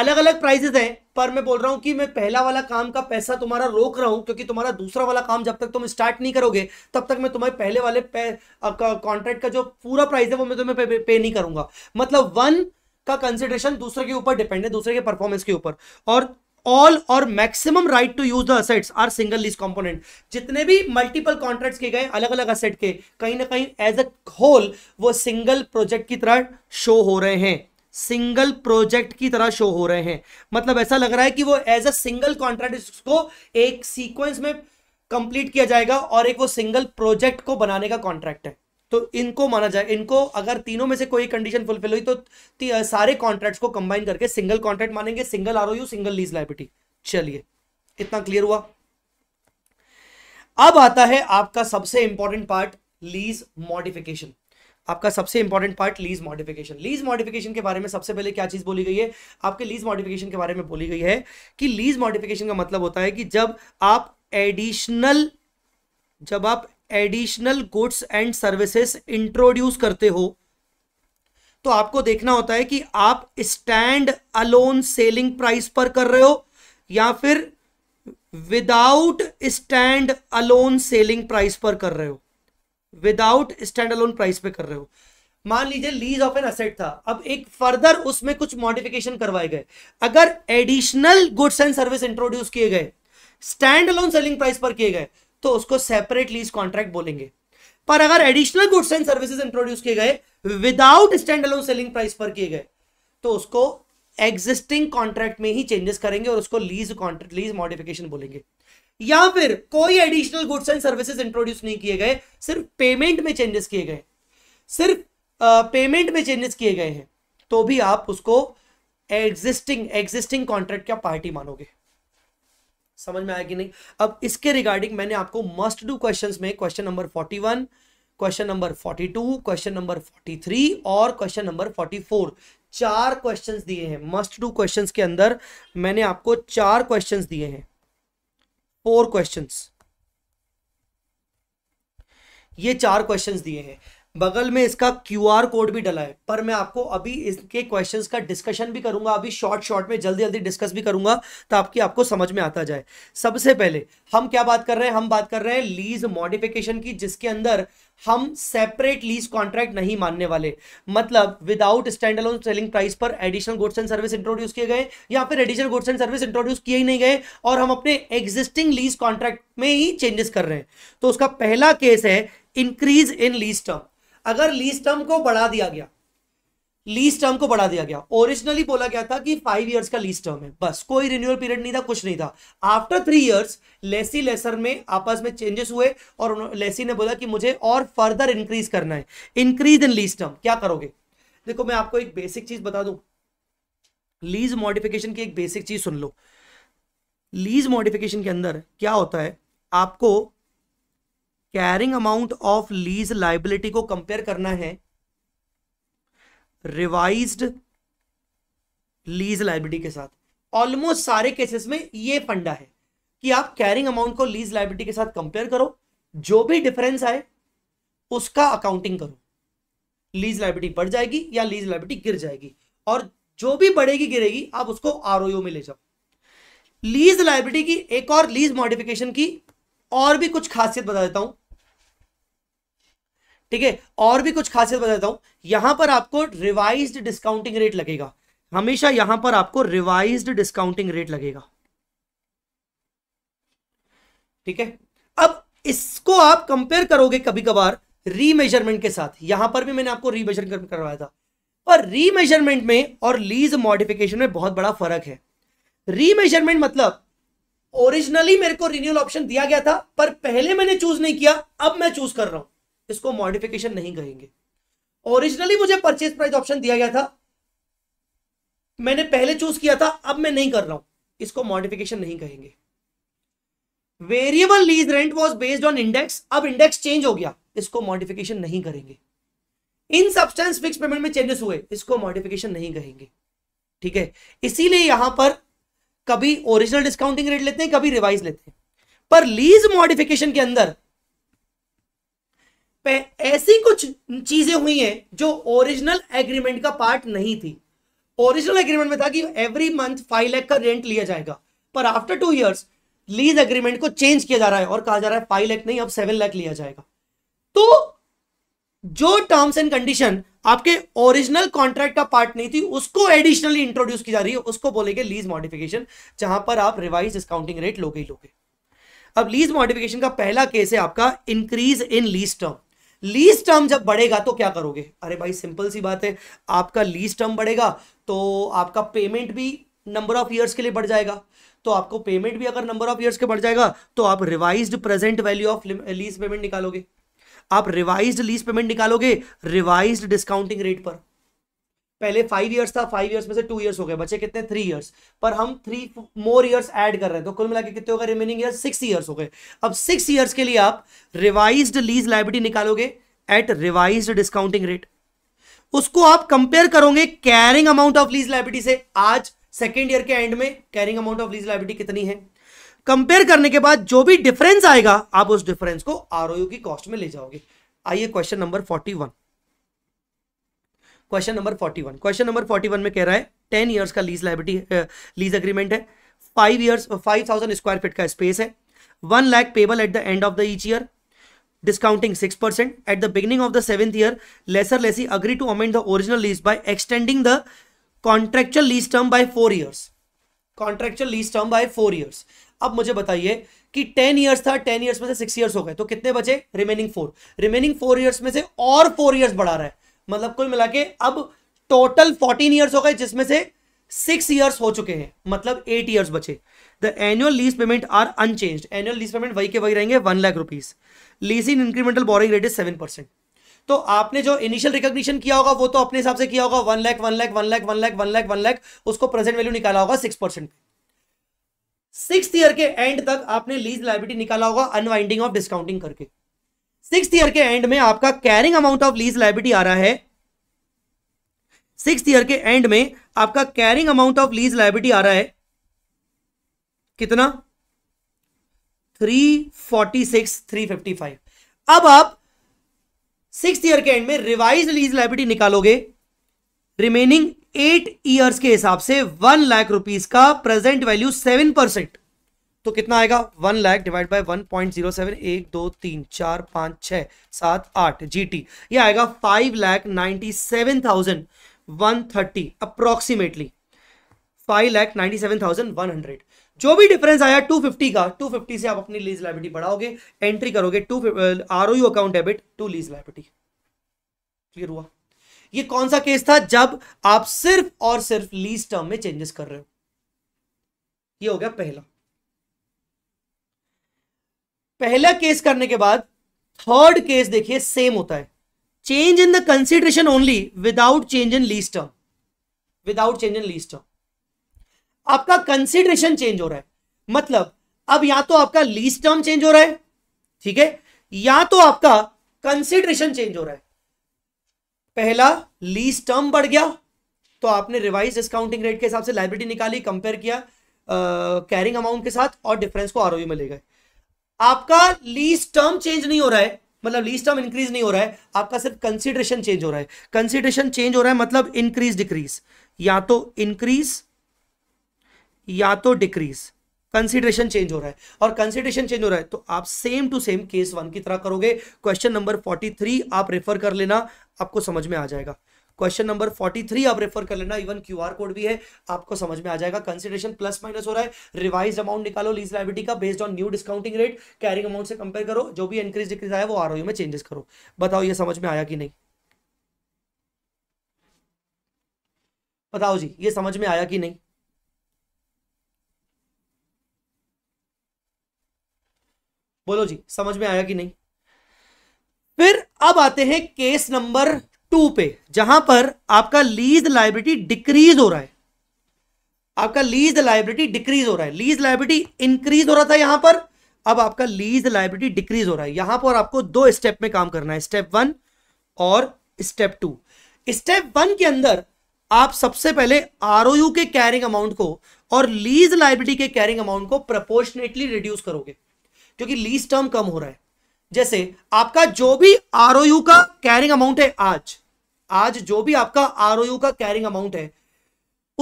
अलग अलग प्राइजेज हैं पर मैं बोल रहा हूं कि मैं पहला वाला काम का पैसा तुम्हारा रोक रहा हूं क्योंकि तुम्हारा दूसरा वाला काम जब तक तुम स्टार्ट नहीं करोगे तब तक मैं तुम्हारे पहले वाले कॉन्ट्रैक्ट का जो पूरा प्राइस है वो मैं तुम्हें पे, पे, पे नहीं करूंगा मतलब वन का कंसिडरेशन दूसरे के ऊपर डिपेंड है दूसरे के परफॉर्मेंस के ऊपर और ऑल और maximum right to use the assets are single lease component जितने भी मल्टीपल कॉन्ट्रैक्ट किए गए अलग अलग असेट के कहीं ना कहीं एज अ होल वो सिंगल प्रोजेक्ट की तरह शो हो रहे हैं सिंगल प्रोजेक्ट की तरह शो हो रहे हैं मतलब ऐसा लग रहा है कि वो एज अ सिंगल कॉन्ट्रैक्ट को एक सीक्वेंस में कंप्लीट किया जाएगा और एक वो सिंगल प्रोजेक्ट को बनाने का कॉन्ट्रैक्ट है तो इनको माना जाए इनको अगर तीनों में से कोई कंडीशन फुलफिल हुई तो सारे कॉन्ट्रैक्ट्स को कंबाइन करके सिंगल कॉन्ट्रैक्ट मानेंगे single ROU single lease liability चलिए इतना क्लियर हुआ अब आता है आपका सबसे इंपॉर्टेंट पार्ट लीज मॉडिफिकेशन आपका सबसे important part lease modification lease modification के बारे में सबसे पहले क्या चीज बोली गई है आपके लीज मॉडिफिकेशन के बारे में बोली गई है कि लीज मॉडिफिकेशन का मतलब होता है कि जब आप एडिशनल जब आप additional goods and services introduce करते हो तो आपको देखना होता है कि आप स्टैंड अलोन सेलिंग प्राइस पर कर रहे हो या फिर without stand alone selling price पर कर रहे हो विदाउट स्टैंड अलोन प्राइस पे कर रहे हो मान लीजिए लीज ऑफ एन असेट था अब एक फर्दर उसमें कुछ मॉडिफिकेशन करवाए गए अगर additional goods and service introduce किए गए स्टैंड अलोन सेलिंग प्राइस पर किए गए तो उसको सेपरेट लीज कॉन्ट्रैक्ट बोलेंगे पर अगर additional goods and services introduce किए गए without stand alone selling price पर किए गए तो उसको एग्जिस्टिंग कॉन्ट्रैक्ट में ही चेंजेस करेंगे और उसको लीज कॉन्ट्रैक्ट लीज मॉडिफिकेशन बोलेंगे या फिर कोई additional goods and services introduce नहीं किए गए सिर्फ पेमेंट में चेंजेस किए गए सिर्फ पेमेंट uh, में चेंजेस किए गए हैं तो भी आप उसको एग्जिस्टिंग एग्जिस्टिंग कॉन्ट्रैक्ट का पार्टी मानोगे समझ में आया कि नहीं अब इसके रिगार्डिंग मैंने आपको मस्ट डू क्वेश्चंस में question number 41 question number 42 question number 43 और क्वेश्चन नंबर 44 चार क्वेश्चंस दिए हैं मस्ट डू क्वेश्चंस के अंदर मैंने आपको चार क्वेश्चंस दिए हैं फोर क्वेश्चंस ये चार क्वेश्चंस दिए हैं बगल में इसका आर कोड भी डला है पर मैं आपको अभी इसके क्वेश्चंस का डिस्कशन भी करूंगा अभी शॉर्ट शॉर्ट में जल्दी जल्दी डिस्कस भी करूंगा ताकि आपको समझ में आता जाए सबसे पहले हम क्या बात कर रहे हैं हम बात कर रहे हैं लीज मॉडिफिकेशन की जिसके अंदर हम सेपरेट लीज कॉन्ट्रैक्ट नहीं मानने वाले मतलब without stand alone selling price पर additional goods and service introduce किए गए या फिर additional goods and service introduce किए ही नहीं गए और हम अपने एग्जिस्टिंग लीज कॉन्ट्रैक्ट में ही चेंजेस कर रहे हैं तो उसका पहला केस है इंक्रीज इन लीज टर्म अगर लीज टर्म को बढ़ा दिया गया लीज टर्म को बढ़ा दिया गया ओरिजिनली बोला गया था कि फाइव ईयर्स का लीज टर्म है बस कोई रिन्यूअल पीरियड नहीं था कुछ नहीं था after three years lessee lessor में आपस में चेंजेस हुए और लेसी ने बोला कि मुझे और फर्दर इंक्रीज करना है इंक्रीज इन लीज टर्म क्या करोगे देखो मैं आपको एक बेसिक चीज बता दू लीज मॉडिफिकेशन की एक बेसिक चीज सुन लो लीज मॉडिफिकेशन के अंदर क्या होता है आपको carrying amount of lease liability को कंपेयर करना है रिवाइज्ड लीज लाइबिलिटी के साथ ऑलमोस्ट सारे केसेस में ये फंडा है कि आप कैरिंग अमाउंट को लीज लाइबिलिटी के साथ कंपेयर करो जो भी डिफरेंस आए उसका अकाउंटिंग करो लीज लाइबिलिटी बढ़ जाएगी या लीज लाइबिलिटी गिर जाएगी और जो भी बढ़ेगी गिरेगी आप उसको आर में ले जाओ लीज लाइबिलिटी की एक और लीज मॉडिफिकेशन की और भी कुछ खासियत बता देता हूं ठीक है और भी कुछ खासियत बताता हूं यहां पर आपको रिवाइज डिस्काउंटिंग रेट लगेगा हमेशा यहां पर आपको रिवाइज डिस्काउंटिंग रेट लगेगा ठीक है अब इसको आप कंपेयर करोगे कभी कभार रीमेजरमेंट के साथ यहां पर भी मैंने आपको रीमेजर करवाया था पर रीमेजरमेंट में और लीज मॉडिफिकेशन में बहुत बड़ा फर्क है रीमेजरमेंट मतलब ओरिजिनली मेरे को रिन्यूअल ऑप्शन दिया गया था पर पहले मैंने चूज नहीं किया अब मैं चूज कर रहा हूं इसको मॉडिफिकेशन नहीं कहेंगे ओरिजिनली मुझे परचेज प्राइस ऑप्शन दिया गया था मैंने पहले चूज किया था अब मैं नहीं कर रहा हूं इसको मॉडिफिकेशन नहीं कहेंगे variable lease rent was based on index अब इंडेक्स चेंज हो गया इसको मॉडिफिकेशन नहीं करेंगे इन सब्सटेंस फिक्स पेमेंट में चेंजेस हुए इसको मॉडिफिकेशन नहीं कहेंगे ठीक है इसीलिए यहां पर कभी ओरिजिनल डिस्काउंटिंग रेट लेते हैं कभी रिवाइज लेते हैं पर लीज मॉडिफिकेशन के अंदर ऐसी कुछ चीजें हुई हैं जो ओरिजिनल एग्रीमेंट का पार्ट नहीं थी ओरिजिनल एग्रीमेंट में था कि एवरी मंथ फाइव लैख का रेंट लिया जाएगा पर after two years lease agreement को चेंज किया जा रहा है और कहा जा रहा है फाइव लैख नहीं अब सेवन लैख लिया जाएगा तो जो टर्म्स एंड कंडीशन आपके ओरिजिनल कॉन्ट्रैक्ट का पार्ट नहीं थी उसको एडिशनली इंट्रोड्यूस की जा रही है उसको बोलेंगे लीज मॉडिफिकेशन जहां पर आप रिवाइज डिस्काउंटिंग रेट लोगे लोगे अब लीज मॉडिफिकेशन का पहला केस है आपका increase in lease term lease term जब बढ़ेगा तो क्या करोगे अरे भाई सिंपल सी बात है आपका लीज टर्म बढ़ेगा तो आपका पेमेंट भी नंबर ऑफ ईयर्स के लिए बढ़ जाएगा तो आपको पेमेंट भी अगर नंबर ऑफ ईयर्स के बढ़ जाएगा तो आप revise present value of lease payment निकालोगे आप रिवाइज लीज पेमेंट निकालोगे रिवाइज डिस्काउंटिंग रेट पर पहले फाइव ईयर्स था फाइव ईयर्स में से टू ईयर्स हो गए बच्चे कितने थ्री ईयर्स पर हम थ्री मोर ईयर्स ऐड कर रहे हैं तो कुल मिला के कितने हो गए रिमेनिंग ईयर सिक्स ईयर्स हो गए अब सिक्स ईयर्स के लिए आप रिवाइज लीज लाइबिलिटी निकालोगे एट रिवाइज डिस्काउंटिंग रेट उसको आप कंपेयर करोगे carrying amount of lease liability से आज सेकेंड ईयर के एंड में carrying amount of lease liability कितनी है कंपेयर करने के बाद जो भी डिफरेंस आएगा आप उस डिफरेंस को आरओयू की कॉस्ट में ले जाओगे आइए question number forty one question number 41 question number 41 में कह रहा है 10 इयर्स का लीज लाइबिलिटी लीज अग्रीमेंट है 5 इयर्स 5000 स्क्वायर फीट का स्पेस है 1 lakh payable at the end of the each year discounting six percent at the beginning of the seventh year lessor lessee agree to amend the original lease by extending the contractual lease term by four years contractual lease term by four years अब मुझे बताइए कि ten years था ten years में से six years हो गए तो कितने बचे remaining four remaining four years में से और फोर इयर्स बढ़ा रहा है मतलब कुल मिला के अब टोटल फोर्टीन ईयर्स हो गए जिसमें से सिक्स ईयर्स हो चुके हैं मतलब एट ईयर्स बचे the annual lease payment are unchanged annual lease payment वही के वही रहेंगे one lakh rupees lease in incremental borrowing rate is seven percent तो आपने जो इनिशियल रिकॉग्निशन किया होगा वो तो अपने हिसाब से किया होगा one lakh one lakh one lakh one lakh one lakh one lakh उसको प्रेजेंट वैल्यू निकाला होगा सिक्स परसेंट सिक्स ईयर के एंड तक आपने लीज लाइबिलिटी निकाला होगा अनवाइंडिंग ऑफ डिस्काउंटिंग करके सिक्स ईयर के एंड में आपका carrying amount of lease liability आ रहा है सिक्स ईयर के एंड में आपका carrying amount of lease liability आ रहा है कितना three forty six three fifty five अब आप सिक्स ईयर के एंड में रिवाइज लीज लाइबिलिटी निकालोगे रिमेनिंग एट ईयर्स के हिसाब से वन लाख रुपीज का प्रेजेंट वैल्यू सेवन परसेंट तो कितना आएगा one lakh divide by one point zero seven एक दो तीन चार पाँच छः सात आठ जी टी ये आएगा five lakh ninety seven thousand one thirty approximately five lakh ninety seven thousand one hundred जो भी डिफरेंस आया 250 का 250 से आप अपनी लीज लाइबिलिटी बढ़ाओगे एंट्री करोगे to R account debit to lease liability clear हुआ ये कौन सा केस था जब आप सिर्फ और सिर्फ लीज टर्म में चेंजेस कर रहे हो ये हो गया पहला पहला केस करने के बाद थर्ड केस देखिए सेम होता है change in the consideration only without change in lease term without change in lease term आपका कंसिडरेशन चेंज हो रहा है मतलब अब या तो आपका लीज टर्म चेंज हो रहा है ठीक है या तो आपका कंसिडरेशन चेंज हो रहा है पहला लीज टर्म बढ़ गया तो आपने रिवाइज डिस्काउंटिंग रेट के हिसाब से लाइब्रेटी निकाली कंपेयर किया कैरिंग uh, अमाउंट के साथ और डिफरेंस को आरओवी में ले गए आपका लीज टर्म चेंज नहीं हो रहा है मतलब लीज टर्म इंक्रीज नहीं हो रहा है आपका सिर्फ कंसिडरेशन चेंज हो रहा है कंसिडरेशन चेंज हो रहा है मतलब इंक्रीज डिक्रीज या तो इंक्रीज या तो डिक्रीज कंसिडरेशन चेंज हो रहा है और कंसिडरेशन चेंज हो रहा है तो आप same to same case one की तरह करोगे क्वेश्चन नंबर फोर्टी थ्री आप रेफर कर लेना आपको समझ में आ जाएगा क्वेश्चन नंबर फोर्टी थ्री आप रेफर कर लेना इवन क्यू आर कोड भी है आपको समझ में आ जाएगा कंसिडरेशन प्लस माइनस हो रहा है रिवाइज अमाउंट निकालो लीज लाइबिलिटी का based on new discounting rate carrying amount से कंपेयर करो जो भी इंक्रीज डिक्रीज आया वो आर में चेंजेस करो बताओ ये समझ में आया कि नहीं बताओ जी ये समझ में आया कि नहीं बोलो जी समझ में आया कि नहीं फिर अब आते हैं केस नंबर टू पे जहां पर आपका लीज लाइब्रिटी डिक्रीज हो रहा है आपका लीज लाइब्रिटी डिक्रीज हो रहा है लीज लाइब्रिटी इंक्रीज हो रहा था यहां पर अब आपका लीज लाइब्रिटी डिक्रीज हो रहा है यहां पर आपको दो स्टेप में काम करना है स्टेप वन और स्टेप टू स्टेप वन के अंदर आप सबसे पहले आर के कैरिंग अमाउंट को और लीज लाइब्रिटी के कैरिंग अमाउंट को प्रपोर्शनेटली रिड्यूस करोगे क्योंकि लीज टर्म कम हो रहा है जैसे आपका जो भी आर का कैरिंग अमाउंट है आज आज जो भी आपका आर का कैरिंग अमाउंट है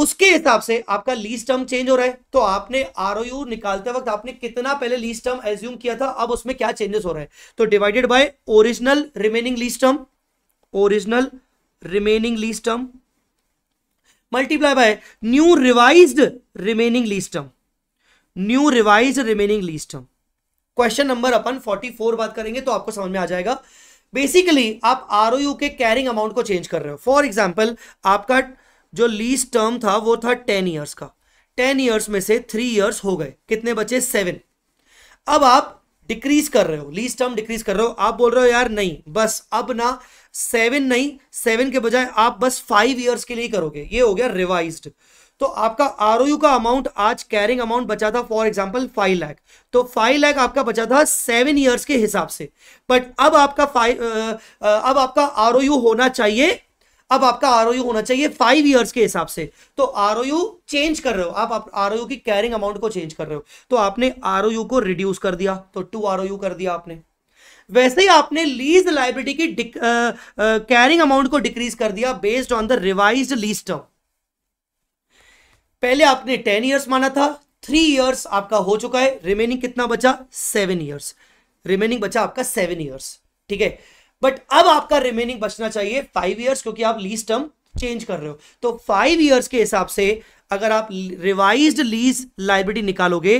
उसके हिसाब से आपका लीज टर्म चेंज हो रहा है तो आपने आर निकालते वक्त आपने कितना पहले लीज टर्म एज्यूम किया था अब उसमें क्या चेंजेस हो रहा है तो divided by original remaining lease term original remaining lease term multiply by new revise remaining lease term new revise remaining lease term question number अपन 44 बात करेंगे तो आपको समझ में आ जाएगा बेसिकली आप आर के कैरिंग अमाउंट को चेंज कर रहे हो फॉर एग्जाम्पल आपका जो लीज टर्म था वो था टेन ईयर्स का टेन ईयर्स में से थ्री ईयर्स हो गए कितने बचे सेवन अब आप डिक्रीज कर रहे हो लीज टर्म डिक्रीज कर रहे हो आप बोल रहे हो यार नहीं बस अब ना सेवन नहीं सेवन के बजाय आप बस फाइव ईयर्स के लिए करोगे ये हो गया रिवाइज्ड तो आपका आर का अमाउंट आज कैरिंग अमाउंट बचा था फॉर एग्जाम्पल फाइव लैख तो फाइव लैख आपका बचा था सेवन ईयर्स के हिसाब से बट अब आपका फाइव अब आपका आर होना चाहिए अब आपका आर होना चाहिए फाइव ईयर्स के हिसाब से तो आर चेंज कर रहे हो आप आर की कैरिंग अमाउंट को चेंज कर रहे हो तो आपने आर को रिड्यूस कर दिया तो टू आर कर दिया आपने वैसे ही आपने लीज लाइब्रेटी की कैरिंग अमाउंट को डिक्रीज कर दिया based on the revise lease term पहले आपने टेन ईयर्स माना था थ्री ईयर्स आपका हो चुका है रिमेनिंग कितना बचा सेवन ईयर्स रिमेनिंग बचा आपका सेवन ईयर्स ठीक है बट अब आपका रिमेनिंग बचना चाहिए फाइव ईयर्स क्योंकि आप लीज टर्म चेंज कर रहे हो तो फाइव ईयर्स के हिसाब से अगर आप रिवाइज लीज लाइब्रेटी निकालोगे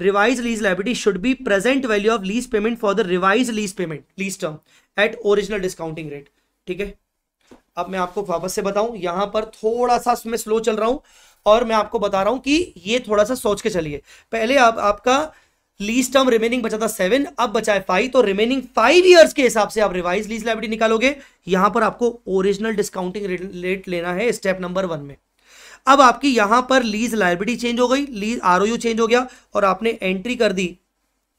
revise lease liability should be present value of lease payment for the revise lease payment lease term at original discounting rate ठीक है अब मैं आपको वापस से बताऊं यहां पर थोड़ा सा मैं स्लो चल रहा हूं और मैं आपको बता रहा हूं कि ये थोड़ा सा सोच के चलिए पहले आप आपका लीज टर्म रिमेनिंग बचा था सेवन अब बचा है फाइव तो रिमेनिंग फाइव ईयर्स के हिसाब से आप रिवाइज लीज लाइबिलिटी निकालोगे यहां पर आपको ओरिजिनल डिस्काउंटिंग रेट लेना है स्टेप नंबर वन में अब आपकी यहां पर लीज लाइबिलिटी चेंज हो गई लीज आर चेंज हो गया और आपने एंट्री कर दी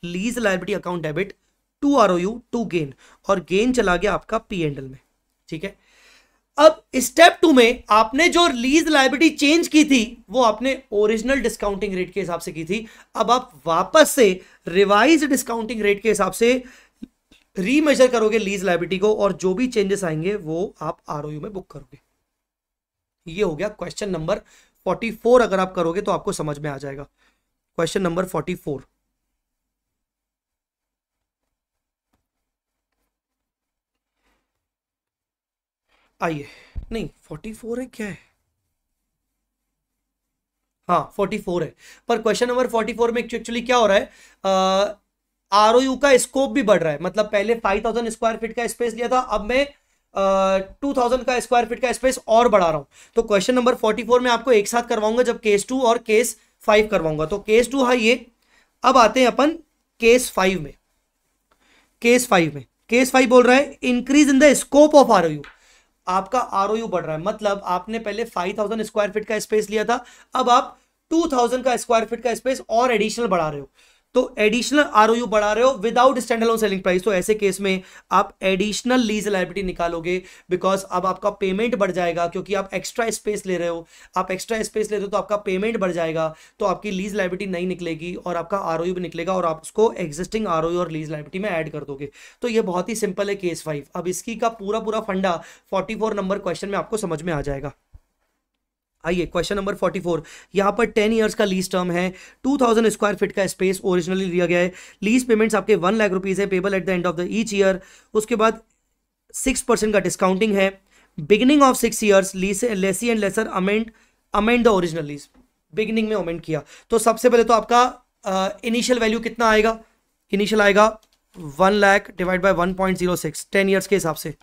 lease liability account debit to R O U to gain और गेन चला गया आपका पी एंडल में ठीक है अब स्टेप टू में आपने जो लीज लाइबिलिटी चेंज की थी वो आपने ओरिजिनल डिस्काउंटिंग रेट के हिसाब से की थी अब आप वापस से रिवाइज डिस्काउंटिंग रेट के हिसाब से रीमेजर करोगे लीज लाइबिलिटी को और जो भी चेंजेस आएंगे वो आप आर में बुक करोगे ये हो गया क्वेश्चन नंबर 44 अगर आप करोगे तो आपको समझ में आ जाएगा क्वेश्चन नंबर 44 आइए नहीं फोर्टी फोर है क्या है हाँ फोर्टी फोर है पर क्वेश्चन नंबर फोर्टी फोर में एक्चुअली क्या हो रहा है आर uh, का स्कोप भी बढ़ रहा है मतलब पहले फाइव थाउजेंड स्क्वायर फीट का स्पेस लिया था अब मैं टू थाउजेंड का स्क्वायर फीट का स्पेस और बढ़ा रहा हूं तो क्वेश्चन नंबर फोर्टी फोर में आपको एक साथ करवाऊंगा जब केस टू और केस फाइव करवाऊंगा तो केस टू हाई ये अब आते हैं अपन केस फाइव में केस फाइव में केस फाइव बोल रहा है increase in the scope of R आपका आर बढ़ रहा है मतलब आपने पहले 5000 स्क्वायर फीट का स्पेस लिया था अब आप 2000 का स्क्वायर फीट का स्पेस और एडिशनल बढ़ा रहे हो तो एडिशनल यू बढ़ा रहे हो without standalone selling price तो ऐसे केस में आप एडिशनल लीज लाइबिलिटी निकालोगे बिकॉज अब आपका पेमेंट बढ़ जाएगा क्योंकि आप एक्स्ट्रा स्पेस ले रहे हो आप एक्स्ट्रा स्पेस ले रहे हो तो आपका पेमेंट बढ़ जाएगा तो आपकी लीज लाइबिलिटी नहीं निकलेगी और आपका आर भी निकलेगा और आप उसको एग्जिस्टिंग आर और लीज लाइबिलिटी में ऐड कर दोगे तो ये बहुत ही सिंपल है केस फाइव अब इसकी का पूरा पूरा फंडा फोर्टी नंबर क्वेश्चन में आपको समझ में आ जाएगा आइए क्वेश्चन नंबर 44 यहाँ पर 10 इयर्स का लीज टर्म है 2000 स्क्वायर फीट का स्पेस ओरिजिनली लिया गया है लीज पेमेंट्स आपके वन लाख रुपीज़ है payable at the end of the each year उसके बाद सिक्स परसेंट का डिस्काउंटिंग है beginning of six years lease lessee and lessor amend amend the original lease beginning में अमेंड किया तो सबसे पहले तो आपका इनिशियल uh, वैल्यू कितना आएगा इनिशियल आएगा one lakh divide by one point zero six ten years के हिसाब से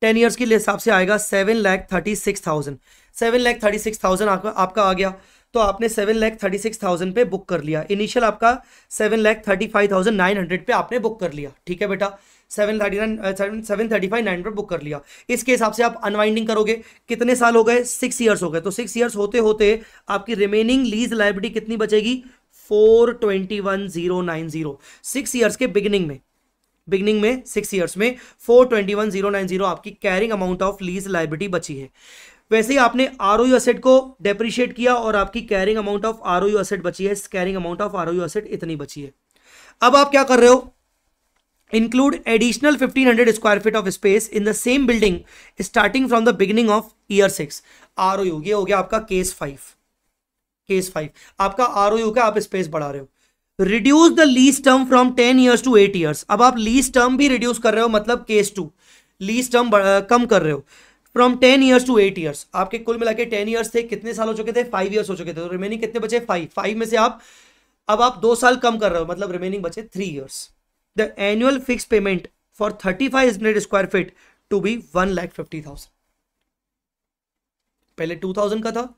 टेन ईयर्स के हिसाब से आएगा seven lakh thirty six thousand seven lakh thirty six thousand आपका आपका आ गया तो आपने seven lakh thirty six thousand पे बुक कर लिया इनिशियल आपका seven lakh thirty five thousand nine hundred पे आपने बुक कर लिया ठीक है बेटा seven thirty nine seven seven thirty five nine hundred book कर लिया इसके हिसाब से आप अनवाइंडिंग करोगे कितने साल हो गए सिक्स ईयर्स हो गए तो सिक्स ईयर्स होते होते आपकी रिमेनिंग लीज लाइब्रेरी कितनी बचेगी four twenty one zero nine zero six years के बिगिनिंग में बिगनिंग में सिक्स ईयर्स में four twenty one zero nine zero आपकी carrying amount of lease liability बची है वैसे ही आपने आर असेट को डेप्रिशिएट किया और आपकी carrying amount of R asset बची है carrying amount of R asset इतनी बची है अब आप क्या कर रहे हो include additional 1500 square feet of space in the same building starting from the beginning of year six R O U ये हो गया आपका केस फाइव केस फाइव आपका आर ओ यू का आप स्पेस बढ़ा रहे हो reduce the lease term from ten years to eight years अब आप लीज टर्म भी रिड्यूस कर रहे हो मतलब केस टू लीज टर्म कम कर रहे हो from ten years to eight years आपके कुल मिला के टेन ईयर्स थे कितने साल हो चुके थे फाइव ईयर्स हो चुके थे तो रिमेनिंग कितने बचे फाइव फाइव में से आप अब आप दो साल कम कर रहे हो मतलब रिमेनिंग बचे three years the annual fix payment for thirty five hundred square feet to be one lakh fifty thousand पहले टू थाउजेंड का था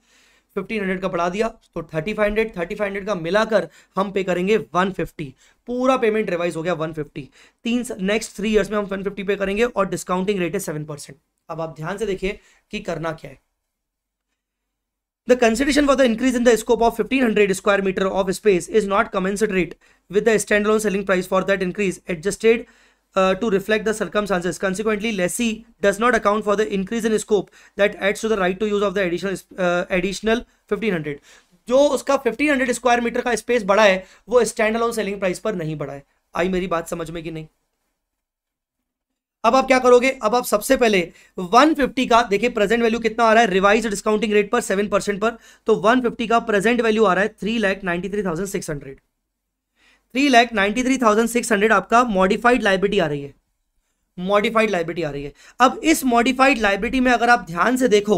1500 का बढ़ा दिया तो 3500 3500 का मिलाकर हम पे करेंगे 150 पूरा पेमेंट रिवाइज हो गया 150 फिफ्टी तीन नेक्स्ट थ्री ईयर्स में हम 150 पे करेंगे और डिस्काउंटिंग रेट है सेवन परसेंट अब आप ध्यान से देखिए कि करना क्या है consideration for the increase in the scope of fifteen hundred square meter of space is not commensurate with the stand selling price for that increase adjusted uh, to reflect the circumstances. Consequently, lessee does not account for the increase in scope that adds to the right to use of the additional uh, additional 1500. जो उसका 1500 square metre का space बढ़ा है वो stand alone selling price पर नहीं बढ़ा है आई मेरी बात समझ में कि नहीं अब आप क्या करोगे अब आप सबसे पहले 150 का देखिए प्रेजेंट वैल्यू कितना आ रहा है रिवाइज डिस्काउंटिंग रेट पर 7 परसेंट पर तो 150 का प्रेजेंट वैल्यू आ रहा है three lakh ninety three thousand six hundred three lakh ninety three thousand six hundred आपका मॉडिफाइड लाइब्रिटी आ रही है मॉडिफाइड लाइब्रिटी आ रही है अब इस मॉडिफाइड लाइब्रिटी में अगर आप ध्यान से देखो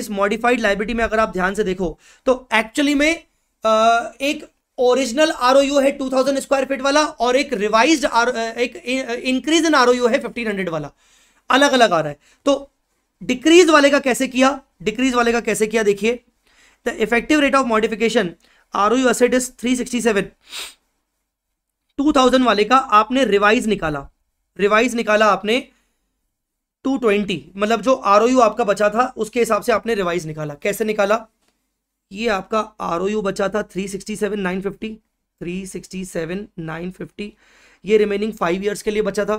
इस मॉडिफाइड लाइब्रिटी में अगर आप ध्यान से देखो तो एक्चुअली में एक ओरिजिनल आर है 2000 स्क्वायर फीट वाला और एक रिवाइज एक इंक्रीज इन आर है 1500 वाला अलग अलग आ रहा है तो डिक्रीज वाले का कैसे किया डिक्रीज वाले का कैसे किया देखिए the effective rate of modification R O U asset is three sixty seven two thousand वाले का आपने रिवाइज निकाला रिवाइज निकाला आपने टू ट्वेंटी मतलब जो आर आपका बचा था उसके हिसाब से आपने रिवाइज निकाला कैसे निकाला ये आपका आर बचा था three sixty seven nine fifty three sixty seven nine fifty ये रिमेनिंग फाइव ईयर्स के लिए बचा था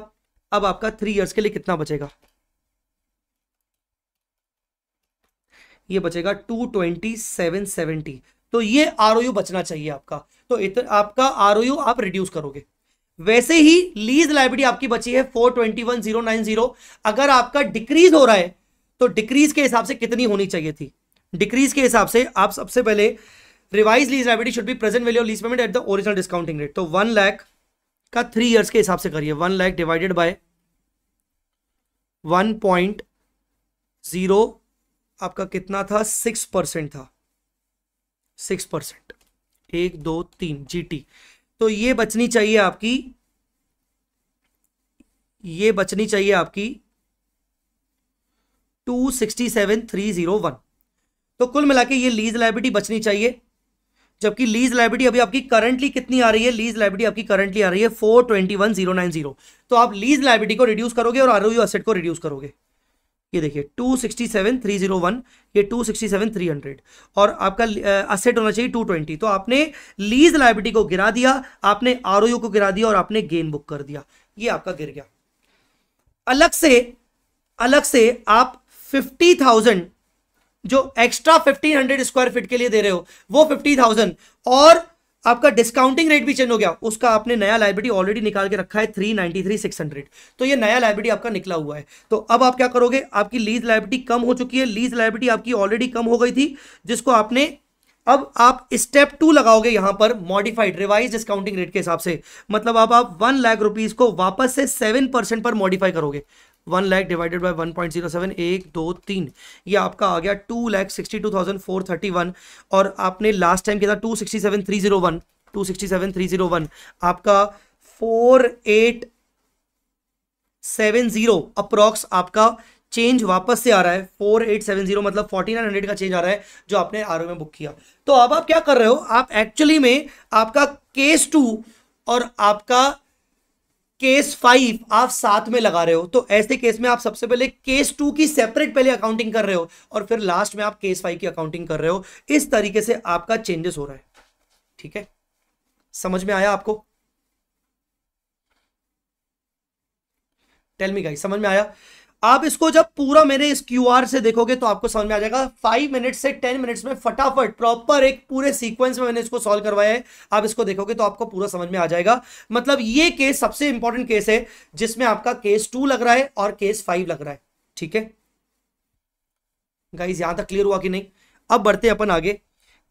अब आपका थ्री ईयर्स के लिए कितना बचेगा ये बचेगा टू ट्वेंटी सेवन सेवेंटी तो ये आर बचना चाहिए आपका तो इतना आपका आर आप रिड्यूस करोगे वैसे ही लीज लाइब्रेटी आपकी बची है four twenty one zero nine zero अगर आपका डिक्रीज हो रहा है तो डिक्रीज के हिसाब से कितनी होनी चाहिए थी डिक्रीज के हिसाब से आप सबसे पहले revise lease liability should be present value lease payment at the original discounting rate तो वन लाख का थ्री ईयर्स के हिसाब से करिए one lakh divided by one point zero आपका कितना था सिक्स परसेंट था सिक्स परसेंट एक दो तीन टी तो ये बचनी चाहिए आपकी ये बचनी चाहिए आपकी two sixty seven three zero one तो कुल मिला के ये लीज लाइबिलिटी बचनी चाहिए जबकि लीज लाइबिलिटी अभी आपकी करंटली कितनी आ रही है लीज लाइबिलिटी आपकी करंटली आ रही है four twenty one zero nine zero तो आप लीज लाइबिलिटी को रिड्यूस करोगे और यू असेट को रिड्यूस करोगे ये देखिए two sixty seven three zero one ये two sixty seven three hundred और आपका असेट होना चाहिए टू ट्वेंटी तो आपने लीज लाइबिलिटी को गिरा दिया आपने आर को गिरा दिया और आपने गेन बुक कर दिया ये आपका गिर गया अलग से अलग से आप फिफ्टी थाउजेंड जो extra fifteen hundred square feet के लिए दे रहे हो वो फिफ्टी थाउजेंड और आपका डिस्काउंटिंग रेट भी चेंज हो गया उसका आपने नया लाइब्रेटी ऑलरेडी निकाल के रखा है three ninety three six hundred तो ये नया लाइब्रेटी आपका निकला हुआ है तो अब आप क्या करोगे आपकी लीज लाइब्रेटी कम हो चुकी है लीज लाइब्रेटी आपकी ऑलरेडी कम हो गई थी जिसको आपने अब आप स्टेप टू लगाओगे यहां पर मॉडिफाइड रिवाइज डिस्काउंटिंग रेट के हिसाब से मतलब अब आप वन लाख रुपीज को वापस से सेवन परसेंट पर मॉडिफाई करोगे one lakh divided by one point zero seven एक दो तीन ये आपका आ गया two lakh sixty two thousand four thirty one और आपने लास्ट टाइम किया था two sixty seven three zero one two sixty seven three zero one आपका four eight seven zero approx आपका चेंज वापस से आ रहा है फोर एट सेवन जीरो मतलब फोर्टी नाइन हंड्रेड का चेंज आ रहा है जो आपने आर में बुक किया तो अब आप क्या कर रहे हो आप एक्चुअली में आपका केस टू और आपका केस फाइव आप साथ में लगा रहे हो तो ऐसे केस में आप सबसे पहले केस टू की सेपरेट पहले अकाउंटिंग कर रहे हो और फिर लास्ट में आप केस फाइव की अकाउंटिंग कर रहे हो इस तरीके से आपका चेंजेस हो रहा है ठीक है समझ में आया आपको टेल मी गाइस समझ में आया आप इसको जब पूरा मेरे इस क्यू से देखोगे तो आपको समझ में आ जाएगा फाइव मिनट से टेन मिनट्स में फटाफट प्रॉपर एक पूरे सीक्वेंस में मैंने इसको सॉल्व करवाया है आप इसको देखोगे तो आपको पूरा समझ में आ जाएगा मतलब ये केस सबसे इंपॉर्टेंट केस है जिसमें आपका केस टू लग रहा है और केस फाइव लग रहा है ठीक है गाइज यहां तक क्लियर हुआ कि नहीं अब बढ़ते अपन आगे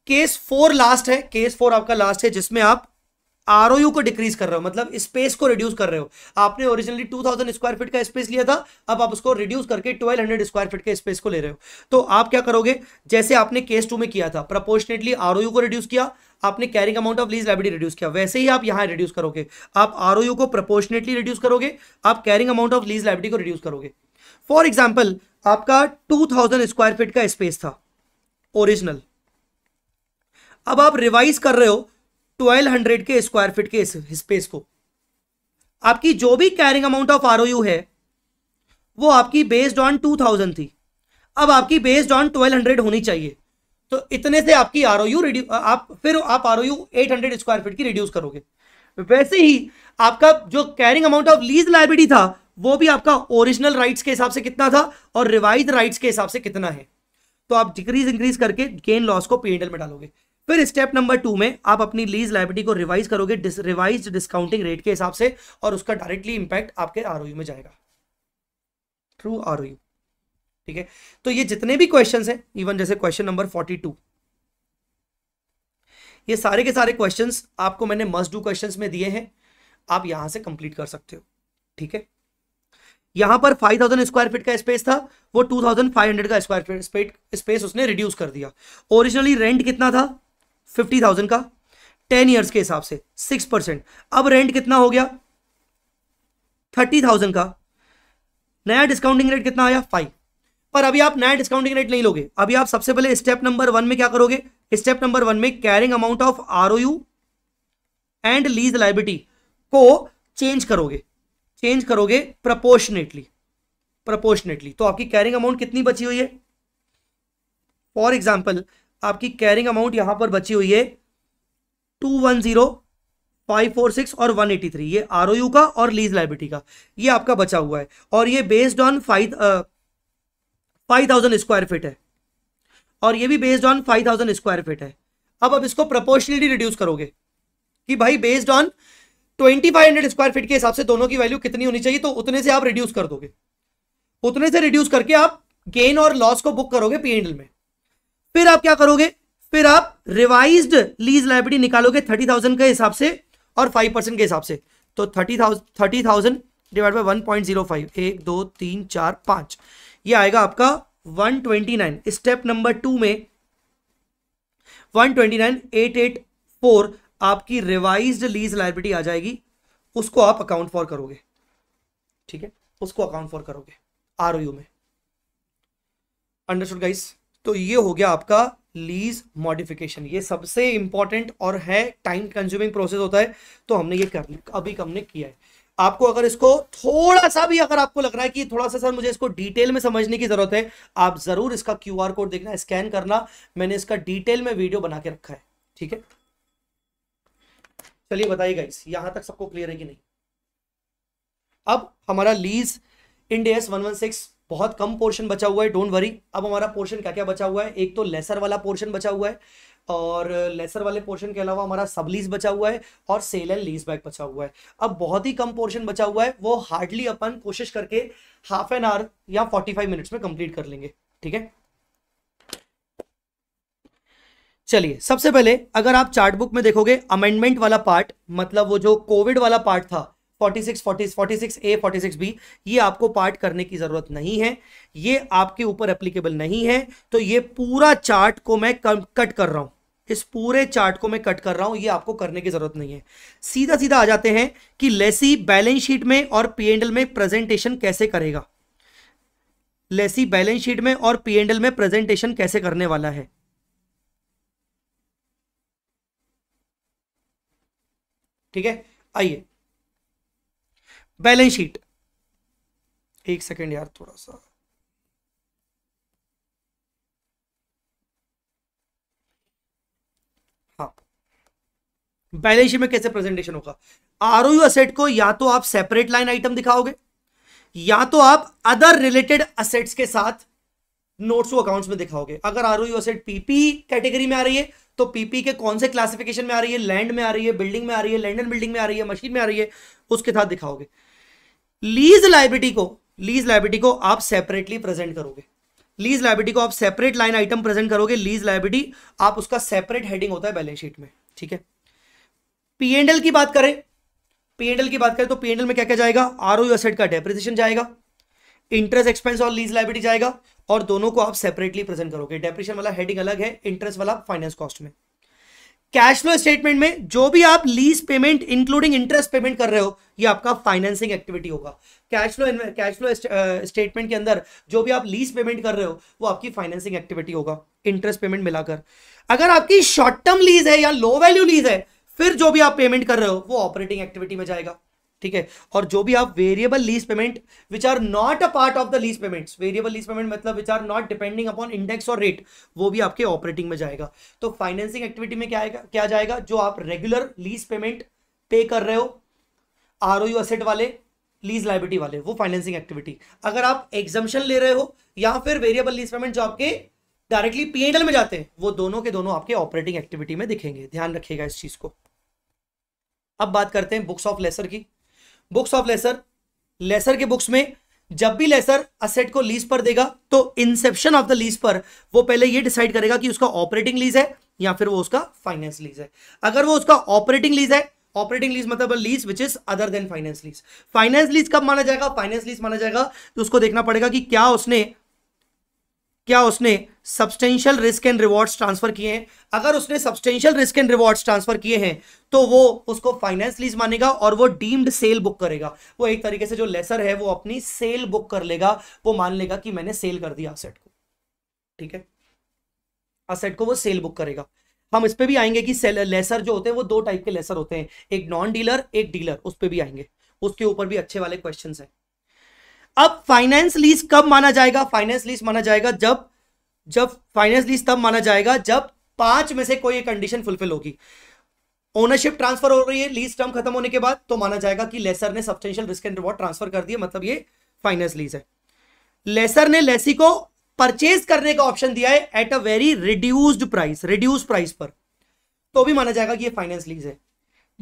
केस फोर लास्ट है केस फोर आपका लास्ट है जिसमें आप आर को डिक्रीज कर रहे हो मतलब स्पेस को रिड्यूस कर रहे हो आपने ओरिजिनली 2000 स्क्वायर फीट का स्पेस लिया था अब आप उसको रिड्यूस करके 1200 स्क्वायर फीट के स्पेस को ले रहे हो तो आप क्या करोगे जैसे आपने केस टू में किया था प्रपोर्शनेटली आर को रिड्यूस किया आपने carrying amount of lease liability reduce किया वैसे ही आप यहाँ रिड्यूस करोगे आप आर को प्रपोर्शनेटली रिड्यूस करोगे आप carrying amount of lease liability को रिड्यूस करोगे फॉर एग्जाम्पल आपका टू स्क्वायर फीट का स्पेस था ओरिजिनल अब आप रिवाइज कर रहे हो ट्वेल्व हंड्रेड के स्क्वायर फीट के स्पेस को आपकी जो भी कैरिंग अमाउंट ऑफ आर है वो आपकी बेस्ड ऑन टू थाउजेंड थी अब आपकी बेस्ड ऑन ट्वेल्व हंड्रेड होनी चाहिए तो इतने से आपकी आर ओ यू आप फिर आप R O U eight hundred square feet की रिड्यूस करोगे वैसे ही आपका जो carrying amount of lease liability था वो भी आपका ओरिजिनल राइट्स के हिसाब से कितना था और रिवाइज राइट्स के हिसाब से कितना है तो आप डिक्रीज इंक्रीज करके गेन लॉस को पी में डालोगे फिर स्टेप नंबर टू में आप अपनी लीज लाइब्रेटी को रिवाइज करोगे डिस, रिवाइज डिस्काउंटिंग रेट के हिसाब से और उसका डायरेक्टली इंपैक्ट आपके आर में जाएगा थ्रू आर ठीक है तो ये जितने भी क्वेश्चन हैं इवन जैसे क्वेश्चन नंबर फोर्टी टू ये सारे के सारे क्वेश्चन आपको मैंने मस्ट डू क्वेश्चन में दिए हैं आप यहां से कंप्लीट कर सकते हो ठीक है यहां पर 5000 स्क्वायर फीट का स्पेस था वो 2500 का स्क्वायर फीट स्पेस उसने रिड्यूस कर दिया ओरिजिनली रेंट कितना था फिफ्टी थाउजेंड का टेन ईयर्स के हिसाब से सिक्स परसेंट अब रेंट कितना हो गया थर्टी थाउजेंड का नया डिस्काउंटिंग रेट कितना आया फाइव पर अभी आप नया डिस्काउंटिंग रेट नहीं लोगे अभी आप सबसे पहले स्टेप नंबर वन में क्या करोगे स्टेप नंबर वन में carrying amount of R and lease liability को चेंज करोगे चेंज करोगे प्रपोर्शनेटली प्रपोर्शनेटली तो आपकी कैरिंग अमाउंट कितनी बची हुई है फॉर एग्जाम्पल आपकी कैरिंग अमाउंट यहां पर बची हुई है two one zero five four six और वन एटी थ्री ये आर ओ यू का और लीज लाइबिलिटी का ये आपका बचा हुआ है और ये based on five five thousand square feet है और ये भी based on five thousand square feet है अब आप इसको प्रपोर्शनली रिड्यूस करोगे कि भाई based on twenty five hundred square feet के हिसाब से दोनों की वैल्यू कितनी होनी चाहिए तो उतने से आप रिड्यूस कर दोगे उतने से रिड्यूस करके आप गेन और लॉस को बुक करोगे पी एंडल में फिर आप क्या करोगे फिर आप रिवाइज लीज लाइब्रेरी निकालोगे थर्टी थाउजेंड के हिसाब से और फाइव परसेंट के हिसाब से तो thirty thousand thirty thousand divide by one point zero five एक दो तीन चार पांच ये आएगा आपका one twenty nine step number two में one twenty nine eight eight four आपकी रिवाइज लीज लाइब्रेटी आ जाएगी उसको आप अकाउंट फॉर करोगे ठीक है उसको अकाउंट फॉर करोगे आर में अंडरस्टूड गाइस तो ये हो गया आपका लीज मॉडिफिकेशन ये सबसे इंपॉर्टेंट और है टाइम कंज्यूमिंग प्रोसेस होता है तो हमने ये कर अभी हमने किया है आपको अगर इसको थोड़ा सा भी अगर आपको लग रहा है कि थोड़ा सा सर मुझे इसको डिटेल में समझने की जरूरत है आप जरूर इसका क्यूआर कोड देखना स्कैन करना मैंने इसका डिटेल में वीडियो बना के रखा है ठीक है चलिए बताइए गाइस यहां तक सबको क्लियर है कि नहीं अब हमारा lease Ind AS one one six बहुत कम पोर्शन बचा हुआ है डोंट वरी अब हमारा पोर्शन क्या क्या बचा हुआ है एक तो लेसर वाला पोर्शन बचा हुआ है और लेसर वाले पोर्शन के अलावा हमारा सब लीज बचा हुआ है और सेल एंड लीज बैक बचा हुआ है अब बहुत ही कम पोर्शन बचा हुआ है वो हार्डली अपन कोशिश करके हाफ एन आवर या फोर्टी फाइव मिनट्स में कंप्लीट कर लेंगे ठीक है चलिए सबसे पहले अगर आप चार्ट बुक में देखोगे अमेंडमेंट वाला पार्ट मतलब वो जो कोविड वाला पार्ट था 46 40 46 ए 46 बी ये आपको पार्ट करने की ज़रूरत नहीं है ये आपके ऊपर एप्लीकेबल नहीं है तो ये पूरा चार्ट को मैं कट कर रहा हूं इस पूरे चार्ट को मैं कट कर रहा हूं ये आपको करने की जरूरत नहीं है सीधा सीधा आ जाते हैं कि लेसी बैलेंस शीट में और पीएनएल में प्रेजेंटेशन कैसे करेगा लेसी बैलेंस शीट में और पीएनएल में प्रेजेंटेशन कैसे करने वाला है ठीक है आइए बैलेंस शीट एक सेकेंड यार थोड़ा सा हाँ। बैलेंस शीट में कैसे प्रेजेंटेशन होगा आर असेट को या तो आप सेपरेट लाइन आइटम दिखाओगे या तो आप अदर रिलेटेड असेट्स के साथ नोट्स और अकाउंट्स में दिखाओगे अगर आर असेट पीपी कैटेगरी में आ रही है तो पीपी के कौन से क्लासिफिकेशन में आ रही है लैंड में आ रही है बिल्डिंग में आ रही है लैंड एंड बिल्डिंग में आ रही है मशीन में आ रही है उसके साथ दिखाओगे लीज लाइब्रिटी को लीज लाइब्रिटी को आप सेपरेटली प्रेजेंट करोगे लीज लाइब्रिटी को आप सेपरेट लाइन आइटम प्रेजेंट करोगे लीज लाइब्रिटी आप उसका सेपरेट हेडिंग होता है बैलेंस शीट में ठीक है पीएनएल की बात करें पीएनएल की बात करें तो पीएनएल में क्या क्या जाएगा आर ओ एसेट का डेप्रिसिएशन जाएगा इंटरेस्ट एक्सपेंस और लीज लाइब्रिटी जाएगा और दोनों को आप सेपरेटली प्रेजेंट करोगे डेप्रिशन वाला हेडिंग अलग है इंटरेस्ट वाला फाइनेंस कॉस्ट में कैश फ्लो स्टेटमेंट में जो भी आप lease payment including interest payment कर रहे हो ये आपका फाइनेंसिंग एक्टिविटी होगा cash flow cash flow statement के अंदर जो भी आप लीज पेमेंट कर रहे हो वो आपकी फाइनेंसिंग एक्टिविटी होगा इंटरेस्ट पेमेंट मिलाकर अगर आपकी शॉर्ट टर्म लीज है या लो वैल्यू लीज है फिर जो भी आप पेमेंट कर रहे हो वो ऑपरेटिंग एक्टिविटी में जाएगा ठीक है और जो भी आप variable lease payment which are not a part of the lease payment variable lease payment मतलब which are not depending upon index और रेट वो भी आपके ऑपरेटिंग में जाएगा तो फाइनेंसिंग एक्टिविटी में क्या आएगा क्या जाएगा जो आप रेगुलर लीज पेमेंट पे कर रहे हो आर ओ यू असेट वाले लीज लाइबिलिटी वाले वो फाइनेंसिंग एक्टिविटी अगर आप एग्जामेशन ले रहे हो या फिर वेरिएबल लीज पेमेंट जो आपके डायरेक्टली पीएनएल में जाते हैं वो दोनों के दोनों आपके ऑपरेटिंग एक्टिविटी में दिखेंगे ध्यान रखिएगा इस चीज को अब बात करते हैं बुक्स ऑफ लेसर की बुक्स ऑफ लेसर लेसर के बुक्स में जब भी लेसर असेट को लीज पर देगा तो इंसेप्शन ऑफ द लीज पर वो पहले ये डिसाइड करेगा कि उसका ऑपरेटिंग लीज है या फिर वो उसका फाइनेंस लीज है अगर वो उसका ऑपरेटिंग लीज है ऑपरेटिंग लीज मतलब lease which is other than finance lease finance lease कब माना जाएगा फाइनेंस लीज माना जाएगा तो उसको देखना पड़ेगा कि क्या उसने क्या उसने substantial risk and rewards transfer किए हैं अगर उसने substantial risk and rewards transfer किए हैं तो वो उसको फाइनेंस लीज मानेगा और वो डीम्ड सेल बुक करेगा वो एक तरीके से जो लेसर है वो अपनी सेल बुक कर लेगा वो मान लेगा कि मैंने सेल कर दिया असेट को ठीक है असेट को वो सेल बुक करेगा हम इस पर भी आएंगे कि सेल लेसर जो होते हैं वो दो टाइप के लेसर होते हैं एक नॉन डीलर एक डीलर उस पर भी आएंगे उसके ऊपर भी अच्छे वाले क्वेश्चन हैं अब फाइनेंस लीज कब माना जाएगा फाइनेंस लीज माना जाएगा जब जब फाइनेंस लीज तब माना जाएगा जब पांच में से कोई कंडीशन फुलफिल होगी ओनरशिप ट्रांसफर हो रही है लीज टर्म खत्म होने के बाद तो माना जाएगा कि लेसर ने substantial risk and reward transfer कर दिया मतलब ये फाइनेंस लीज है लेसर ने लेसी को परचेज करने का ऑप्शन दिया है at a very reduced price reduce price पर तो भी माना जाएगा कि ये फाइनेंस लीज है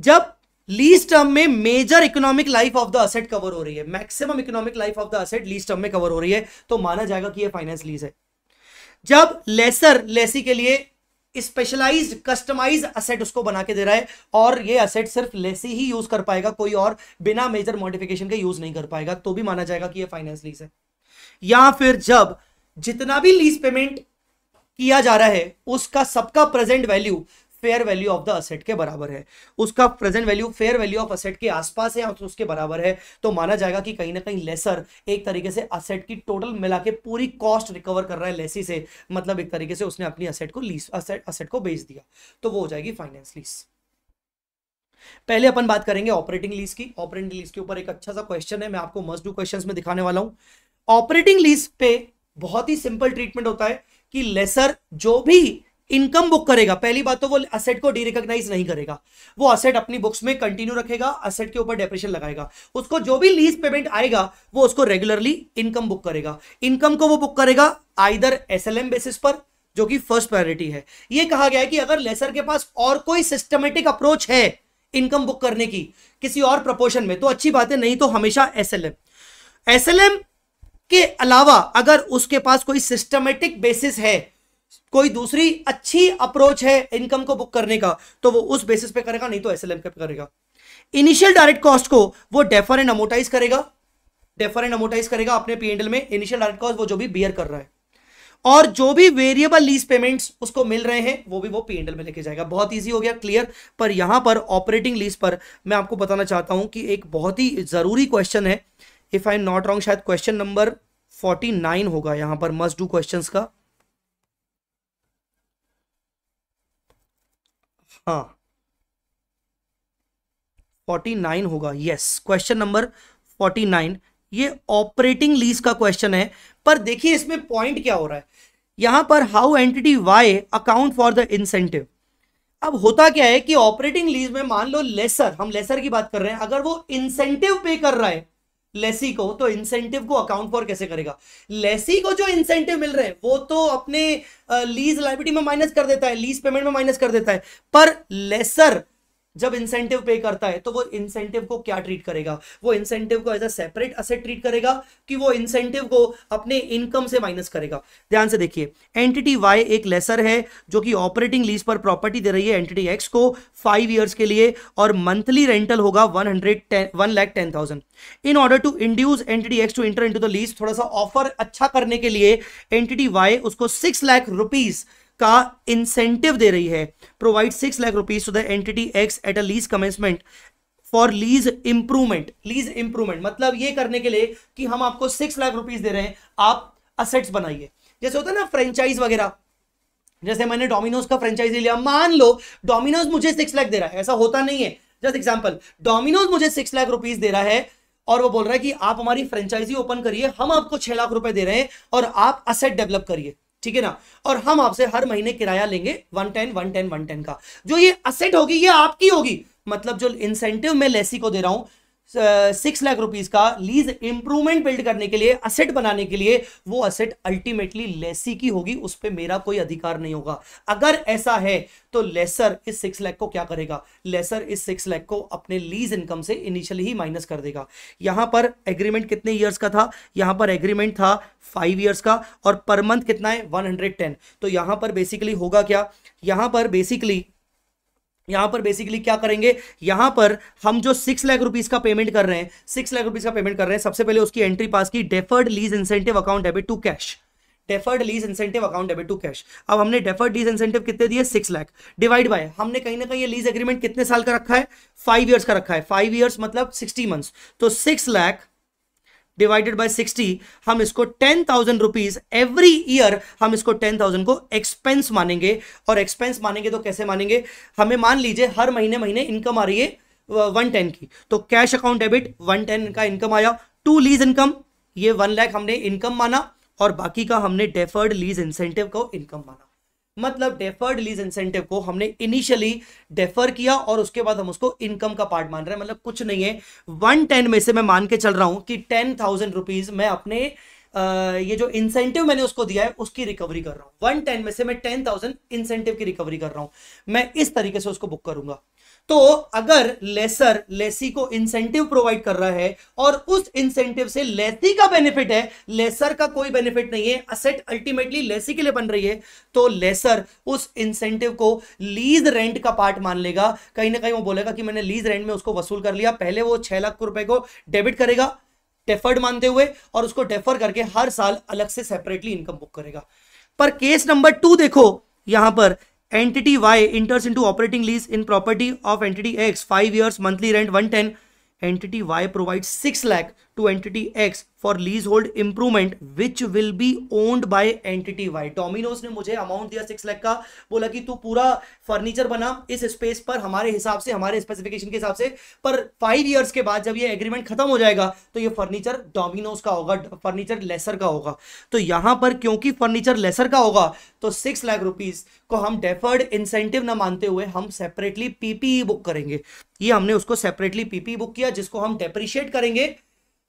जब लीज टर्म में major economic life of the asset cover हो रही है maximum economic life of the asset lease term में कवर हो रही है तो माना जाएगा कि यह फाइनेंस लीज है जब लेसर लेसी के लिए स्पेशलाइज कस्टमाइज असेट उसको बना के दे रहा है और ये असेट सिर्फ लेसी ही यूज कर पाएगा कोई और बिना मेजर मॉडिफिकेशन के यूज नहीं कर पाएगा तो भी माना जाएगा कि ये फाइनेंस लीज है या फिर जब जितना भी लीज पेमेंट किया जा रहा है उसका सबका present value fair value of the asset के बराबर है उसका present value fair value of asset के आसपास है तो उसके बराबर है तो माना जाएगा कि कहीं ना कहीं लेसर एक तरीके से असेट की टोटल मिला के पूरी कॉस्ट रिकवर कर रहा है लेसी से मतलब एक तरीके से उसने अपनी असेट को लीज असेट असेट को बेच दिया तो वो हो जाएगी फाइनेंस लीज पहले अपन बात करेंगे ऑपरेटिंग लीज की ऑपरेटिंग लीज के ऊपर एक अच्छा सा क्वेश्चन है मैं आपको मस्ट डू क्वेश्चन में दिखाने वाला हूं ऑपरेटिंग लीज पे बहुत ही सिंपल ट्रीटमेंट होता है कि लेसर जो भी इनकम बुक करेगा पहली बात तो वो असेट को डीरिकग्नाइज नहीं करेगा वो असेट अपनी बुक्स में कंटिन्यू रखेगा असेट के ऊपर डेप्रेशन लगाएगा उसको जो भी लीज पेमेंट आएगा वो उसको रेगुलरली इनकम बुक करेगा इनकम को वो बुक करेगा आइदर एस बेसिस पर जो कि फर्स्ट प्रायोरिटी है ये कहा गया है कि अगर लेसर के पास और कोई सिस्टमेटिक अप्रोच है इनकम बुक करने की किसी और प्रपोर्शन में तो अच्छी बात है नहीं तो हमेशा एस एस एल एम के अलावा अगर उसके पास कोई सिस्टमेटिक बेसिस है कोई दूसरी अच्छी अप्रोच है इनकम को बुक करने का तो वो उस बेसिस पे करेगा नहीं तो एस पे करेगा इनिशियल डायरेक्ट कॉस्ट को वो डेफर एंड अमोटाइज करेगा डेफर एंड अमोटाइज करेगा अपने पीएनडल में इनिशियल डायरेक्ट कॉस्ट वो जो भी बियर कर रहा है और जो भी वेरिएबल लीज पेमेंट्स उसको मिल रहे हैं वो भी वो पीएनडल में लेके जाएगा बहुत ईजी हो गया क्लियर पर यहां पर ऑपरेटिंग लीज पर मैं आपको बताना चाहता हूं कि एक बहुत ही जरूरी क्वेश्चन है if I am not wrong शायद क्वेश्चन नंबर 49 होगा यहां पर मस्ट डू क्वेश्चंस का हाँ फोर्टी नाइन होगा yes question number forty nine ये ऑपरेटिंग लीज का क्वेश्चन है पर देखिए इसमें पॉइंट क्या हो रहा है यहां पर how entity Y account for the incentive अब होता क्या है कि ऑपरेटिंग लीज में मान लो लेसर हम लेसर की बात कर रहे हैं अगर वो इंसेंटिव पे कर रहा है लेसी को तो इंसेंटिव को अकाउंट फॉर कैसे करेगा लेसी को जो इंसेंटिव मिल रहे हैं वो तो अपने लीज लाइबिलिटी में माइनस कर देता है लीज पेमेंट में माइनस कर देता है पर लेसर जब इंसेंटिव पे करता है तो वो इंसेंटिव को क्या ट्रीट करेगा वो इंसेंटिव को as a separate asset treat करेगा कि वो इंसेंटिव को अपने इनकम से माइनस करेगा ध्यान से देखिए एंटिटी वाई एक लेसर है जो कि ऑपरेटिंग लीज पर प्रॉपर्टी दे रही है एंटिटी एक्स को फाइव ईयर्स के लिए और मंथली रेंटल होगा one hundred ten one lakh ten thousand in order to induce entity X to enter into the lease थोड़ा सा ऑफर अच्छा करने के लिए एंटिटी वाई उसको सिक्स लाख रुपीज का इंसेंटिव दे रही है provide six lakh rupees to the entity X at a lease commencement for lease improvement lease improvement मतलब ये करने के लिए कि हम आपको सिक्स लाख रुपीज दे रहे हैं आप असेट्स बनाइए जैसे होता है ना फ्रेंचाइज वगैरह जैसे मैंने डोमिनोज का फ्रेंचाइज लिया मान लो डोमिनोज मुझे सिक्स लाख दे रहा है ऐसा होता नहीं है जस्ट एग्जाम्पल डोमिनोज मुझे सिक्स लाख रुपीज दे रहा है और वो बोल रहा है कि आप हमारी फ्रेंचाइजी ओपन करिए हम आपको छह लाख रुपए दे रहे हैं और आप असेट डेवलप करिए ठीक है ना और हम आपसे हर महीने किराया लेंगे one ten one ten one ten का जो ये असेट होगी ये आपकी होगी मतलब जो इंसेंटिव मैं लेसी को दे रहा हूं सिक्स लाख रुपीज का लीज इंप्रूवमेंट बिल्ड करने के लिए असेट बनाने के लिए वो असेट अल्टीमेटली लेसी की होगी उस पर मेरा कोई अधिकार नहीं होगा अगर ऐसा है तो लेसर इस सिक्स लाख को क्या करेगा लेसर इस सिक्स लाख को अपने लीज इनकम से इनिशियली ही माइनस कर देगा यहां पर एग्रीमेंट कितने ईयर्स का था यहां पर एग्रीमेंट था फाइव ईयर्स का और पर मंथ कितना है वन हंड्रेड टेन तो यहां पर बेसिकली होगा क्या यहां पर बेसिकली यहां पर बेसिकली क्या करेंगे यहां पर हम जो सिक्स लाख रुपीज का पेमेंट कर रहे हैं सिक्स लाख रुपीज का पेमेंट कर रहे हैं सबसे पहले उसकी एंट्री पास की deferred lease incentive account debit to cash deferred lease incentive account debit to cash अब हमने डेफर्ड लीज इंसेंटिव कितने दिए सिक्स लाख डिवाइड बाय हमने कहीं ना कहीं ये लीज एग्रीमेंट कितने साल का रखा है फाइव ईयर्स का रखा है फाइव ईयर्स मतलब सिक्सटी मंथ्स तो six lakh divided by sixty हम इसको ten thousand rupees every year हम इसको टेन थाउजेंड को एक्सपेंस मानेंगे और एक्सपेंस मानेंगे तो कैसे मानेंगे हमें मान लीजिए हर महीने महीने इनकम आ रही है वन टेन की तो cash account debit one ten का इनकम आया टू लीज इनकम ये वन लैख हमने इनकम माना और बाकी का हमने डेफर्ड लीज इंसेंटिव को इनकम माना मतलब डेफर्ड लीज इंसेंटिव को हमने इनिशियली डेफर किया और उसके बाद हम उसको इनकम का पार्ट मान रहे हैं मतलब कुछ नहीं है वन टेन में से मैं मान के चल रहा हूं कि टेन थाउजेंड रुपीज मैं अपने आ, ये जो इंसेंटिव मैंने उसको दिया है उसकी रिकवरी कर रहा हूं वन टेन में से मैं टेन थाउजेंड इंसेंटिव की रिकवरी कर रहा हूं मैं इस तरीके से उसको बुक करूंगा तो अगर लेसर लेसी को इंसेंटिव प्रोवाइड कर रहा है और उस इंसेंटिव से लेसी का बेनिफिट है लेसर का कोई बेनिफिट नहीं है असेट अल्टीमेटली लेसी के लिए बन रही है तो लेसर उस इंसेंटिव को लीज रेंट का पार्ट मान लेगा कहीं ना कहीं वो बोलेगा कि मैंने लीज रेंट में उसको वसूल कर लिया पहले वो छह लाख रुपए को डेबिट करेगा डेफर्ड मानते हुए और उसको डेफर करके हर साल अलग से सेपरेटली इनकम बुक करेगा पर केस नंबर टू देखो यहां पर Entity Y enters into operating lease in property of entity X, 5 years, monthly rent 110. Entity Y provides 6 lakh to entity X for leasehold improvement which will be owned by entity Y. Domino's ने मुझे amount दिया six lakh का बोला कि तू पूरा furniture बना इस स्पेस पर हमारे हिसाब से हमारे स्पेसिफिकेशन के हिसाब से पर फाइव ईयर्स के बाद जब ये एग्रीमेंट खत्म हो जाएगा तो ये फर्नीचर डोमिनोज का होगा फर्नीचर लेसर का होगा तो यहां पर क्योंकि फर्नीचर लेसर का होगा तो सिक्स लाख रुपीज को हम डेफर्ड इंसेंटिव ना मानते हुए हम सेपरेटली पीपीई बुक करेंगे ये हमने उसको सेपरेटली पीपीई बुक किया जिसको हम डेप्रिशिएट करेंगे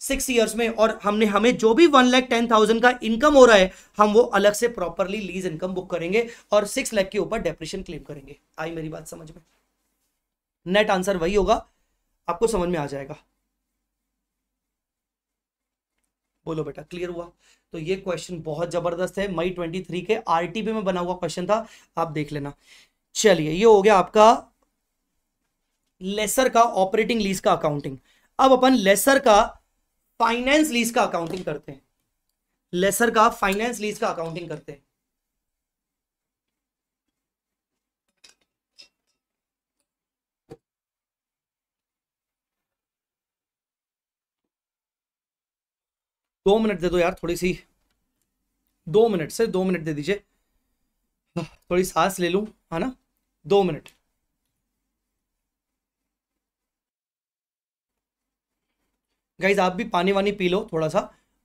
सिक्स ईयर्स में और हमने हमें जो भी वन लैख टेन थाउजेंड का इनकम हो रहा है हम वो अलग से प्रॉपरली लीज इनकम बुक करेंगे और सिक्स लैख के ऊपर डेप्रेशन क्लेम करेंगे आई मेरी बात समझ में नेट आंसर वही होगा आपको समझ में आ जाएगा बोलो बेटा क्लियर हुआ तो ये क्वेश्चन बहुत जबरदस्त है मई ट्वेंटी थ्री के आरटीबी में बना हुआ क्वेश्चन था आप देख लेना चलिए ये हो गया आपका लेसर का ऑपरेटिंग लीज का अकाउंटिंग अब अपन लेसर का फाइनेंस लीज का अकाउंटिंग करते हैं लेसर का फाइनेंस लीज का अकाउंटिंग करते हैं दो मिनट दे दो यार थोड़ी सी दो मिनट से दो मिनट दे दीजिए थोड़ी सांस ले लूं है ना दो मिनट गाइज आप भी पानी वानी पी लो थोड़ा सा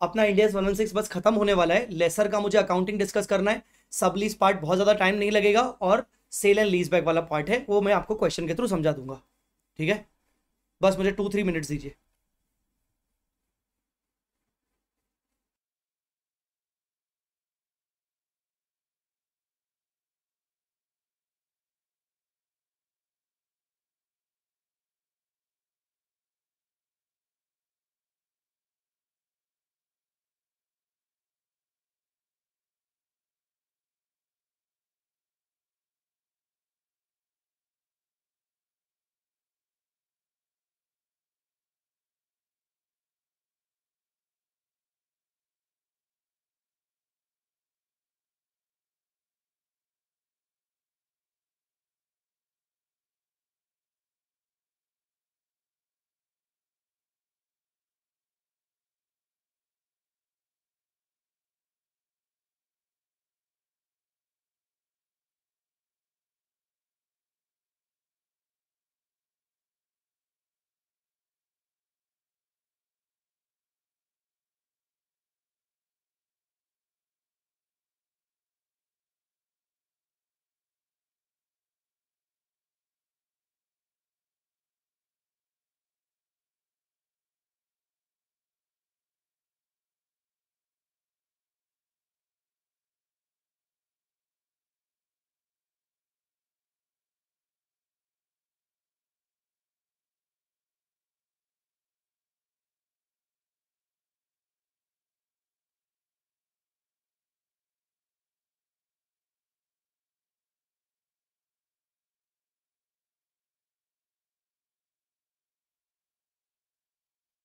अपना इंडियस वन सिक्स बस खत्म होने वाला है लेसर का मुझे अकाउंटिंग डिस्कस करना है सब लीज पार्ट बहुत ज़्यादा टाइम नहीं लगेगा और सेल एंड लीज बैक वाला पार्ट है वो मैं आपको क्वेश्चन के थ्रू समझा दूंगा ठीक है बस मुझे टू थ्री मिनट्स दीजिए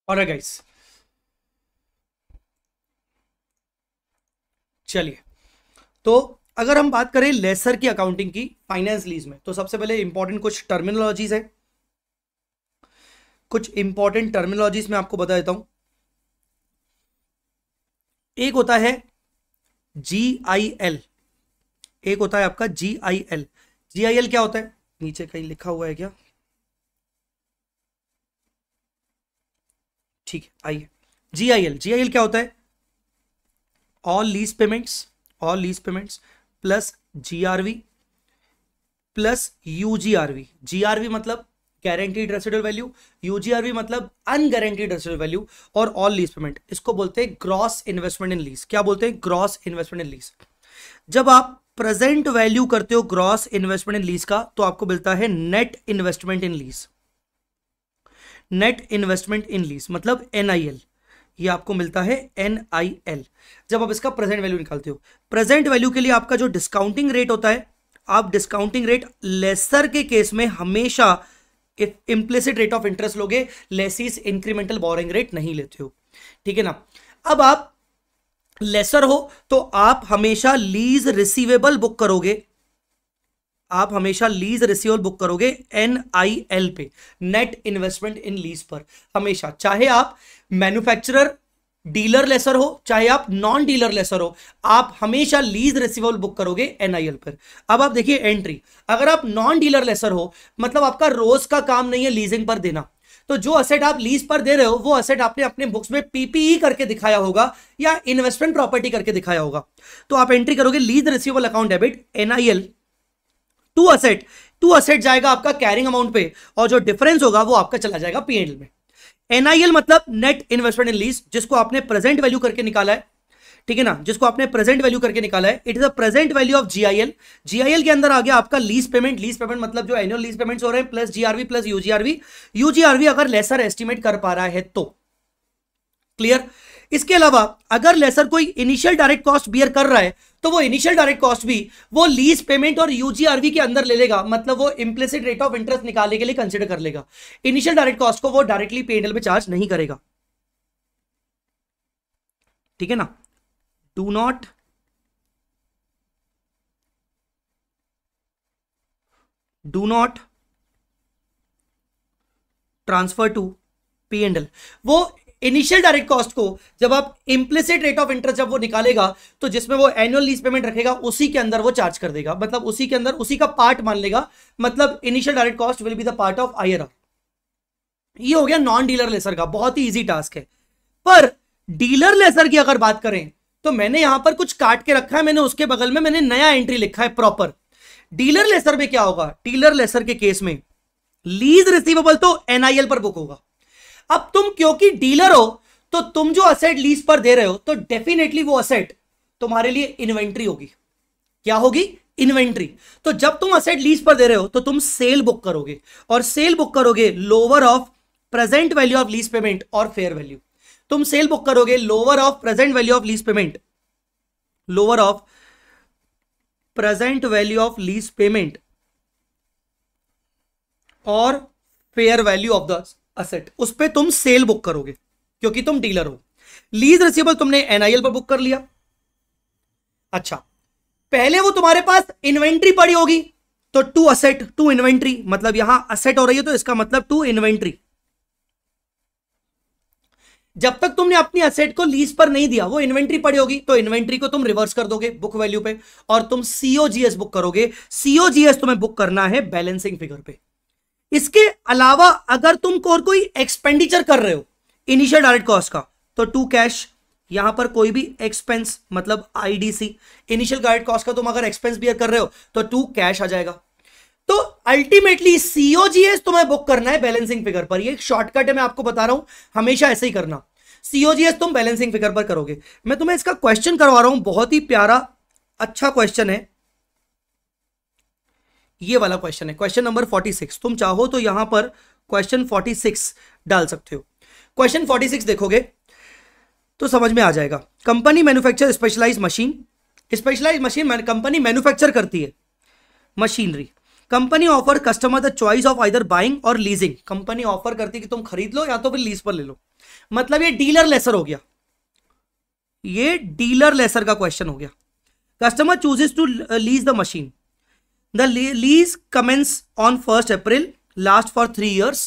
और गाइस चलिए तो अगर हम बात करें लेसर की अकाउंटिंग की फाइनेंस लीज में तो सबसे पहले इंपॉर्टेंट कुछ टर्मिनोलॉजीज है कुछ इंपॉर्टेंट टर्मिनोलॉजीज मैं आपको बता देता हूं एक होता है जी आई एल एक होता है आपका जी I L G I L क्या होता है नीचे कहीं लिखा हुआ है क्या ठीक है आइए जी I L G I L क्या होता है all lease payments all lease payments plus G R V plus U G R V G R V मतलब गारंटीड रेसिडल वैल्यू यूजीआरवी मतलब अनगारंटीड रेसिडल वैल्यू और ऑल लीज पेमेंट इसको बोलते हैं gross investment in lease क्या बोलते हैं gross investment in lease जब आप प्रेजेंट वैल्यू करते हो ग्रॉस इन्वेस्टमेंट इन लीज का तो आपको मिलता है net investment in lease net investment in lease मतलब एनआईएल ये आपको मिलता है एन आई एल जब आप इसका प्रेजेंट वैल्यू निकालते हो प्रेजेंट वैल्यू के लिए आपका जो डिस्काउंटिंग रेट होता है आप डिस्काउंटिंग रेट लेसर के केस में हमेशा इम्प्लिसिट रेट ऑफ इंटरेस्ट लोगे लेसिस इंक्रीमेंटल बोरिंग रेट नहीं लेते हो ठीक है ना अब आप लेसर हो तो आप हमेशा लीज रिसीवेबल बुक करोगे आप हमेशा लीज रिसीवल बुक करोगे एन आई एल पे नेट इन्वेस्टमेंट इन लीज पर हमेशा चाहे आप मैन्युफैक्चरर डीलर लेसर हो चाहे आप नॉन डीलर लेसर हो आप हमेशा लीज रिसीवल बुक करोगे एनआईएल पर अब आप देखिए एंट्री अगर आप नॉन डीलर लेसर हो मतलब आपका रोज का काम नहीं है लीजिंग पर देना तो जो असेट आप लीज पर दे रहे हो वो असेट आपने अपने बुक्स में पीपीई e करके दिखाया होगा या इन्वेस्टमेंट प्रॉपर्टी करके दिखाया होगा तो आप एंट्री करोगे lease receivable account debit NIL to asset to asset जाएगा आपका कैरिंग अमाउंट पे और जो डिफरेंस होगा वो आपका चला जाएगा पीएनएल में एनआईएल मतलब नेट इन्वेस्टमेंट इन लीज जिसको आपने प्रेजेंट वैल्यू करके निकाला है ठीक है ना जिसको आपने प्रेजेंट वैल्यू करके निकाला है it is a present value of GIL GIL के अंदर आ गया आपका लीज पेमेंट लीज पेमेंट मतलब जो एनुअल लीज पेमेंट्स हो रहे हैं plus GRV plus UGRV UGRV अगर लेसर एस्टिमेट कर पा रहा है तो क्लियर इसके अलावा अगर लेसर कोई इनिशियल डायरेक्ट कॉस्ट बियर कर रहा है तो वो इनिशियल डायरेक्ट कॉस्ट भी वो लीज पेमेंट और यूजीआरवी के अंदर ले लेगा मतलब वो इम्प्लेसिड रेट ऑफ इंटरेस्ट निकालने के लिए कंसिडर कर लेगा इनिशियल डायरेक्ट कॉस्ट को वो डायरेक्टली पे में चार्ज नहीं करेगा ठीक है ना do not do not transfer to P and L वो इनिशियल डायरेक्ट कॉस्ट को जब आप इम्प्लिसिट रेट ऑफ इंटरेस्ट जब वो निकालेगा तो जिसमें वो एनुअल लीज पेमेंट रखेगा उसी के अंदर वो चार्ज कर देगा मतलब उसी के अंदर उसी का पार्ट मान लेगा मतलब initial direct cost will be the part of I ये हो गया नॉन डीलर लेसर का बहुत ही इजी टास्क है पर डीलर लेसर की अगर बात करें तो मैंने यहां पर कुछ काट के रखा है मैंने उसके बगल में मैंने नया एंट्री लिखा है प्रॉपर डीलर लेसर में क्या होगा डीलर लेसर के केस में लीज रिसीवेबल तो एनआईएल पर बुक होगा अब तुम क्योंकि डीलर हो तो तुम जो असेट लीज पर दे रहे हो तो डेफिनेटली वो असेट तुम्हारे लिए इन्वेंट्री होगी क्या होगी इन्वेंट्री तो जब तुम असेट लीज पर दे रहे हो तो तुम सेल बुक करोगे और सेल बुक करोगे lower of present value of lease payment और फेयर वैल्यू तुम सेल बुक करोगे lower of present value of lease payment lower of present value of lease payment और fair value of the asset उस पर तुम sale book करोगे क्योंकि तुम डीलर हो लीज रिसीवेबल तुमने एनआईएल पर बुक कर लिया अच्छा पहले वो तुम्हारे पास इन्वेंट्री पड़ी होगी तो टू असेट टू इन्वेंट्री मतलब यहां असेट हो रही है तो इसका मतलब टू इन्वेंट्री जब तक तुमने अपनी असेट को लीज पर नहीं दिया वो इन्वेंट्री पड़ी होगी तो इन्वेंट्री को तुम रिवर्स कर दोगे बुक वैल्यू पे और तुम सीओजीएस बुक करोगे सीओजीएस तुम्हें बुक करना है बैलेंसिंग फिगर पे इसके अलावा अगर तुम और कोई एक्सपेंडिचर कर रहे हो इनिशियल डायरेक्ट कॉस्ट का तो टू कैश यहां पर कोई भी एक्सपेंस मतलब आईडीसी इनिशियल डायरेक्ट कॉस्ट का तुम अगर एक्सपेंस बियर कर रहे हो तो टू कैश आ जाएगा तो अल्टीमेटली सीओजीएस तुम्हें बुक करना है बैलेंसिंग फिगर पर ये एक शॉर्टकट है मैं आपको बता रहा हूं हमेशा ऐसे ही करना सीओजीएस तुम बैलेंसिंग फिगर पर करोगे मैं तुम्हें इसका क्वेश्चन करवा रहा हूं बहुत ही प्यारा अच्छा क्वेश्चन है ये वाला क्वेश्चन है क्वेश्चन नंबर फोर्टी सिक्स तुम चाहो तो यहां पर क्वेश्चन फोर्टी सिक्स डाल सकते हो क्वेश्चन फोर्टी सिक्स देखोगे तो समझ में आ जाएगा company manufacture specialise machine specialise machine company manufacture करती है machinery company offer customer the choice of either buying or leasing company offer करती है कि तुम खरीद लो या तो फिर लीज पर ले लो मतलब ये डीलर लेसर हो गया ये डीलर लेसर का क्वेश्चन हो गया customer chooses to lease the machine the lease commence on 1st april last for 3 years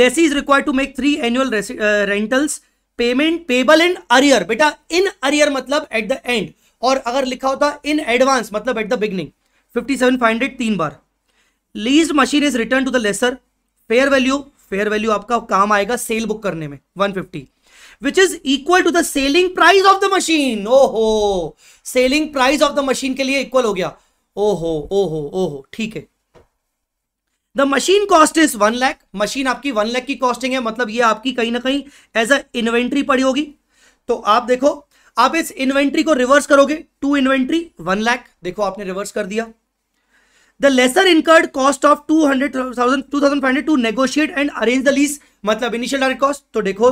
lessee is required to make three annual uh, rentals payment payable in arrear बेटा in arrear मतलब at the end और अगर लिखा होता in advance मतलब at the beginning 57,500 तीन बार lease machine is return to the lessor fair value fair value आपका काम आएगा सेल बुक करने में 150 which is equal to the selling price of the machine ओहो selling price of the machine के लिए इक्वल हो गया ओहो ओहो ओहो ठीक है the machine cost is one lakh machine आपकी वन लैख की कॉस्टिंग है मतलब ये आपकी कहीं ना कहीं एज अ इन्वेंट्री पड़ी होगी तो आप देखो आप इस इन्वेंट्री को रिवर्स करोगे टू इन्वेंट्री वन लैख देखो आपने रिवर्स कर दिया the lessor incurred cost of two hundred thousand two thousand five hundred to negotiate and arrange the lease मतलब इनिशियल डायरेक्ट कॉस्ट तो देखो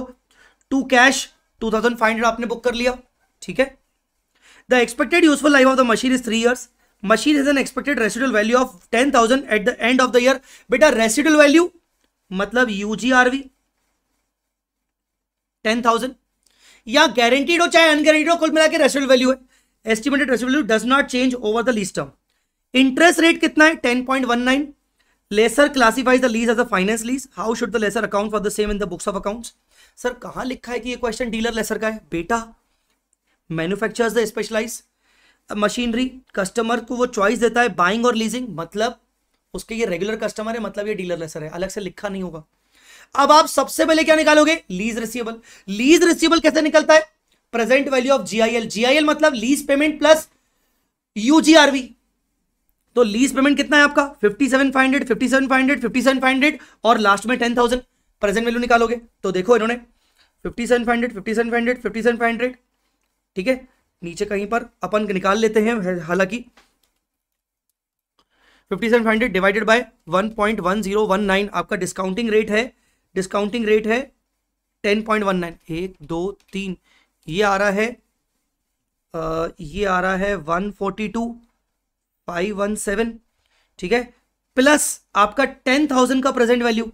to cash two thousand five hundred आपने book कर लिया ठीक है the expected useful life of the machine is three years machine is an expected expected value of ten thousand at the end of the year बेटा residual value मतलब UGRV ten thousand या guaranteed हो चाहे unguaranteed हो कुल मिला के residual value है estimated residual value does not change over the lease term interest rate कितना है ten point one nine lessor classifies the lease as a finance lease how should the lessor account for the same in the books of account sir कहाँ लिखा है कि ये question dealer laser का है बेटा manufacture the specialise machinery customer को वो चॉइस देता है बाइंग और लीजिंग मतलब उसके ये रेगुलर कस्टमर है मतलब ये डीलर लेसर है अलग से लिखा नहीं होगा अब आप सबसे पहले क्या निकालोगे लीज रिसीवेबल लीज रिसीवेबल कैसे निकलता है present value of GIL GIL मतलब लीज पेमेंट प्लस यूजीआरवी तो लीज पेमेंट कितना है आपका fifty seven five hundred fifty seven five hundred fifty seven five hundred और लास्ट में टेन थाउजेंड प्रेजेंट वैल्यू निकालोगे तो देखो इन्होंने fifty seven five hundred fifty seven five hundred fifty seven five hundred ठीक है नीचे कहीं पर अपन निकाल लेते हैं हालांकि 5700 डिवाइडेड बाय 1.1019 आपका डिस्काउंटिंग रेट है डिस्काउंटिंग रेट है 10.19 एक दो तीन ये आ रहा है आ, ये आ रहा है 142 517 ठीक है प्लस आपका 10,000 का प्रेजेंट वैल्यू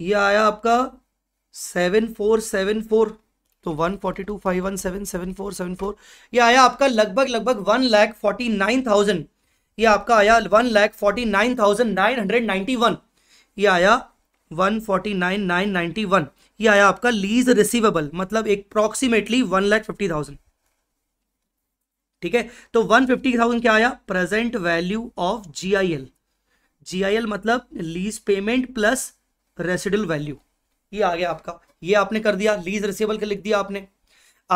ये आया आपका सेवन फोर सेवन फोर तो one forty two five one seven seven four seven four ये आया आपका लगभग लगभग one lakh forty nine thousand ये आपका आया one lakh forty nine thousand nine hundred ninety one ये आया one forty nine nine ninety one ये आया आपका लीज रिसीवेबल मतलब एक approximately one lakh fifty thousand ठीक है तो वन फिफ्टी थाउजेंड क्या आया present value of G I L G I L मतलब lease payment plus residual value ये आ गया आपका ये आपने कर दिया लीज रिसेबल का लिख दिया आपने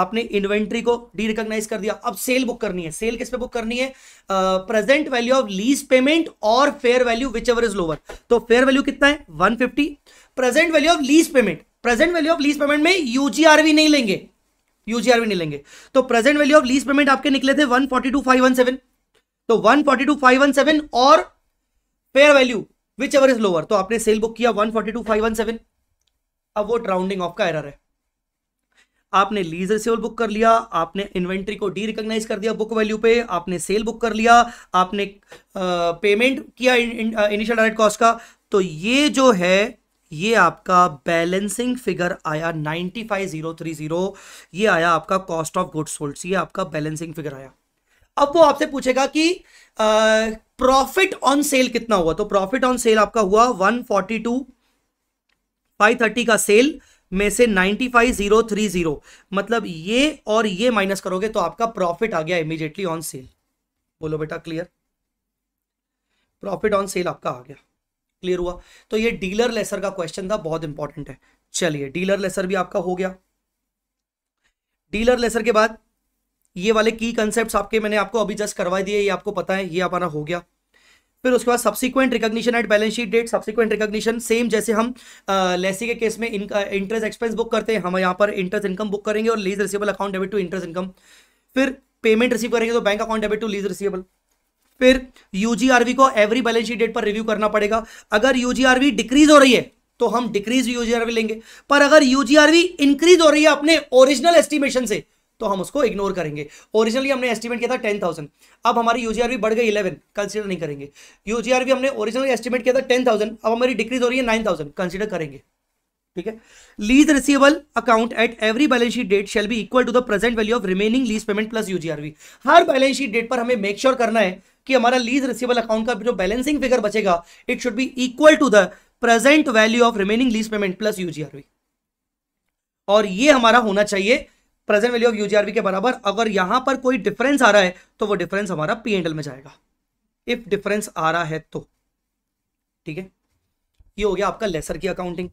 आपने इन्वेंट्री को डी रिकॉग्नाइज कर दिया अब सेल बुक करनी है सेल किस पे बुक करनी है present value of lease payment और fair value whichever is lower तो फेयर वैल्यू कितना है 150 present value of lease payment present value of lease payment में यूजीआरवी नहीं लेंगे यूजीआरवी नहीं लेंगे तो present value of lease payment आपके निकले थे one forty two five one seven तो one forty two five one seven और fair value whichever is lower तो आपने सेल बुक किया one forty two five one seven अब वो राउंडिंग ऑफ का एरर है आपने लीज रिसेबल बुक कर लिया आपने इन्वेंट्री को डी रिकॉग्नाइज कर दिया बुक वैल्यू पे आपने सेल बुक कर लिया आपने पेमेंट किया इनिशियल डायरेक्ट कॉस्ट का तो ये जो है ये आपका बैलेंसिंग फिगर आया 95030 ये आया आपका कॉस्ट ऑफ गुड्स सोल्ड ये आपका बैलेंसिंग फिगर आया अब वो आपसे पूछेगा कि प्रॉफिट ऑन सेल कितना हुआ तो प्रॉफिट ऑन सेल आपका हुआ 142 530 का सेल में से 95030 मतलब ये और ये माइनस करोगे तो आपका प्रॉफिट आ गया इमीडिएटली ऑन सेल बोलो बेटा क्लियर प्रॉफिट ऑन सेल आपका आ गया क्लियर हुआ तो ये डीलर लेसर का क्वेश्चन था बहुत इंपॉर्टेंट है चलिए डीलर लेसर भी आपका हो गया डीलर लेसर के बाद ये वाले की कंसेप्ट आपके मैंने आपको अभी जस्ट करवा दिए ये आपको पता है ये हमारा हो गया फिर उसके बाद subsequent recognition at balance sheet date subsequent recognition same जैसे हम लेसी के केस में इंटरेस्ट एक्सपेंस बुक करते हैं हम यहाँ पर इंटरेस्ट इनकम बुक करेंगे और lease receivable account debit to interest income फिर पेमेंट रिसीव करेंगे तो bank account debit to lease receivable फिर यूजीआरवी को एवरी बैलेंस शीट डेट पर रिव्यू करना पड़ेगा अगर यूजीआरवी डिक्रीज हो रही है तो हम डिक्रीज यूजीआरवी लेंगे पर अगर यूजीआरवी इंक्रीज हो रही है अपने ओरिजिनल एस्टिमेशन से तो हम उसको इग्नोर करेंगे ओरिजिनली हमने एस्टिमेट किया था टेन थाउजेंड अब हमारी यूजीआर भी बढ़ गई इलेवन कंसिडर नहीं करेंगे यूजीआर भी हमने ओरिजिनली एस्टिमेट किया था टेन थाउजेंड अब हमारी डिक्रीज हो रही है नाइन थाउजेंड कंसिडर करेंगे ठीक है lease receivable account at every balance sheet date shall be equal to the present value of remaining lease payment plus UGRV हर बैलेंस शीट डेट पर हमें मेक श्योर sure करना है कि हमारा लीज रिसीवेबल अकाउंट का जो बैलेंसिंग फिगर बचेगा it should be equal to the present value of remaining lease payment plus UGRV और ये हमारा होना चाहिए प्रेजेंट वैल्यू ऑफ यूजीआरबी के बराबर अगर यहां पर कोई डिफरेंस आ रहा है तो वो डिफरेंस हमारा पी एंडल में जाएगा इफ डिफरेंस आ रहा है तो ठीक है ये हो गया आपका लेसर की अकाउंटिंग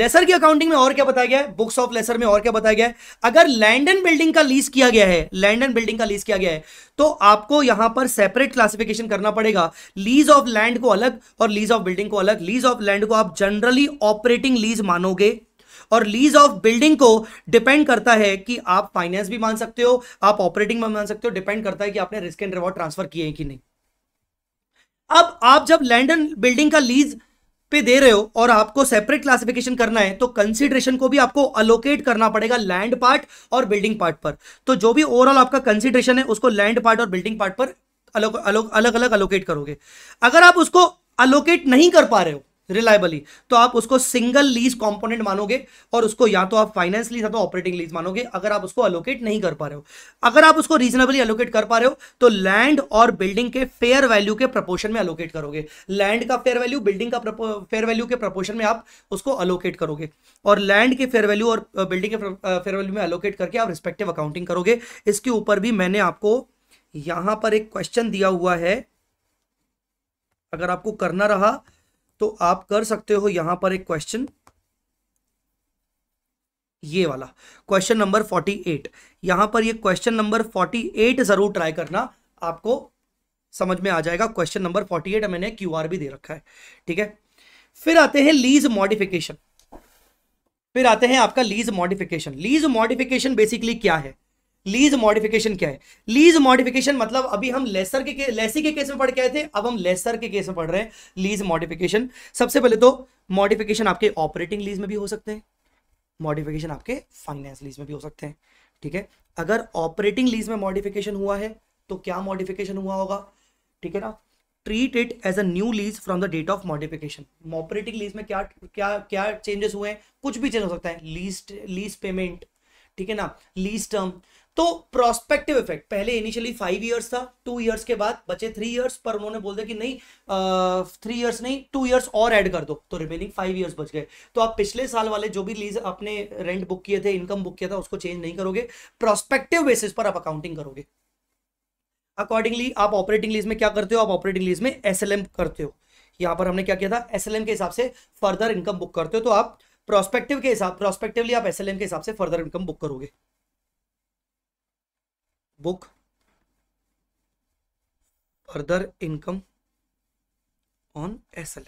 लेसर की अकाउंटिंग में और क्या बताया गया है बुक्स ऑफ लेसर में और क्या बताया गया है अगर लैंड एंड बिल्डिंग का लीज किया गया है लैंड एंड बिल्डिंग का लीज किया गया है तो आपको यहां पर सेपरेट क्लासिफिकेशन करना पड़ेगा लीज ऑफ लैंड को अलग और लीज ऑफ बिल्डिंग को अलग लीज ऑफ लैंड को आप जनरली ऑपरेटिंग लीज मानोगे और लीज ऑफ बिल्डिंग को डिपेंड करता है कि आप फाइनेंस भी मान सकते हो आप ऑपरेटिंग में मान सकते हो डिपेंड करता है कि आपने रिस्क एंड रिवॉर्ड ट्रांसफर किए हैं कि नहीं अब आप जब लैंड एंड बिल्डिंग का लीज पे दे रहे हो और आपको सेपरेट क्लासिफिकेशन करना है तो कंसिडरेशन को भी आपको अलोकेट करना पड़ेगा लैंड पार्ट और बिल्डिंग पार्ट पर तो जो भी ओवरऑल आपका कंसिडरेशन है उसको लैंड पार्ट और बिल्डिंग पार्ट पर अलो, अलो, अलग अलग अलोकेट करोगे अगर आप उसको अलोकेट नहीं कर पा रहे हो रिलायबली तो आप उसको सिंगल लीज कंपोनेंट मानोगे और उसको या तो आप फाइनेंस लीज या तो ऑपरेटिंग लीज मानोगे अगर आप उसको अलोकेट नहीं कर पा रहे हो अगर आप उसको रीजनेबली अलोकेट कर पा रहे हो तो लैंड और बिल्डिंग के फेयर वैल्यू के प्रपोर्शन में अलोकेट करोगे लैंड का फेयर वैल्यू बिल्डिंग का फेयर वैल्यू के प्रपोर्शन में आप उसको अलोकेट करोगे और लैंड के फेयर वैल्यू और बिल्डिंग के फेयर वैल्यू में अलोकेट करके आप रिस्पेक्टिव अकाउंटिंग करोगे इसके ऊपर भी मैंने आपको यहां पर एक क्वेश्चन दिया हुआ है अगर आपको करना रहा तो आप कर सकते हो यहां पर एक क्वेश्चन ये वाला क्वेश्चन नंबर फोर्टी एट यहां पर ये क्वेश्चन नंबर फोर्टी एट जरूर ट्राई करना आपको समझ में आ जाएगा क्वेश्चन नंबर फोर्टी एट मैंने क्यू आर भी दे रखा है ठीक है फिर आते हैं लीज मॉडिफिकेशन फिर आते हैं आपका lease modification lease modification basically क्या है लीज मॉडिफिकेशन क्या है लीज मॉडिफिकेशन मतलब अभी हम लेसर के, के लेसी के केस में पढ़ के आए थे अब हम लेसर के केस में पढ़ रहे हैं लीज मॉडिफिकेशन सबसे पहले तो मॉडिफिकेशन आपके ऑपरेटिंग लीज में भी हो सकते हैं मॉडिफिकेशन आपके फाइनेंस लीज में भी हो सकते हैं ठीक है अगर ऑपरेटिंग लीज में मॉडिफिकेशन हुआ है तो क्या मॉडिफिकेशन हुआ होगा ठीक है ना treat it as a new lease from the date of modification operating lease में क्या क्या क्या चेंजेस हुए हैं कुछ भी चेंज हो सकता है लीज लीज पेमेंट ठीक है ना लीज टर्म तो प्रोस्पेक्टिव इफेक्ट पहले इनिशियली फाइव ईयर्स था टू ईयर्स के बाद बचे थ्री ईयर्स पर उन्होंने बोल दिया कि नहीं थ्री ईयर्स नहीं टू ईयर्स और ऐड कर दो तो रिमेनिंग फाइव ईयर्स बच गए तो आप पिछले साल वाले जो भी लीज आपने रेंट बुक किए थे इनकम बुक किया था उसको चेंज नहीं करोगे प्रोस्पेक्टिव बेसिस पर आप अकाउंटिंग करोगे अकॉर्डिंगली आप ऑपरेटिंग लीज में क्या करते हो आप ऑपरेटिंग लीज में एस करते हो यहां पर हमने क्या किया था एस के हिसाब से फर्दर इनकम बुक करते हो तो आप प्रोस्पेक्टिव के हिसाब प्रोस्पेक्टिवली आप एस के हिसाब से फर्दर इनकम बुक करोगे book further income on S L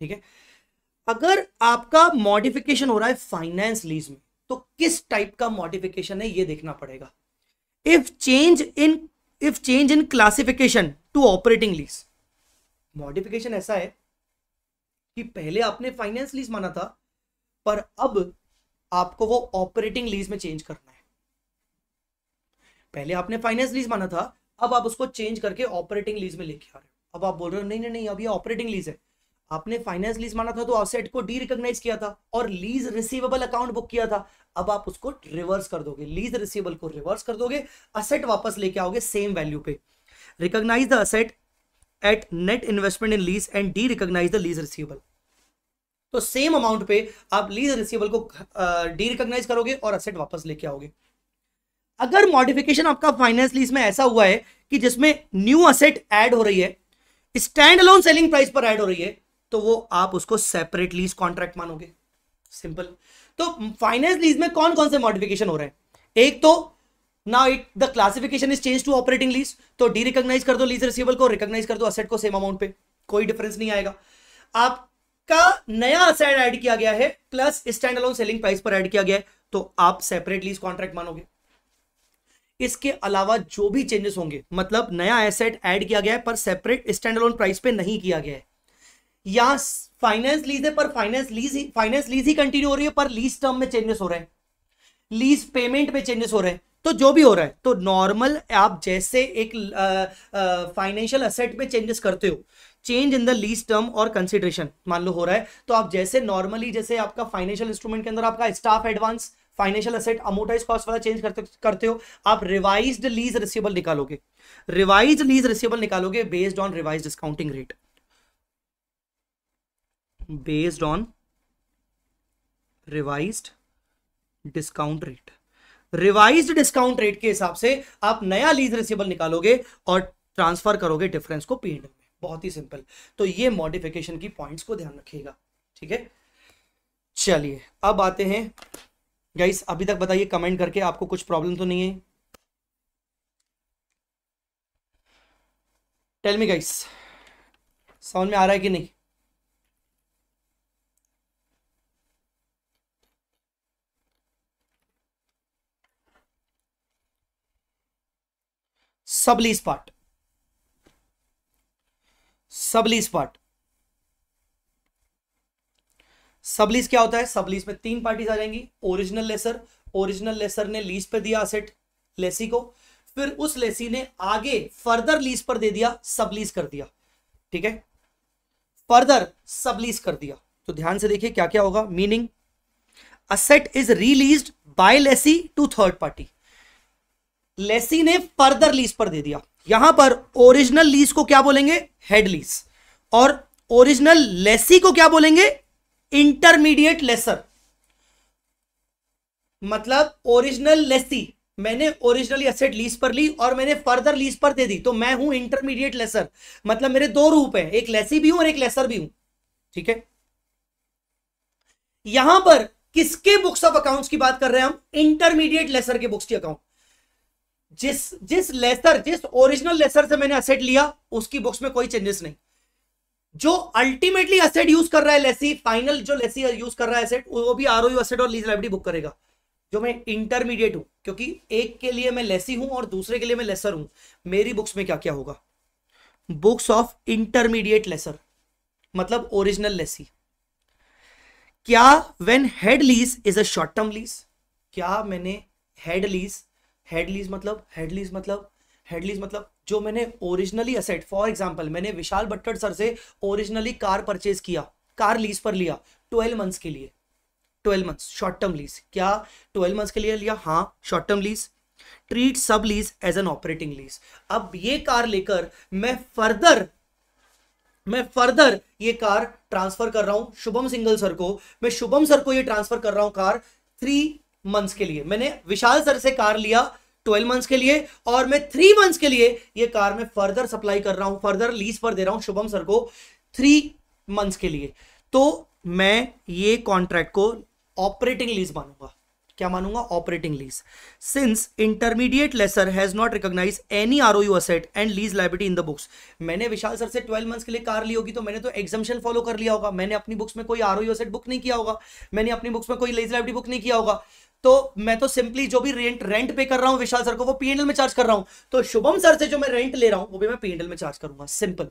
ठीक है अगर आपका मॉडिफिकेशन हो रहा है फाइनेंस लीज में तो किस टाइप का मॉडिफिकेशन है ये देखना पड़ेगा if change in if change in classification to operating lease modification ऐसा है कि पहले आपने फाइनेंस लीज माना था पर अब आपको वो ऑपरेटिंग लीज में चेंज करना है पहले आपने फाइनेंस लीज माना था अब आप उसको चेंज करके ऑपरेटिंग लीज में लेके आ रहे हो अब आप बोल रहे हो नहीं नहीं नहीं अब ये ऑपरेटिंग लीज है आपने फाइनेंस लीज माना था तो असेट को डी रिकॉग्नाइज किया था और लीज रिसीवेबल अकाउंट बुक किया था अब आप उसको रिवर्स कर दोगे लीज रिसीवेबल को रिवर्स कर दोगे असेट वापस लेके आओगे सेम वैल्यू पे recognise the asset at net investment in lease and derecognise the lease receivable तो सेम अमाउंट पे आप लीज रिसीवेबल को डी uh, रिकॉग्नाइज करोगे और असेट वापस लेके आओगे अगर मॉडिफिकेशन आपका फाइनेंस लीज में ऐसा हुआ है कि जिसमें न्यू असेट ऐड हो रही है स्टैंड अलोन सेलिंग प्राइस पर ऐड हो रही है तो वो आप उसको सेपरेट लीज कॉन्ट्रैक्ट मानोगे सिंपल तो फाइनेंस लीज में कौन कौन से मॉडिफिकेशन हो रहे हैं एक तो now it the classification is change to operating lease तो डी रिकॉग्नाइज कर दो लीज रिसीवेबल को रिकॉग्नाइज कर दो असेट को सेम अमाउंट पे कोई डिफरेंस नहीं आएगा आपका नया असेट ऐड किया गया है plus stand alone selling price पर ऐड किया गया है तो आप सेपरेट लीज कॉन्ट्रैक्ट मानोगे इसके अलावा जो भी चेंजेस होंगे मतलब नया एसेट ऐड किया गया है पर सेपरेट स्टैंड अलोन प्राइस पे नहीं किया गया है या फाइनेंस लीज है पर फाइनेंस लीज ही फाइनेंस लीज ही कंटिन्यू हो रही है पर लीज टर्म में चेंजेस हो रहे हैं लीज पेमेंट में चेंजेस हो रहे हैं तो जो भी हो रहा है तो नॉर्मल आप जैसे एक फाइनेंशियल असेट में चेंजेस करते हो change in the lease term और कंसिडरेशन मान लो हो रहा है तो आप जैसे नॉर्मली जैसे आपका फाइनेंशियल इंस्ट्रूमेंट के अंदर आपका staff advance financial asset amortise cost वाला चेंज करते करते हो आप रिवाइज लीज रिसीवेबल निकालोगे रिवाइज लीज रिसीवेबल निकालोगे based on revise discounting rate based on revise discount rate revise discount rate के हिसाब से आप नया लीज रिसीवेबल निकालोगे और ट्रांसफर करोगे डिफरेंस को पी में बहुत ही सिंपल तो ये मॉडिफिकेशन की पॉइंट्स को ध्यान रखिएगा ठीक है चलिए अब आते हैं गाइस अभी तक बताइए कमेंट करके आपको कुछ प्रॉब्लम तो नहीं है टेल मी गाइस समझ में आ रहा है कि नहीं sublease part sublease part sublease क्या होता है सबलीज में तीन पार्टीज आ जाएंगी ओरिजिनल लेसर ओरिजिनल लेसर ने लीज पे दिया असेट लेसी को फिर उस लेसी ने आगे फर्दर लीज पर दे दिया सबलीज कर दिया ठीक है फर्दर सबलीज कर दिया तो ध्यान से देखिए क्या क्या होगा meaning asset is release by lessee to third party lessee ने फर्दर लीज पर दे दिया यहां पर ओरिजिनल लीज को क्या बोलेंगे हेड लीज और ओरिजिनल लेसी को क्या बोलेंगे इंटरमीडिएट लेसर मतलब ओरिजिनल लेसी मैंने ओरिजिनली असेट लीज पर ली और मैंने फर्दर लीज पर दे दी तो मैं हूं इंटरमीडिएट लेसर मतलब मेरे दो रूप है एक लेसी भी हूं और एक लेसर भी हूं ठीक है यहां पर किसके बुक्स ऑफ अकाउंट्स की बात कर रहे हैं हम इंटरमीडिएट लेसर के बुक्स की अकाउंट जिस जिस लेसर जिस ओरिजिनल लेसर से मैंने असेट लिया उसकी बुक्स में कोई चेंजेस नहीं जो अल्टीमेटली एसेट यूज कर रहा है लेसी फाइनल जो लेसी यूज कर रहा है एसेट वो भी आर एसेट और लीज लाइब्रेरी बुक करेगा जो मैं इंटरमीडिएट हूं क्योंकि एक के लिए मैं लेसी हूं और दूसरे के लिए मैं लेसर हूं मेरी बुक्स में मतलब क्या क्या होगा बुक्स ऑफ इंटरमीडिएट लेसर मतलब ओरिजिनल लेसी क्या when head lease is a short term lease क्या मैंने हेड लीज हेड लीज मतलब हेड लीज मतलब हेडलीज मतलब जो मैंने ओरिजिनली असेट फॉर एग्जाम्पल मैंने विशाल बट्टर सर से ओरिजिनली कार परचेज किया कार लीज पर लिया ट्वेल्व मंथ्स के लिए twelve months short term lease क्या ट्वेल्व मंथ्स के लिए लिया हाँ short term lease treat sublease as an operating lease अब ये कार लेकर मैं फर्दर मैं फर्दर ये कार ट्रांसफर कर रहा हूं शुभम सिंगल सर को मैं शुभम सर को ये ट्रांसफर कर रहा हूं कार थ्री मंथ्स के लिए मैंने विशाल सर से कार लिया ट्वेल्व मंथ्स के लिए और मैं थ्री मंथ्स के लिए ये कार में फर्दर सप्लाई कर रहा हूं फर्दर लीज पर दे रहा हूं शुभम सर को थ्री मंथ्स के लिए तो मैं ये कॉन्ट्रैक्ट को ऑपरेटिंग लीज मानूंगा क्या मानूंगा operating lease since intermediate lessor has not recognise any R U asset and lease liability in the books मैंने विशाल सर से ट्वेल्व मंथ्स के लिए कार ली होगी तो मैंने तो एग्जामेशन फॉलो कर लिया होगा मैंने अपनी बुक्स में कोई आर असेट बुक नहीं किया होगा मैंने अपनी बुक्स में कोई लीज लाइबिलिटी बुक नहीं किया होगा तो मैं तो सिंपली जो भी रेंट रेंट पे कर रहा हूं विशाल सर को वो पीएनएल में चार्ज कर रहा हूं तो शुभम सर से जो मैं रेंट ले रहा हूं वो भी मैं पीएनएल में चार्ज करूंगा simple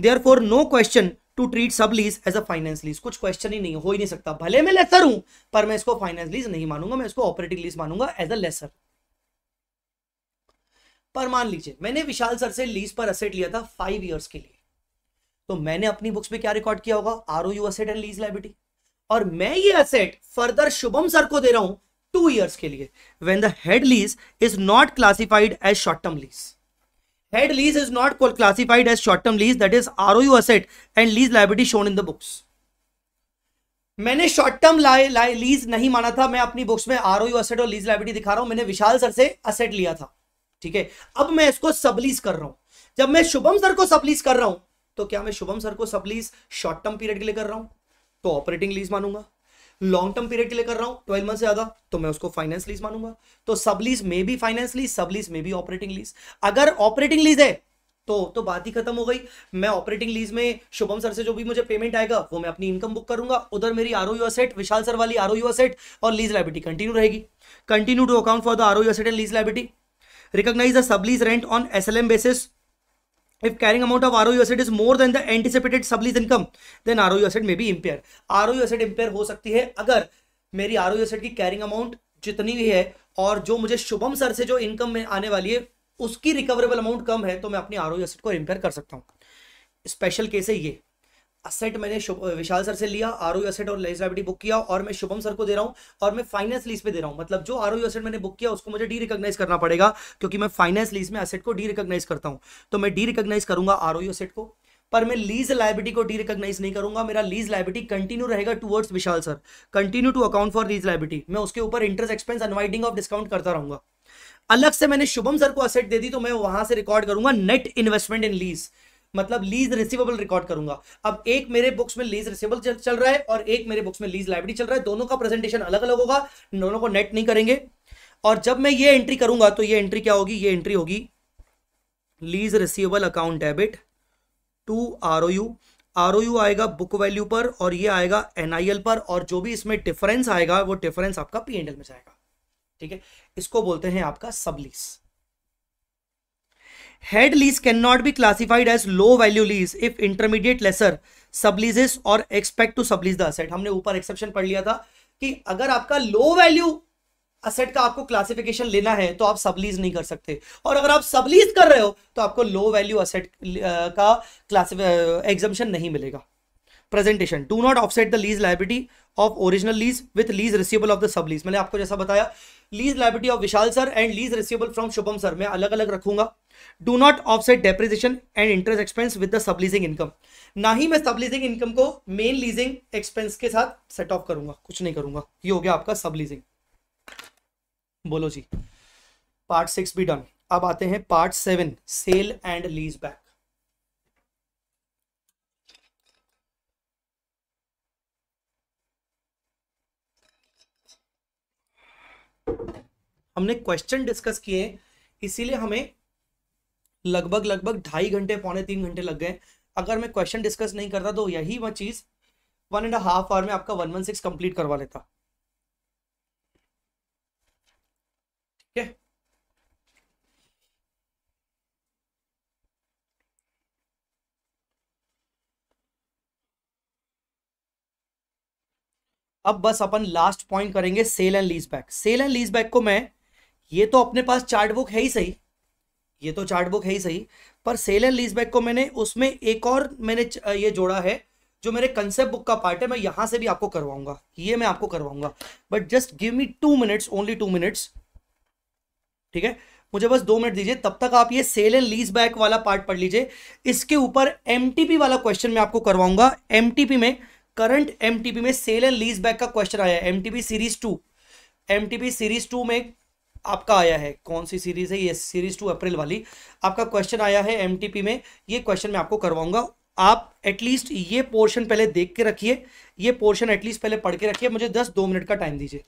therefore no question to treat sublease as a finance lease कुछ क्वेश्चन ही नहीं हो ही नहीं सकता भले मैं लेसर हूं पर मैं इसको फाइनेंस लीज नहीं मानूंगा मैं इसको ऑपरेटिंग लीज मानूंगा एज अ लेसर पर मान लीजिए मैंने विशाल सर से लीज पर असेट लिया था फाइव ईयर्स के लिए तो मैंने अपनी बुक्स में क्या रिकॉर्ड किया होगा R O U asset and lease liability और मैं ये असेट फर्दर शुभम सर को दे रहा हूं टू ईयर्स के लिए when the head lease is not classified as short term lease head lease is not classified as short term lease that is R O asset and lease liability shown in the books मैंने short term lease नहीं माना था मैं अपनी books में R O asset और lease liability दिखा रहा हूं मैंने विशाल सर से असेट लिया था ठीक है अब मैं इसको सबलीज कर रहा हूं जब मैं शुभम सर को सबलीज कर रहा हूं तो क्या मैं शुभम सर को सबलीज शॉर्ट टर्म पीरियड के लिए कर रहा हूं तो ऑपरेटिंग लीज मानूंगा लॉन्ग टर्म पीरियड के लिए कर रहा हूं ट्वेल्व मंथ से ज्यादा तो मैं उसको फाइनेंस लीज मानूंगा तो सब लीज में भी फाइनेंस लीज सब लीज में भी ऑपरेटिंग लीज अगर ऑपरेटिंग लीज है तो तो बात ही खत्म हो गई मैं ऑपरेटिंग लीज में शुभम सर से जो भी मुझे पेमेंट आएगा वो मैं अपनी इनकम बुक करूंगा उधर मेरी R O asset Vishal sir वाली आर ओ असेट और लीज लाइबिलिटी कंटिन्यू रहेगी continue to account for the R O asset and lease liability recognise the sublease rent on S L M basis if carrying amount of ROU asset is more than the anticipated sublease income, then ROU asset may be impaired. ROU asset impaired हो सकती है अगर मेरी ROU asset की carrying amount जितनी भी है और जो मुझे शुभम सर से जो income में आने वाली है उसकी recoverable amount कम है तो मैं अपनी आर asset को impair कर सकता हूँ special case है ये असेट मैंने विशाल सर से लिया आर असेट और लेस लाइबिलिटी बुक किया और मैं शुभम सर को दे रहा हूँ और मैं फाइनेंस लीज पे दे रहा हूँ मतलब जो आर असेट मैंने बुक किया उसको मुझे डी रिकॉग्नाइज करना पड़ेगा क्योंकि मैं फाइनेंस लीज में असेट को डी रिकॉग्नाइज करता हूँ तो मैं डी रिकॉग्नाइज करूंगा आर असेट को पर मैं लीज लाइबिलिटी को डी रिकॉग्नाइज नहीं करूंगा मेरा लीज लाइबिलिटी कंटिन्यू रहेगा towards Vishal sir continue to account for lease liability मैं उसके ऊपर interest expense unwinding of discount करता रहूंगा अलग से मैंने शुभम सर को असेट दे दी तो मैं वहां से रिकॉर्ड करूंगा नेट इन्वेस्टमेंट इन लीज मतलब लीज रिसीवेबल रिकॉर्ड करूंगा अब एक मेरे बुक्स में लीज रिसीवेबल चल, चल रहा है और एक मेरे बुक्स में लीज लाइब्रेरी चल रहा है दोनों का प्रेजेंटेशन अलग अलग होगा दोनों को नेट नहीं करेंगे और जब मैं ये एंट्री करूंगा तो ये एंट्री क्या होगी ये एंट्री होगी lease receivable account debit to R O U R O U आएगा बुक वैल्यू पर और ये आएगा एन आई एल पर और जो भी इसमें डिफरेंस आएगा वो डिफरेंस आपका पी एंड एल में जाएगा ठीक है इसको बोलते हैं आपका sublease lease can not be classified as low value lease if intermediate lessor subleases or expect to sublease the asset हमने ऊपर एक्सेप्शन पढ़ लिया था कि अगर आपका लो वैल्यू असेट का आपको क्लासिफिकेशन लेना है तो आप सबलीज नहीं कर सकते और अगर आप सबलीज कर रहे हो तो आपको लो वैल्यू असेट का एग्जामेशन नहीं मिलेगा presentation do not offset the lease liability of original lease with lease receivable of the sublease मैंने आपको जैसा बताया lease liability of Vishal sir and lease receivable from Shubham sir मैं अलग अलग रखूंगा do not offset depreciation and interest expense with the subleasing income. ना ही मैं subleasing income इनकम को मेन लीजिंग एक्सपेंस के साथ सेट ऑफ करूंगा कुछ नहीं करूंगा ये हो गया आपका subleasing. बोलो जी Part सिक्स भी done. अब आते हैं Part seven Sale and lease back. हमने क्वेश्चन डिस्कस किए इसीलिए हमें लगभग लगभग ढाई घंटे पौने तीन घंटे लग गए अगर मैं क्वेश्चन डिस्कस नहीं करता तो यही वह चीज़ वन एंड हाफ आवर में आपका वन वन सिक्स कंप्लीट करवा लेता ठीक है अब बस अपन लास्ट पॉइंट करेंगे sale and lease back sale and lease back को मैं ये तो अपने पास चार्ट बुक है ही सही ये तो चार्ट बुक है ही सही पर सेल एंड लीज बैक को मैंने उसमें एक और मैंने ये जोड़ा है जो मेरे कंसेप्ट बुक का पार्ट है मैं यहां से भी आपको करवाऊंगा ये मैं आपको करवाऊंगा but just give me two minutes only two minutes ठीक है मुझे बस दो मिनट दीजिए तब तक आप ये सेल एंड लीज बैक वाला पार्ट पढ़ लीजिए इसके ऊपर एम वाला क्वेश्चन मैं आपको करवाऊंगा एम में करंट एम में सेल एंड लीज बैक का क्वेश्चन आया है M series two M series two में आपका आया है कौन सी सीरीज़ है ये सीरीज़ टू अप्रैल वाली आपका क्वेश्चन आया है एम में ये क्वेश्चन मैं आपको करवाऊंगा आप एटलीस्ट ये पोर्शन पहले देख के रखिए ये पोर्शन एटलीस्ट पहले पढ़ के रखिए मुझे दस दो मिनट का टाइम दीजिए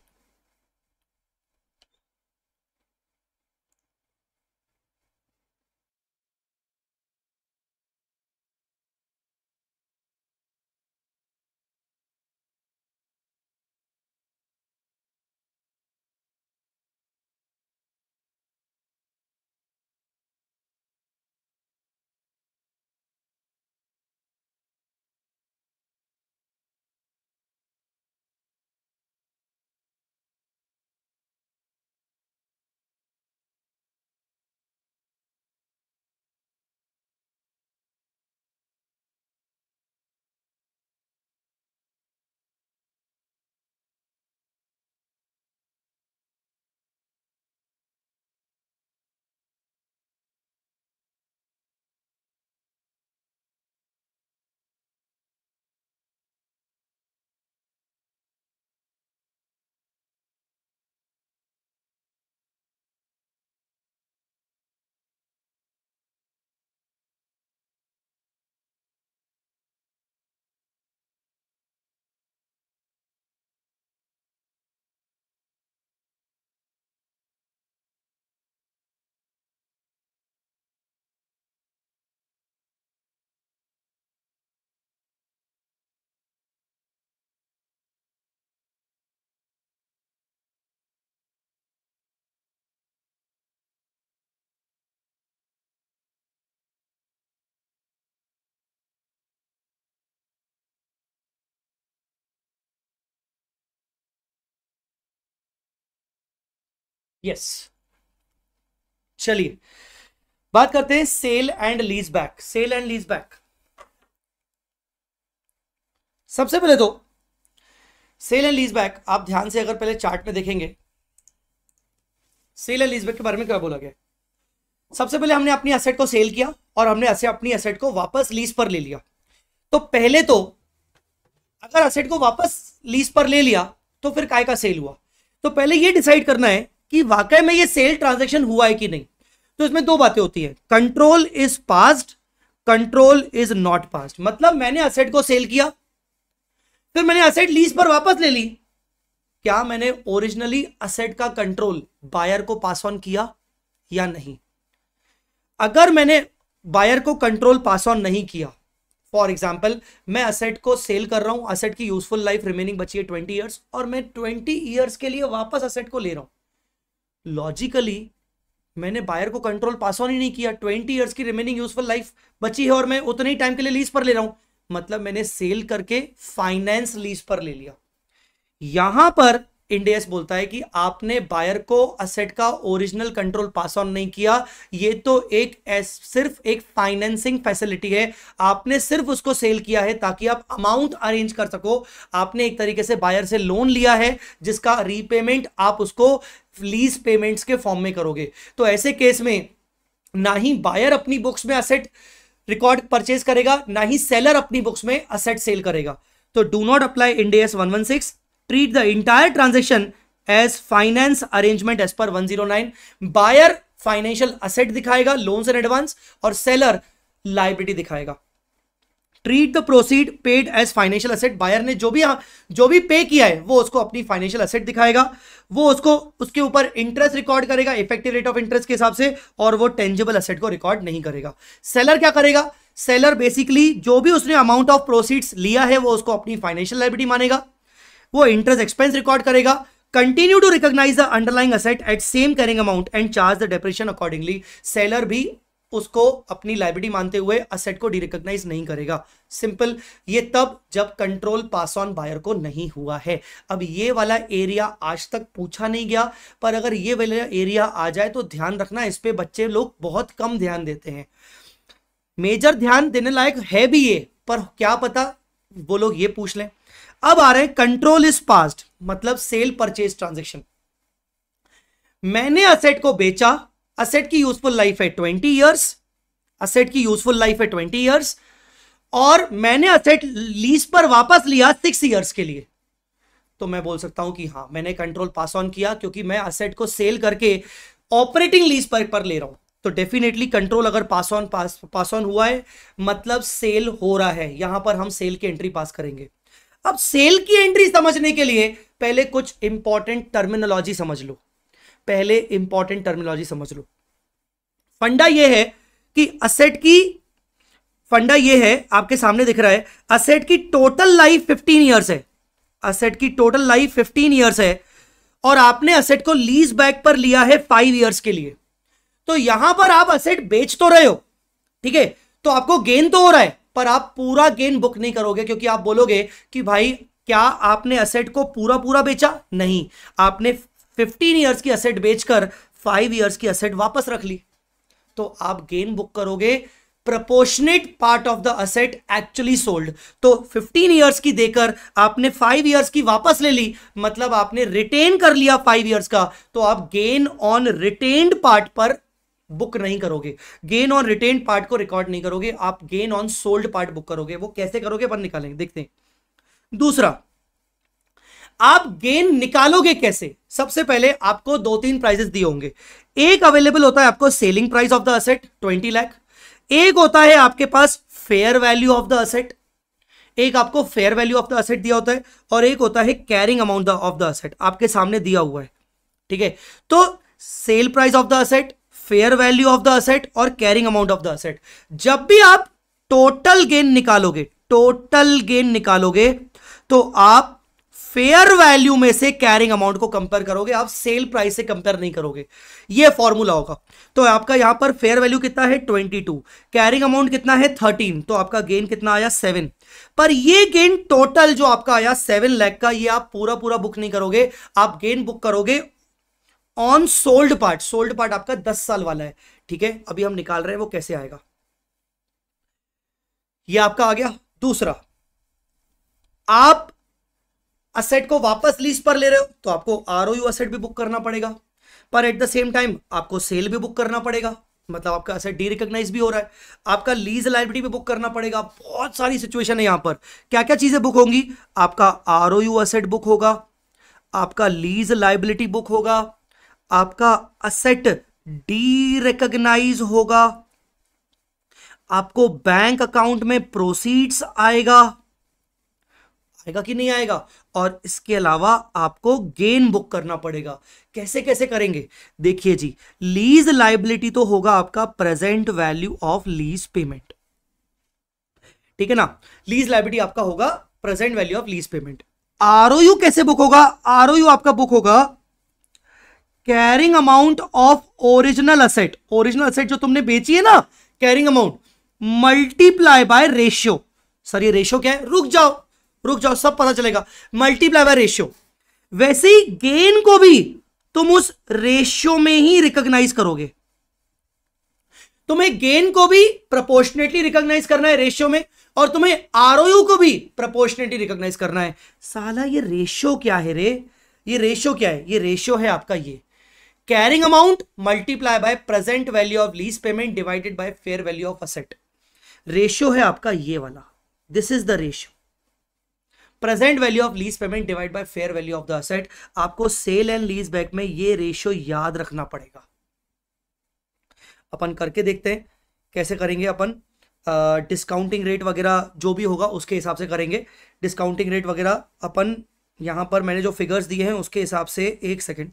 यस चलिए बात करते हैं sale and lease back sale and lease back सबसे पहले तो सेल एंड लीज बैक आप ध्यान से अगर पहले चार्ट में देखेंगे सेल एंड लीज बैक के बारे में क्या बोला गया सबसे पहले हमने अपनी एसेट को सेल किया और हमने अपनी एसेट को वापस लीज पर ले लिया तो पहले तो अगर एसेट को वापस लीज पर ले लिया तो फिर काय का सेल हुआ तो पहले ये डिसाइड करना है कि वाकई में ये सेल ट्रांजेक्शन हुआ है कि नहीं तो इसमें दो बातें होती है control is passed control is not passed मतलब मैंने असेट को सेल किया फिर मैंने असेट लीज पर वापस ले ली क्या मैंने ओरिजिनली असेट का कंट्रोल बायर को पास ऑन किया या नहीं अगर मैंने बायर को कंट्रोल पास ऑन नहीं किया फॉर एग्जाम्पल मैं असेट को सेल कर रहा हूं असेट की यूजफुल लाइफ रिमेनिंग बची है ट्वेंटी ईयर्स और मैं ट्वेंटी ईयर्स के लिए वापस असेट को ले रहा हूं लॉजिकली मैंने बायर को कंट्रोल पास ऑन ही नहीं किया ट्वेंटी ईयर्स की रिमेनिंग यूजफुल लाइफ बची है और मैं उतने ही टाइम के लिए लीज पर ले रहा हूं मतलब मैंने सेल करके फाइनेंस लीज पर ले लिया यहां पर इंडियस बोलता है कि आपने बायर को असेट का ओरिजिनल कंट्रोल पास ऑन नहीं किया ये तो एक एस, सिर्फ एक फाइनेंसिंग फैसिलिटी है आपने सिर्फ उसको सेल किया है ताकि आप अमाउंट अरेंज कर सको आपने एक तरीके से बायर से लोन लिया है जिसका रीपेमेंट आप उसको लीज पेमेंट्स के फॉर्म में करोगे तो ऐसे केस में ना ही बायर अपनी बुक्स में असेट रिकॉर्ड परचेज करेगा ना ही सेलर अपनी बुक्स में असेट सेल करेगा तो do not apply one six treat the entire transaction as finance arrangement as per 109 buyer financial asset दिखाएगा लोन्स एंड एडवांस और सेलर लाइबिलिटी दिखाएगा treat the proceed paid as financial asset buyer ने जो भी जो भी पे किया है वो उसको अपनी फाइनेंशियल असेट दिखाएगा वो उसको उसके ऊपर इंटरेस्ट रिकॉर्ड करेगा इफेक्टिव रेट ऑफ इंटरेस्ट के हिसाब से और वो टेंजेबल असेट को रिकॉर्ड नहीं करेगा सेलर क्या करेगा सेलर बेसिकली जो भी उसने अमाउंट ऑफ प्रोसीड्स लिया है वो उसको अपनी फाइनेंशियल लाइबिलिटी मानेगा वो इंटरेस्ट एक्सपेंस रिकॉर्ड करेगा continue to recognise the underlying asset at same carrying amount and charge the depreciation accordingly seller भी उसको अपनी लाइब्रेटी मानते हुए असेट को डिरिकोगनाइज नहीं करेगा सिंपल ये तब जब कंट्रोल पास ऑन बायर को नहीं हुआ है अब ये वाला एरिया आज तक पूछा नहीं गया पर अगर ये वाला एरिया आ जाए तो ध्यान रखना इस पर बच्चे लोग बहुत कम ध्यान देते हैं मेजर ध्यान देने लायक है भी ये पर क्या पता वो लोग ये पूछ लें अब आ रहे हैं कंट्रोल इज पास्ट मतलब सेल परचेज ट्रांजेक्शन मैंने असेट को बेचा असेट की यूजफुल लाइफ है ट्वेंटी ईयर्स असेट की यूजफुल लाइफ है ट्वेंटी ईयर्स और मैंने असेट लीज पर वापस लिया सिक्स ईयर्स के लिए तो मैं बोल सकता हूं कि हाँ मैंने कंट्रोल पास ऑन किया क्योंकि मैं असेट को सेल करके ऑपरेटिंग लीज पर, पर ले रहा हूं तो डेफिनेटली कंट्रोल अगर pass on pass pass on हुआ है मतलब सेल हो रहा है यहां पर हम सेल की एंट्री पास करेंगे अब सेल की एंट्री समझने के लिए पहले कुछ इंपॉर्टेंट टर्मिनोलॉजी समझ लो पहले इंपॉर्टेंट टर्मिनोलॉजी समझ लो फंडा यह है कि असेट की फंडा यह है आपके सामने दिख रहा है असेट की टोटल लाइफ फिफ्टीन ईयर्स है असेट की टोटल लाइफ फिफ्टीन ईयर्स है और आपने असेट को लीज बैक पर लिया है फाइव ईयर्स के लिए तो यहां पर आप असेट बेच तो रहे हो ठीक है तो आपको गेन तो हो रहा है पर आप पूरा गेन बुक नहीं करोगे क्योंकि आप बोलोगे कि भाई क्या आपने असेट को पूरा पूरा बेचा नहीं आपने 15 ईयर्स की असेट बेचकर 5 ईयर्स की असेट वापस रख ली तो आप गेन बुक करोगे proportionate part of the asset actually sold तो 15 ईयर्स की देकर आपने 5 ईयर्स की वापस ले ली मतलब आपने रिटेन कर लिया 5 ईयर्स का तो आप गेन ऑन रिटेन्ड पार्ट पर बुक नहीं करोगे गेन ऑन रिटेन पार्ट को रिकॉर्ड नहीं करोगे आप gain on sold part book करोगे वो कैसे करोगे अपन निकालेंगे देखते हैं दूसरा आप गेन निकालोगे कैसे सबसे पहले आपको दो तीन प्राइजेस दिए होंगे एक अवेलेबल होता है आपको selling price of the asset twenty lakh एक होता है आपके पास fair value of the asset एक आपको fair value of the asset दिया होता है और एक होता है carrying amount of the asset आपके सामने दिया हुआ है ठीक है तो sale price of the asset fair value of the asset और carrying amount of the asset जब भी आप टोटल गेन निकालोगे टोटल गेन निकालोगे तो आप फेयर वैल्यू में से कैरिंग अमाउंट को कंपेयर करोगे आप सेल प्राइस से कंपेयर नहीं करोगे ये फॉर्मूला होगा तो आपका यहां पर फेयर वैल्यू कितना है 22 कैरिंग अमाउंट कितना है 13 तो आपका गेन कितना आया 7 पर ये गेन टोटल जो आपका आया 7 लाख का ये आप पूरा पूरा बुक नहीं करोगे आप गेन बुक करोगे on sold part sold part आपका दस साल वाला है ठीक है अभी हम निकाल रहे हैं वो कैसे आएगा ये आपका आ गया दूसरा आप असेट को वापस लीज पर ले रहे हो तो आपको आर असेट भी बुक करना पड़ेगा पर एट द सेम टाइम आपको सेल भी बुक करना पड़ेगा मतलब आपका असेट डी रिकोगनाइज भी हो रहा है आपका लीज लाइबिलिटी भी बुक करना पड़ेगा बहुत सारी सिचुएशन है यहां पर क्या क्या चीज़ें बुक होंगी आपका आर असेट बुक होगा आपका लीज लाइबिलिटी बुक होगा आपका असेट डी रिकग्नाइज होगा आपको बैंक अकाउंट में प्रोसीड्स आएगा आएगा कि नहीं आएगा और इसके अलावा आपको गेन बुक करना पड़ेगा कैसे कैसे करेंगे देखिए जी लीज लाइबिलिटी तो होगा आपका present value of lease payment ठीक है ना लीज लाइबिलिटी आपका होगा present value of lease payment R कैसे बुक होगा आर आपका बुक होगा carrying amount of original asset original asset जो तुमने बेची है ना carrying amount multiply by ratio sir ये रेशियो क्या है रुक जाओ रुक जाओ सब पता चलेगा मल्टीप्लाई बाय रेशियो वैसे ही गेन को भी तुम उस रेशियो में ही रिकॉग्नाइज करोगे तुम्हें गेन को भी प्रपोर्शनेटली रिकॉग्नाइज करना है रेशियो में और तुम्हें आरओयू को भी प्रपोर्शनेटली रिकॉग्नाइज करना है साला ये रेशियो क्या है रे ये रेशियो क्या है ये रेशियो है आपका ये carrying amount multiply by present value of lease payment divided by fair value of asset ratio है आपका ये वाला this is the ratio present value of lease payment divide by fair value of the asset आपको sale and lease back में ये ratio याद रखना पड़ेगा अपन करके देखते हैं कैसे करेंगे अपन डिस्काउंटिंग रेट वगैरह जो भी होगा उसके हिसाब से करेंगे डिस्काउंटिंग रेट वगैरह अपन यहां पर मैंने जो फिगर्स दिए हैं उसके हिसाब से एक सेकेंड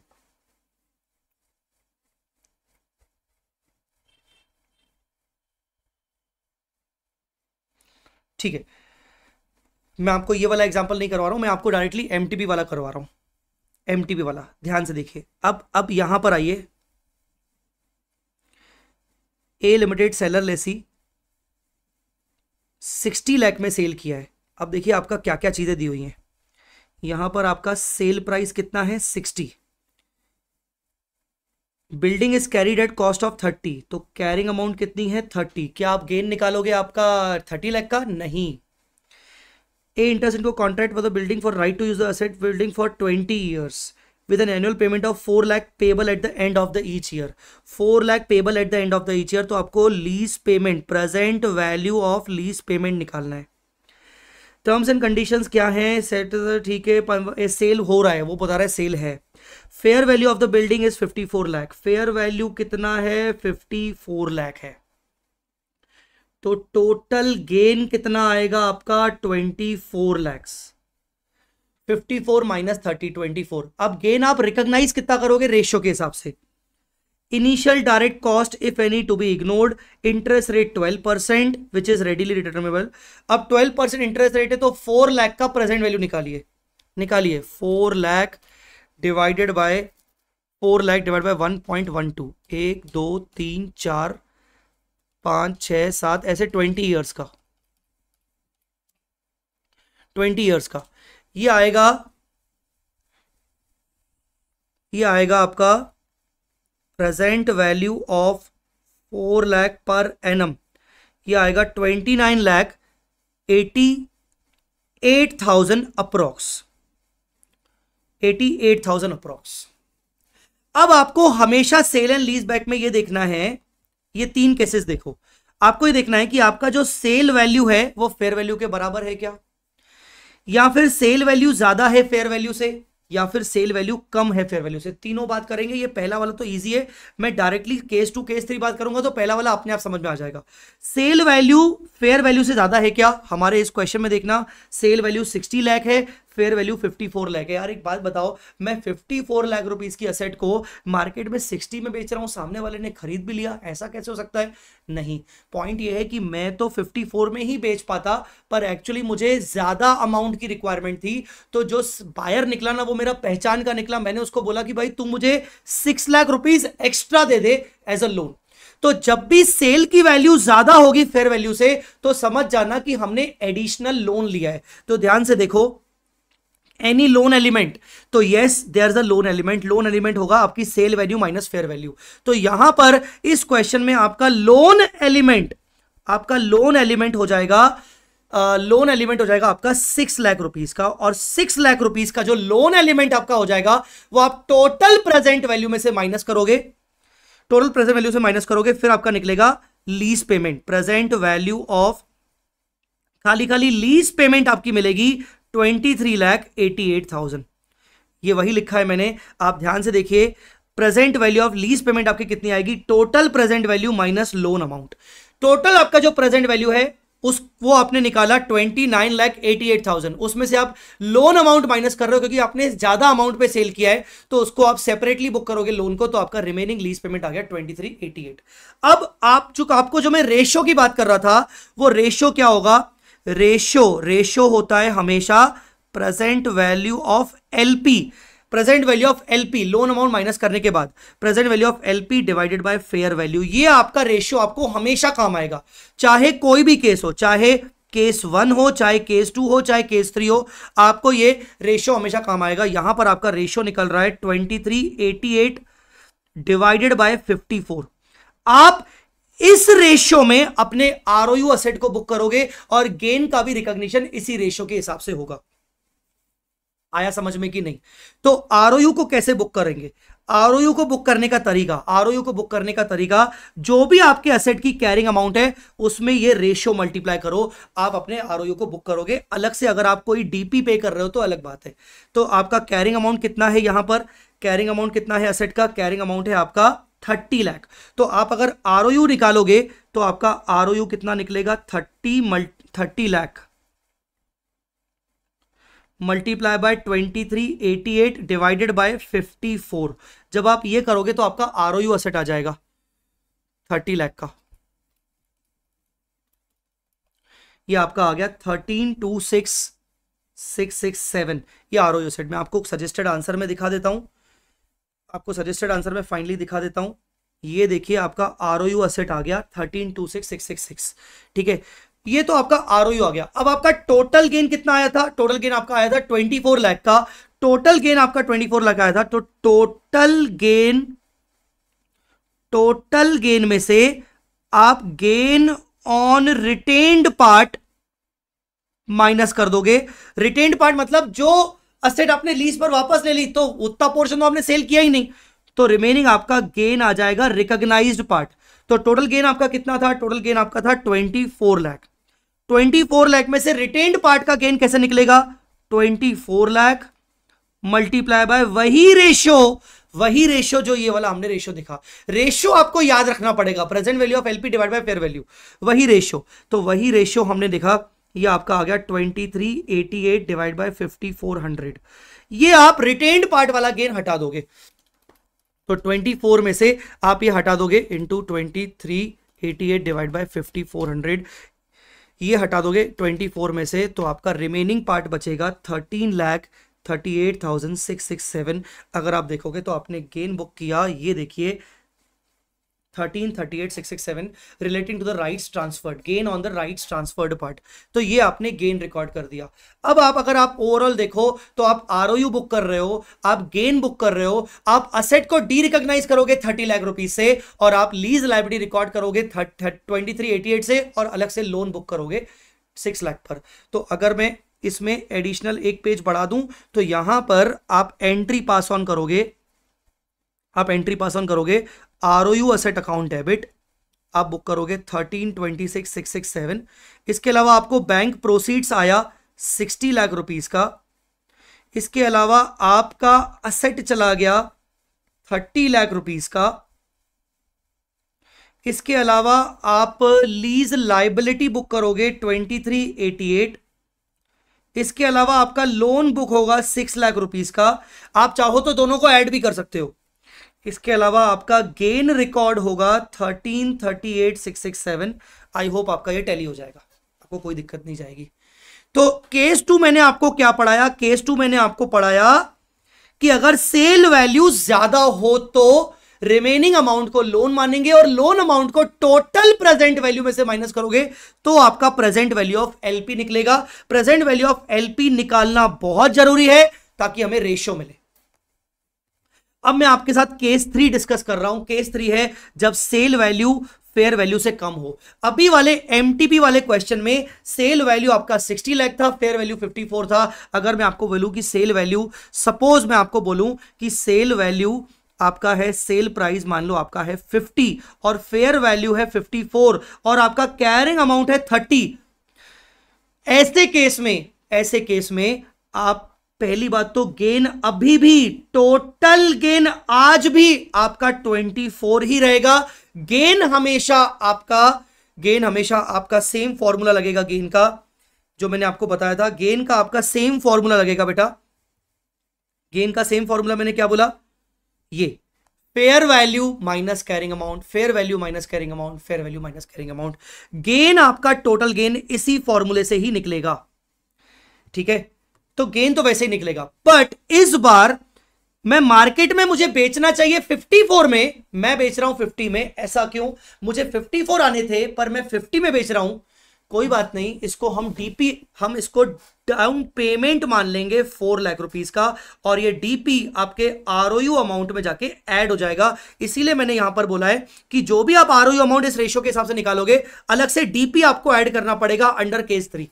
ठीक है मैं आपको ये वाला एग्जाम्पल नहीं करवा रहा हूँ मैं आपको डायरेक्टली एम वाला करवा रहा हूँ एम वाला ध्यान से देखिए अब अब यहाँ पर आइए A limited seller lessee sixty lakh में सेल किया है अब देखिए आपका क्या क्या चीज़ें दी हुई हैं यहाँ पर आपका सेल प्राइस कितना है sixty building is carried at cost of thirty तो कैरिंग अमाउंट कितनी है थर्टी क्या आप गेन निकालोगे आपका थर्टी लैख का नहीं A enters into contract for the building for right to use the asset building for twenty years with an annual payment of four lakh payable at the end of the each year four lakh payable at the end of the each year तो आपको lease payment present value of lease payment निकालना है terms and condition क्या है set ठीक है cell हो रहा है वो बता रहा है सेल है fair value of the building is 54 lakh fair value कितना है 54 लाख है तो टोटल गेन कितना आएगा आपका 24 लैक्स 54 माइनस थर्टी ट्वेंटी अब गेन आप रिकॉग्नाइज कितना करोगे रेशियो के हिसाब से initial direct cost if any to be ignored interest rate 12 percent which is readily returnable अब 12 परसेंट इंटरेस्ट रेट है तो 4 लाख का प्रेजेंट वैल्यू निकालिए निकालिए 4 lakh divided by four lakh divide by one point one two एक दो तीन चार पाँच छः सात ऐसे ट्वेंटी ईयर्स का ट्वेंटी ईयर्स का ये आएगा ये आएगा आपका present value of four lakh पर एन ये आएगा twenty nine lakh eighty eight thousand approx eighty eight thousand approx अब आपको हमेशा सेल एंड लीज बैक में ये देखना है ये तीन केसेस देखो आपको ये देखना है कि आपका जो सेल वैल्यू है वो फेयर वैल्यू के बराबर है क्या या फिर सेल वैल्यू ज्यादा है फेयर वैल्यू से या फिर सेल वैल्यू कम है फेयर वैल्यू से तीनों बात करेंगे ये पहला वाला तो इजी है मैं directly case to case three बात करूंगा तो पहला वाला अपने आप समझ में आ जाएगा सेल वैल्यू फेयर वैल्यू से ज्यादा है क्या हमारे इस क्वेश्चन में देखना सेल वैल्यू 60 लाख है फेयर वैल्यू 54 लाख है यार एक बात बताओ मैं 54 लाख रुपीज की असेट को मार्केट में 60 में बेच रहा हूँ सामने वाले ने खरीद भी लिया ऐसा कैसे हो सकता है नहीं पॉइंट ये है कि मैं तो 54 में ही बेच पाता पर एक्चुअली मुझे ज़्यादा अमाउंट की रिक्वायरमेंट थी तो जो बायर निकला ना वो मेरा पहचान का निकला मैंने उसको बोला कि भाई तुम मुझे सिक्स लाख रुपीज एक्स्ट्रा दे दे एज अ लोन तो जब भी सेल की वैल्यू ज्यादा होगी फेयर वैल्यू से तो समझ जाना कि हमने एडिशनल लोन लिया है तो ध्यान से देखो एनी लोन एलिमेंट तो yes there is a loan element loan element होगा आपकी sale value minus fair value तो यहां पर इस क्वेश्चन में आपका लोन एलिमेंट आपका लोन एलिमेंट हो जाएगा लोन uh, एलिमेंट हो जाएगा आपका सिक्स लाख रुपीस का और सिक्स लाख रुपीस का जो लोन एलिमेंट आपका हो जाएगा वो आप टोटल प्रेजेंट वैल्यू में से माइनस करोगे टोटल प्रेजेंट वैल्यू से माइनस करोगे फिर आपका निकलेगा lease payment present value of खाली खाली लीज पेमेंट आपकी मिलेगी twenty three lakh eighty eight thousand ये वही लिखा है मैंने आप ध्यान से देखिए present value of lease payment आपकी कितनी आएगी total present value minus loan amount total आपका जो प्रेजेंट वैल्यू है उस वो आपने निकाला twenty nine lakh eighty eight thousand उसमें से आप लोन अमाउंट माइनस कर रहे हो क्योंकि आपने ज्यादा अमाउंट पे सेल किया है तो उसको आप सेपरेटली बुक करोगे लोन को तो आपका रिमेनिंग लीज पेमेंट आ गया ट्वेंटी थ्री एटी एट अब आप चुका आपको जो मैं रेशो की बात कर रहा था वो रेशो क्या होगा रेशो रेशो होता है हमेशा present value of LP present value of LP loan amount minus करने के बाद present value of LP divided by fair value ये आपका रेशियो आपको हमेशा काम आएगा चाहे कोई भी केस हो चाहे केस वन हो चाहे केस टू हो चाहे केस थ्री हो आपको ये रेशियो हमेशा काम आएगा यहां पर आपका रेशियो निकल रहा है twenty three eighty eight divided by fifty four आप इस रेशियो में अपने आर असेट को बुक करोगे और गेन का भी रिकॉग्निशन इसी रेशियो के हिसाब से होगा आया समझ में कि नहीं तो आर को कैसे बुक करेंगे आर को बुक करने का तरीका आर को बुक करने का तरीका जो भी आपके असेट की कैरिंग अमाउंट है उसमें ये रेशियो मल्टीप्लाई करो आप अपने आर को बुक करोगे अलग से अगर आप कोई डीपी पे कर रहे हो तो अलग बात है तो आपका कैरिंग अमाउंट कितना है यहां पर कैरिंग अमाउंट कितना है असेट का कैरिंग अमाउंट है आपका थर्टी लैख तो आप अगर आर निकालोगे तो आपका आर कितना निकलेगा thirty multi thirty lakh multiply by twenty three eighty eight divided by fifty four जब आप ये करोगे तो आपका आर ओ असेट आ जाएगा थर्टी लैख का ये आपका आ गया thirteen two six six six seven ये आर ओ सेट मैं आपको सजेस्टेड आंसर में दिखा देता हूं आपको सजेस्टेड आंसर में फाइनली दिखा देता हूँ ये देखिए आपका आर ओ यू असेट आ गया thirteen two six six six six ठीक है ये तो आपका आर ओ यू आ गया अब आपका टोटल गेन कितना आया था टोटल गेन आपका आया था ट्वेंटी फोर लाख का टोटल गेन आपका ट्वेंटी फोर लाख आया था तो टोटल गेन टोटल गेन में से आप gain on retained part minus कर दोगे रिटेन्ड पार्ट मतलब जो असेट आपने लीज पर वापस ले ली तो उतना पोर्शन तो आपने सेल किया ही नहीं तो रिमेनिंग आपका गेन आ जाएगा रिकॉग्नाइज्ड पार्ट तो टोटल गेन आपका कितना था टोटल गेन आपका था twenty four lakh twenty four lakh में से रिटेन्ड पार्ट का गेन कैसे निकलेगा twenty four lakh multiply by वही रेशियो वही रेशियो जो ये वाला हमने रेशियो दिखा रेशियो आपको याद रखना पड़ेगा present value of LP divide by fair value वही रेशियो तो वही रेशियो हमने देखा ये आपका आ गया twenty three eighty eight divide by fifty four hundred ये आप रिटेन्ड पार्ट वाला गेन हटा दोगे तो ट्वेंटी फोर में से आप ये हटा दोगे into twenty three eighty eight divide by fifty four hundred ये हटा दोगे ट्वेंटी फोर में से तो आपका रिमेनिंग पार्ट बचेगा thirteen lakh thirty eight thousand six six seven अगर आप देखोगे तो आपने गेन बुक किया ये देखिए thirteen thirty eight six six seven relating to the rights transferred gain on the rights transferred part तो ये आपने गेन रिकॉर्ड कर दिया अब आप अगर आप ओवरऑल देखो तो आप आर बुक कर रहे हो आप गेन बुक कर रहे हो आप असेट को डी रिकोगनाइज करोगे थर्टी लाख रुपीज से और आप लीज लाइब्रेरी रिकॉर्ड करोगे ट्वेंटी थ्री एटी एट से और अलग से लोन बुक करोगे सिक्स लाख पर तो अगर मैं इसमें एडिशनल एक पेज बढ़ा दूं तो यहां पर आप एंट्री पास ऑन करोगे आप एंट्री पास ऑन करोगे R O U asset account debit आप बुक करोगे thirteen twenty six six six seven इसके अलावा आपको बैंक प्रोसीड्स आया सिक्सटी लाख रुपीज़ का इसके अलावा आपका असेट चला गया थर्टी लाख रुपीज़ का इसके अलावा आप लीज लाइबिलिटी बुक करोगे ट्वेंटी थ्री एटी एट इसके अलावा आपका लोन बुक होगा सिक्स लाख रुपीज़ का आप चाहो तो दोनों को ऐड भी कर सकते हो इसके अलावा आपका गेन रिकॉर्ड होगा thirteen thirty eight six six seven I hope आपका ये टैली हो जाएगा आपको कोई दिक्कत नहीं जाएगी तो केस टू मैंने आपको क्या पढ़ाया केस टू मैंने आपको पढ़ाया कि अगर सेल वैल्यू ज्यादा हो तो रिमेनिंग अमाउंट को लोन मानेंगे और लोन अमाउंट को टोटल प्रेजेंट वैल्यू में से माइनस करोगे तो आपका प्रेजेंट वैल्यू ऑफ एलपी निकलेगा प्रेजेंट वैल्यू ऑफ एलपी निकालना बहुत जरूरी है ताकि हमें रेशियो मिले अब मैं आपके साथ केस थ्री डिस्कस कर रहा हूं केस थ्री है जब सेल वैल्यू फेयर वैल्यू से कम हो अभी वाले एम वाले क्वेश्चन में सेल वैल्यू आपका 60 लाख था फेयर वैल्यू 54 था अगर मैं आपको बोलूं कि सेल वैल्यू सपोज मैं आपको बोलूं कि सेल वैल्यू आपका है सेल प्राइस मान लो आपका है 50 और फेयर वैल्यू है 54 और आपका कैरिंग अमाउंट है 30 ऐसे केस में ऐसे केस में आप पहली बात तो गेन अभी भी टोटल गेन आज भी आपका 24 ही रहेगा गेन हमेशा आपका गेन हमेशा आपका सेम फॉर्मूला लगेगा गेन का जो मैंने आपको बताया था गेन का आपका सेम फॉर्मूला लगेगा बेटा गेन का सेम फॉर्मूला मैंने क्या बोला ये fair value minus carrying amount fair value minus carrying amount fair value minus carrying amount gain आपका टोटल गेन इसी फॉर्मूले से ही निकलेगा ठीक है तो गेन तो वैसे ही निकलेगा बट इस बार मैं मार्केट में मुझे बेचना चाहिए 54 में मैं बेच रहा हूं 50 में ऐसा क्यों मुझे 54 आने थे पर मैं 50 में बेच रहा हूं कोई बात नहीं इसको हम डीपी हम इसको डाउन पेमेंट मान लेंगे फोर लाख रुपीज का और ये डीपी आपके आर अमाउंट में जाके ऐड हो जाएगा इसीलिए मैंने यहां पर बोला है कि जो भी आप आर अमाउंट इस रेशियो के हिसाब से निकालोगे अलग से डीपी आपको ऐड करना पड़ेगा अंडर केस थ्री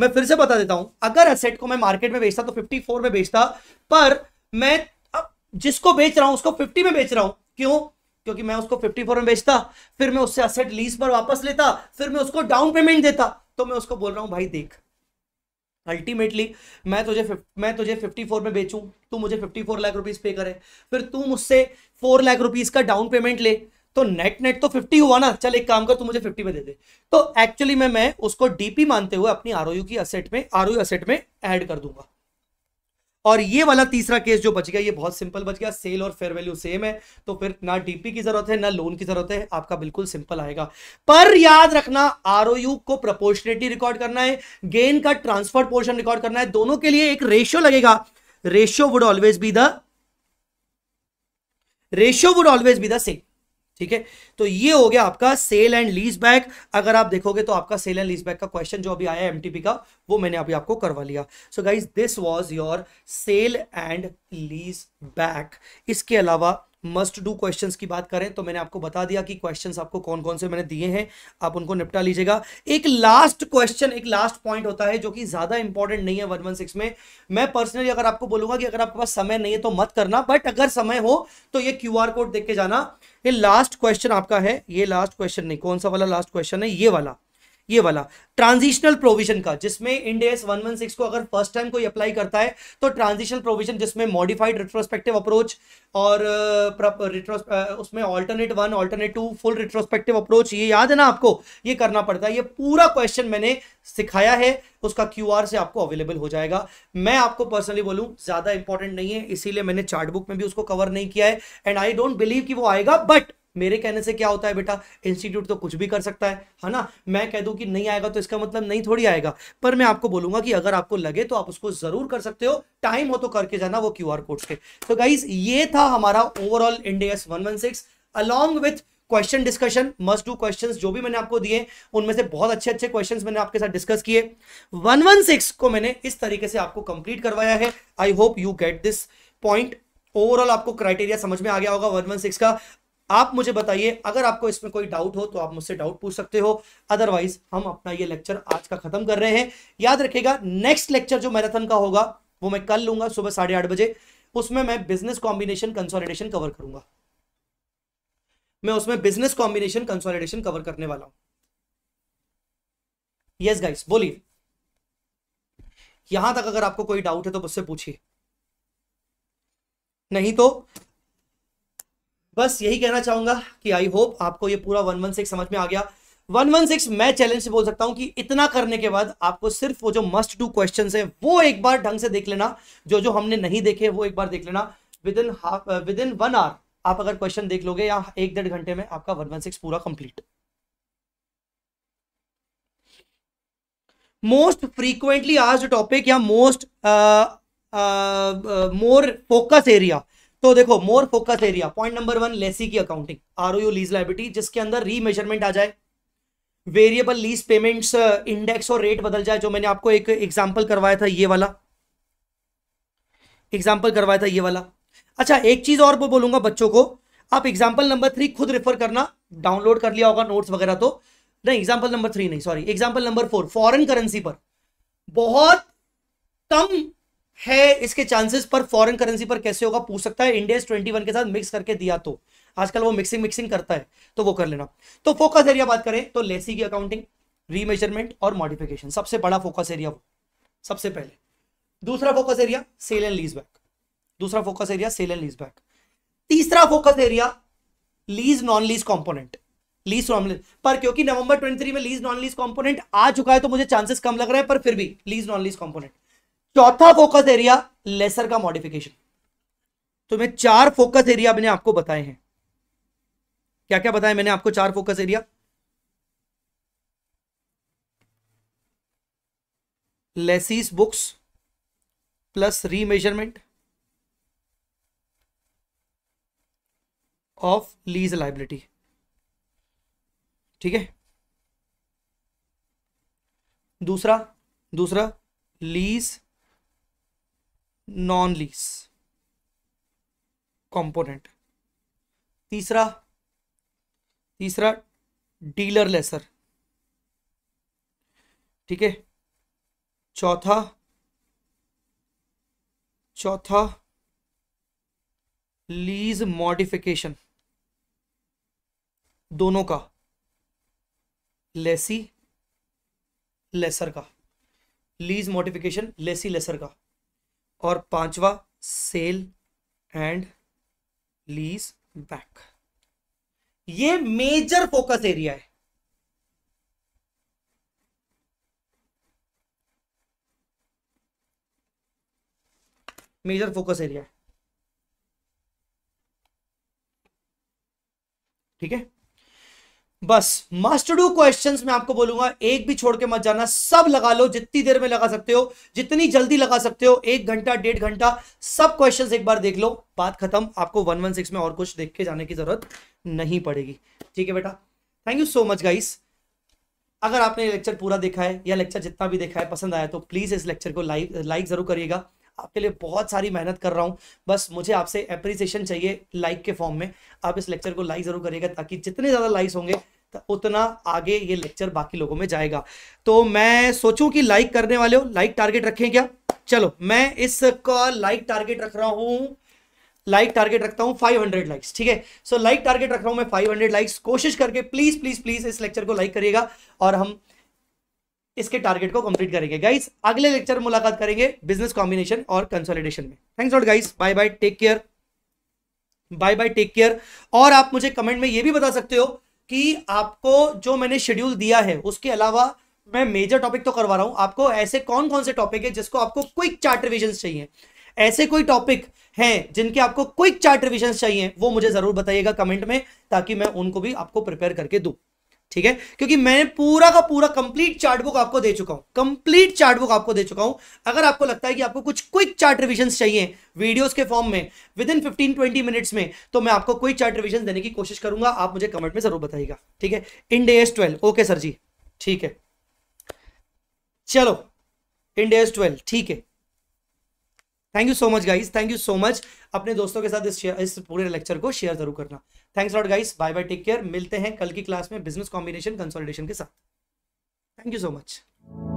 मैं फिर से बता देता हूं अगर असेट को मैं मार्केट में बेचता तो 54 में बेचता पर मैं अब जिसको बेच रहा हूं उसको 50 में बेच रहा हूं क्यों क्योंकि मैं उसको 54 में बेचता फिर मैं उससे असेट लीज पर वापस लेता फिर मैं उसको डाउन पेमेंट देता तो मैं उसको बोल रहा हूं भाई देख अल्टीमेटली मैं तुझे मैं तुझे 54 में बेचूं तू मुझे 54 लाख रुपीस पे करे फिर तू मुझसे 4 लाख रुपीस का डाउन पेमेंट ले तो नेट नेट तो फिफ्टी हुआ ना चल एक काम कर तू मुझे फिफ्टी में दे दे तो एक्चुअली मैं मैं उसको डीपी मानते हुए अपनी आर की असेट में आर असेट में ऐड कर दूंगा और ये वाला तीसरा केस जो बच गया ये बहुत सिंपल बच गया सेल और फेयर वैल्यू सेम है तो फिर ना डीपी की जरूरत है ना लोन की जरूरत है आपका बिल्कुल सिंपल आएगा पर याद रखना आर को प्रपोर्शनेटली रिकॉर्ड करना है गेन का ट्रांसफर पोर्शन रिकॉर्ड करना है दोनों के लिए एक रेशियो लगेगा ratio would always be the ratio would always be the same ठीक है तो ये हो गया आपका सेल एंड लीज बैक अगर आप देखोगे तो आपका सेल एंड लीज बैक का क्वेश्चन जो अभी आया एमटीपी का वो मैंने अभी आपको करवा लिया so guys this was your sale and lease back इसके अलावा मस्ट डू क्वेश्चन की बात करें तो मैंने आपको बता दिया कि क्वेश्चन आपको कौन कौन से मैंने दिए हैं आप उनको निपटा लीजिएगा एक लास्ट क्वेश्चन एक लास्ट पॉइंट होता है जो कि ज़्यादा इंपॉर्टेंट नहीं है वन वन सिक्स में मैं पर्सनली अगर आपको बोलूंगा कि अगर आपके पास समय नहीं है तो मत करना बट अगर समय हो तो ये क्यू कोड देख के जाना ये लास्ट क्वेश्चन आपका है ये लास्ट क्वेश्चन नहीं कौन सा वाला लास्ट क्वेश्चन है ये वाला ये वाला ट्रांजिशनल प्रोविजन का जिसमें इंडेस 116 को अगर फर्स्ट टाइम कोई अप्लाई करता है तो ट्रांजिशनल प्रोविजन जिसमें मॉडिफाइड रिट्रोस्पेक्टिव अप्रोच और उसमें alternate one alternate two full retrospective approach ये याद है ना आपको ये करना पड़ता है ये पूरा क्वेश्चन मैंने सिखाया है उसका क्यू से आपको अवेलेबल हो जाएगा मैं आपको पर्सनली बोलूँ ज़्यादा इंपॉर्टेंट नहीं है इसीलिए मैंने चार्ट बुक में भी उसको कवर नहीं किया है एंड आई डोंट बिलीव कि वो आएगा बट मेरे कहने से क्या होता है बेटा इंस्टीट्यूट तो कुछ भी कर सकता है है ना मैं कह दूं कि नहीं आएगा तो इसका मतलब नहीं थोड़ी आएगा पर मैं आपको बोलूंगा कि अगर आपको लगे तो आप उसको जरूर कर सकते हो टाइम हो तो करके जाना वो क्यू आर कोड से तो गाइज ये था हमारा overall Ind AS one one six along with question discussion must do question जो भी मैंने आपको दिए उनमें से बहुत अच्छे अच्छे क्वेश्चन मैंने आपके साथ डिस्कस किए वन वन सिक्स को मैंने इस तरीके से आपको कंप्लीट करवाया है I hope you get this point overall आपको क्राइटेरिया समझ में आ गया होगा 116 का आप मुझे बताइए अगर आपको इसमें कोई डाउट हो तो आप मुझसे डाउट पूछ सकते हो अदरवाइज हम अपना ये लेक्चर आज का खत्म कर रहे हैं याद रखेगा नेक्स्ट लेक्चर जो मैराथन का होगा वो मैं कल लूंगा सुबह साढ़े आठ बजे उसमें मैं बिजनेस कॉम्बिनेशन कंसोलिडेशन कवर करूंगा मैं उसमें बिजनेस कॉम्बिनेशन कंसोलिडेशन कवर करने वाला हूं यस गाइस बोलिए यहां तक अगर आपको कोई डाउट है तो मुझसे पूछिए नहीं तो बस यही कहना चाहूंगा कि आई होप आपको ये पूरा वन वन सिक्स समझ में आ गया वन वन सिक्स मैं चैलेंज से बोल सकता हूं कि इतना करने के बाद आपको सिर्फ वो जो मस्ट डू क्वेश्चन है वो एक बार ढंग से देख लेना जो जो हमने नहीं देखे वो एक बार देख लेना within half within one hour आप अगर क्वेश्चन देख लोगे या एक डेढ़ घंटे में आपका वन वन सिक्स पूरा कंप्लीट मोस्ट फ्रीक्वेंटली आज टॉपिक या मोस्ट मोर फोकस एरिया तो देखो more focus area point number one lessee की अकाउंटिंग आरओयू लीज लाइबिलिटी जिसके अंदर रीमेजरमेंट आ जाए वेरिएबल लीज पेमेंट्स इंडेक्स और रेट बदल जाए जो मैंने आपको एक एग्जाम्पल करवाया था ये वाला एग्जाम्पल करवाया था ये वाला अच्छा एक चीज और मैं बोलूंगा बच्चों को आप एग्जाम्पल नंबर थ्री खुद रेफर करना डाउनलोड कर लिया होगा नोट्स वगैरह तो नहीं एग्जाम्पल नंबर थ्री नहीं sorry example number four foreign currency पर बहुत कम है इसके चांसेस पर फॉरेन करेंसी पर कैसे होगा पूछ सकता है इंडिया ट्वेंटी वन के साथ मिक्स करके दिया तो आजकल वो मिक्सिंग मिक्सिंग करता है तो वो कर लेना तो फोकस एरिया बात करें तो लेसी की अकाउंटिंग रीमेजरमेंट और मॉडिफिकेशन सबसे बड़ा फोकस एरिया वो सबसे पहले दूसरा focus area sale and lease back दूसरा focus area sale and lease back तीसरा focus area lease non lease component lease non lease पर क्योंकि नवंबर 23 में लीज नॉन लीज कॉम्पोनेंट आ चुका है तो मुझे चांसेस कम लग रहा है पर फिर भी लीज नॉन लीज कॉम्पोनेंट चौथा फोकस एरिया लेसर का मॉडिफिकेशन तो मैं चार फोकस एरिया मैंने आपको बताए हैं क्या क्या बताया मैंने आपको चार focus area lessee's books plus remeasurement of lease liability ठीक है दूसरा दूसरा लीज नॉन-लीस कंपोनेंट तीसरा तीसरा डीलर लेसर ठीक है चौथा चौथा लीज मॉडिफिकेशन दोनों का लेसी लेसर का लीज मॉडिफिकेशन लेसी लेसर का और पांचवा सेल एंड लीज बैक ये मेजर फोकस एरिया है मेजर फोकस एरिया है ठीक है बस मस्ट डू क्वेश्चंस मैं आपको बोलूंगा एक भी छोड़ के मत जाना सब लगा लो जितनी देर में लगा सकते हो जितनी जल्दी लगा सकते हो एक घंटा डेढ़ घंटा सब क्वेश्चंस एक बार देख लो बात खत्म आपको 116 में और कुछ देख के जाने की जरूरत नहीं पड़ेगी ठीक है बेटा thank you so much guys अगर आपने लेक्चर पूरा देखा है या लेक्चर जितना भी देखा है पसंद आया तो प्लीज इस लेक्चर को लाइक लाइक जरूर करिएगा आपके लिए बहुत सारी मेहनत कर रहा हूं बस मुझे आपसे अप्रिसिएशन चाहिए लाइक के फॉर्म में आप इस लेक्चर को लाइक जरूर करिएगा ताकि जितने ज़्यादा लाइक्स होंगे तो उतना आगे ये लेक्चर बाकी लोगों में जाएगा तो मैं सोचूं कि लाइक करने वाले हो लाइक टारगेट रखें क्या चलो मैं इसका लाइक टारगेट रख रहा हूं लाइक टारगेट रखता हूं 500 लाइक्स ठीक है सो लाइक टारगेट रख रहा हूं मैं 500 लाइक्स कोशिश करके प्लीज प्लीज प्लीज इस लेक्चर को लाइक करिएगा और हम इसके टारगेट को कंप्लीट करेंगे गाइस अगले लेक्चर मुलाकात करेंगे बिजनेस कॉम्बिनेशन और कंसोलिडेशन में thanks lot guys bye bye take care bye bye take care और आप मुझे कमेंट में यह भी बता सकते हो कि आपको जो मैंने शेड्यूल दिया है उसके अलावा मैं मेजर टॉपिक तो करवा रहा हूं आपको ऐसे कौन कौन से टॉपिक है जिसको आपको क्विक चार्ट रिविजन चाहिए ऐसे कोई टॉपिक है जिनके आपको क्विक चार्ट रिविजन चाहिए वो मुझे जरूर बताइएगा कमेंट में ताकि मैं उनको भी आपको प्रिपेयर करके दूँ ठीक है क्योंकि मैंने पूरा का पूरा कंप्लीट चार्ट बुक आपको दे चुका हूं कंप्लीट चार्ट बुक आपको दे चुका हूं अगर आपको लगता है कि आपको कुछ क्विक चार्ट रिविजन चाहिए वीडियोस के फॉर्म में within fifteen twenty minutes में तो मैं आपको क्विक चार्ट रिविजन देने की कोशिश करूंगा आप मुझे कमेंट में जरूर बताइएगा ठीक है in twelve okay sir ji ठीक है चलो इन ट्वेल्व ठीक है thank you so much guys thank you so much अपने दोस्तों के साथ इस इस पूरे लेक्चर को शेयर जरूर करना thanks lot guys bye bye take care मिलते हैं कल की क्लास में बिजनेस कॉम्बिनेशन कंसोलिडेशन के साथ थैंक यू सो मच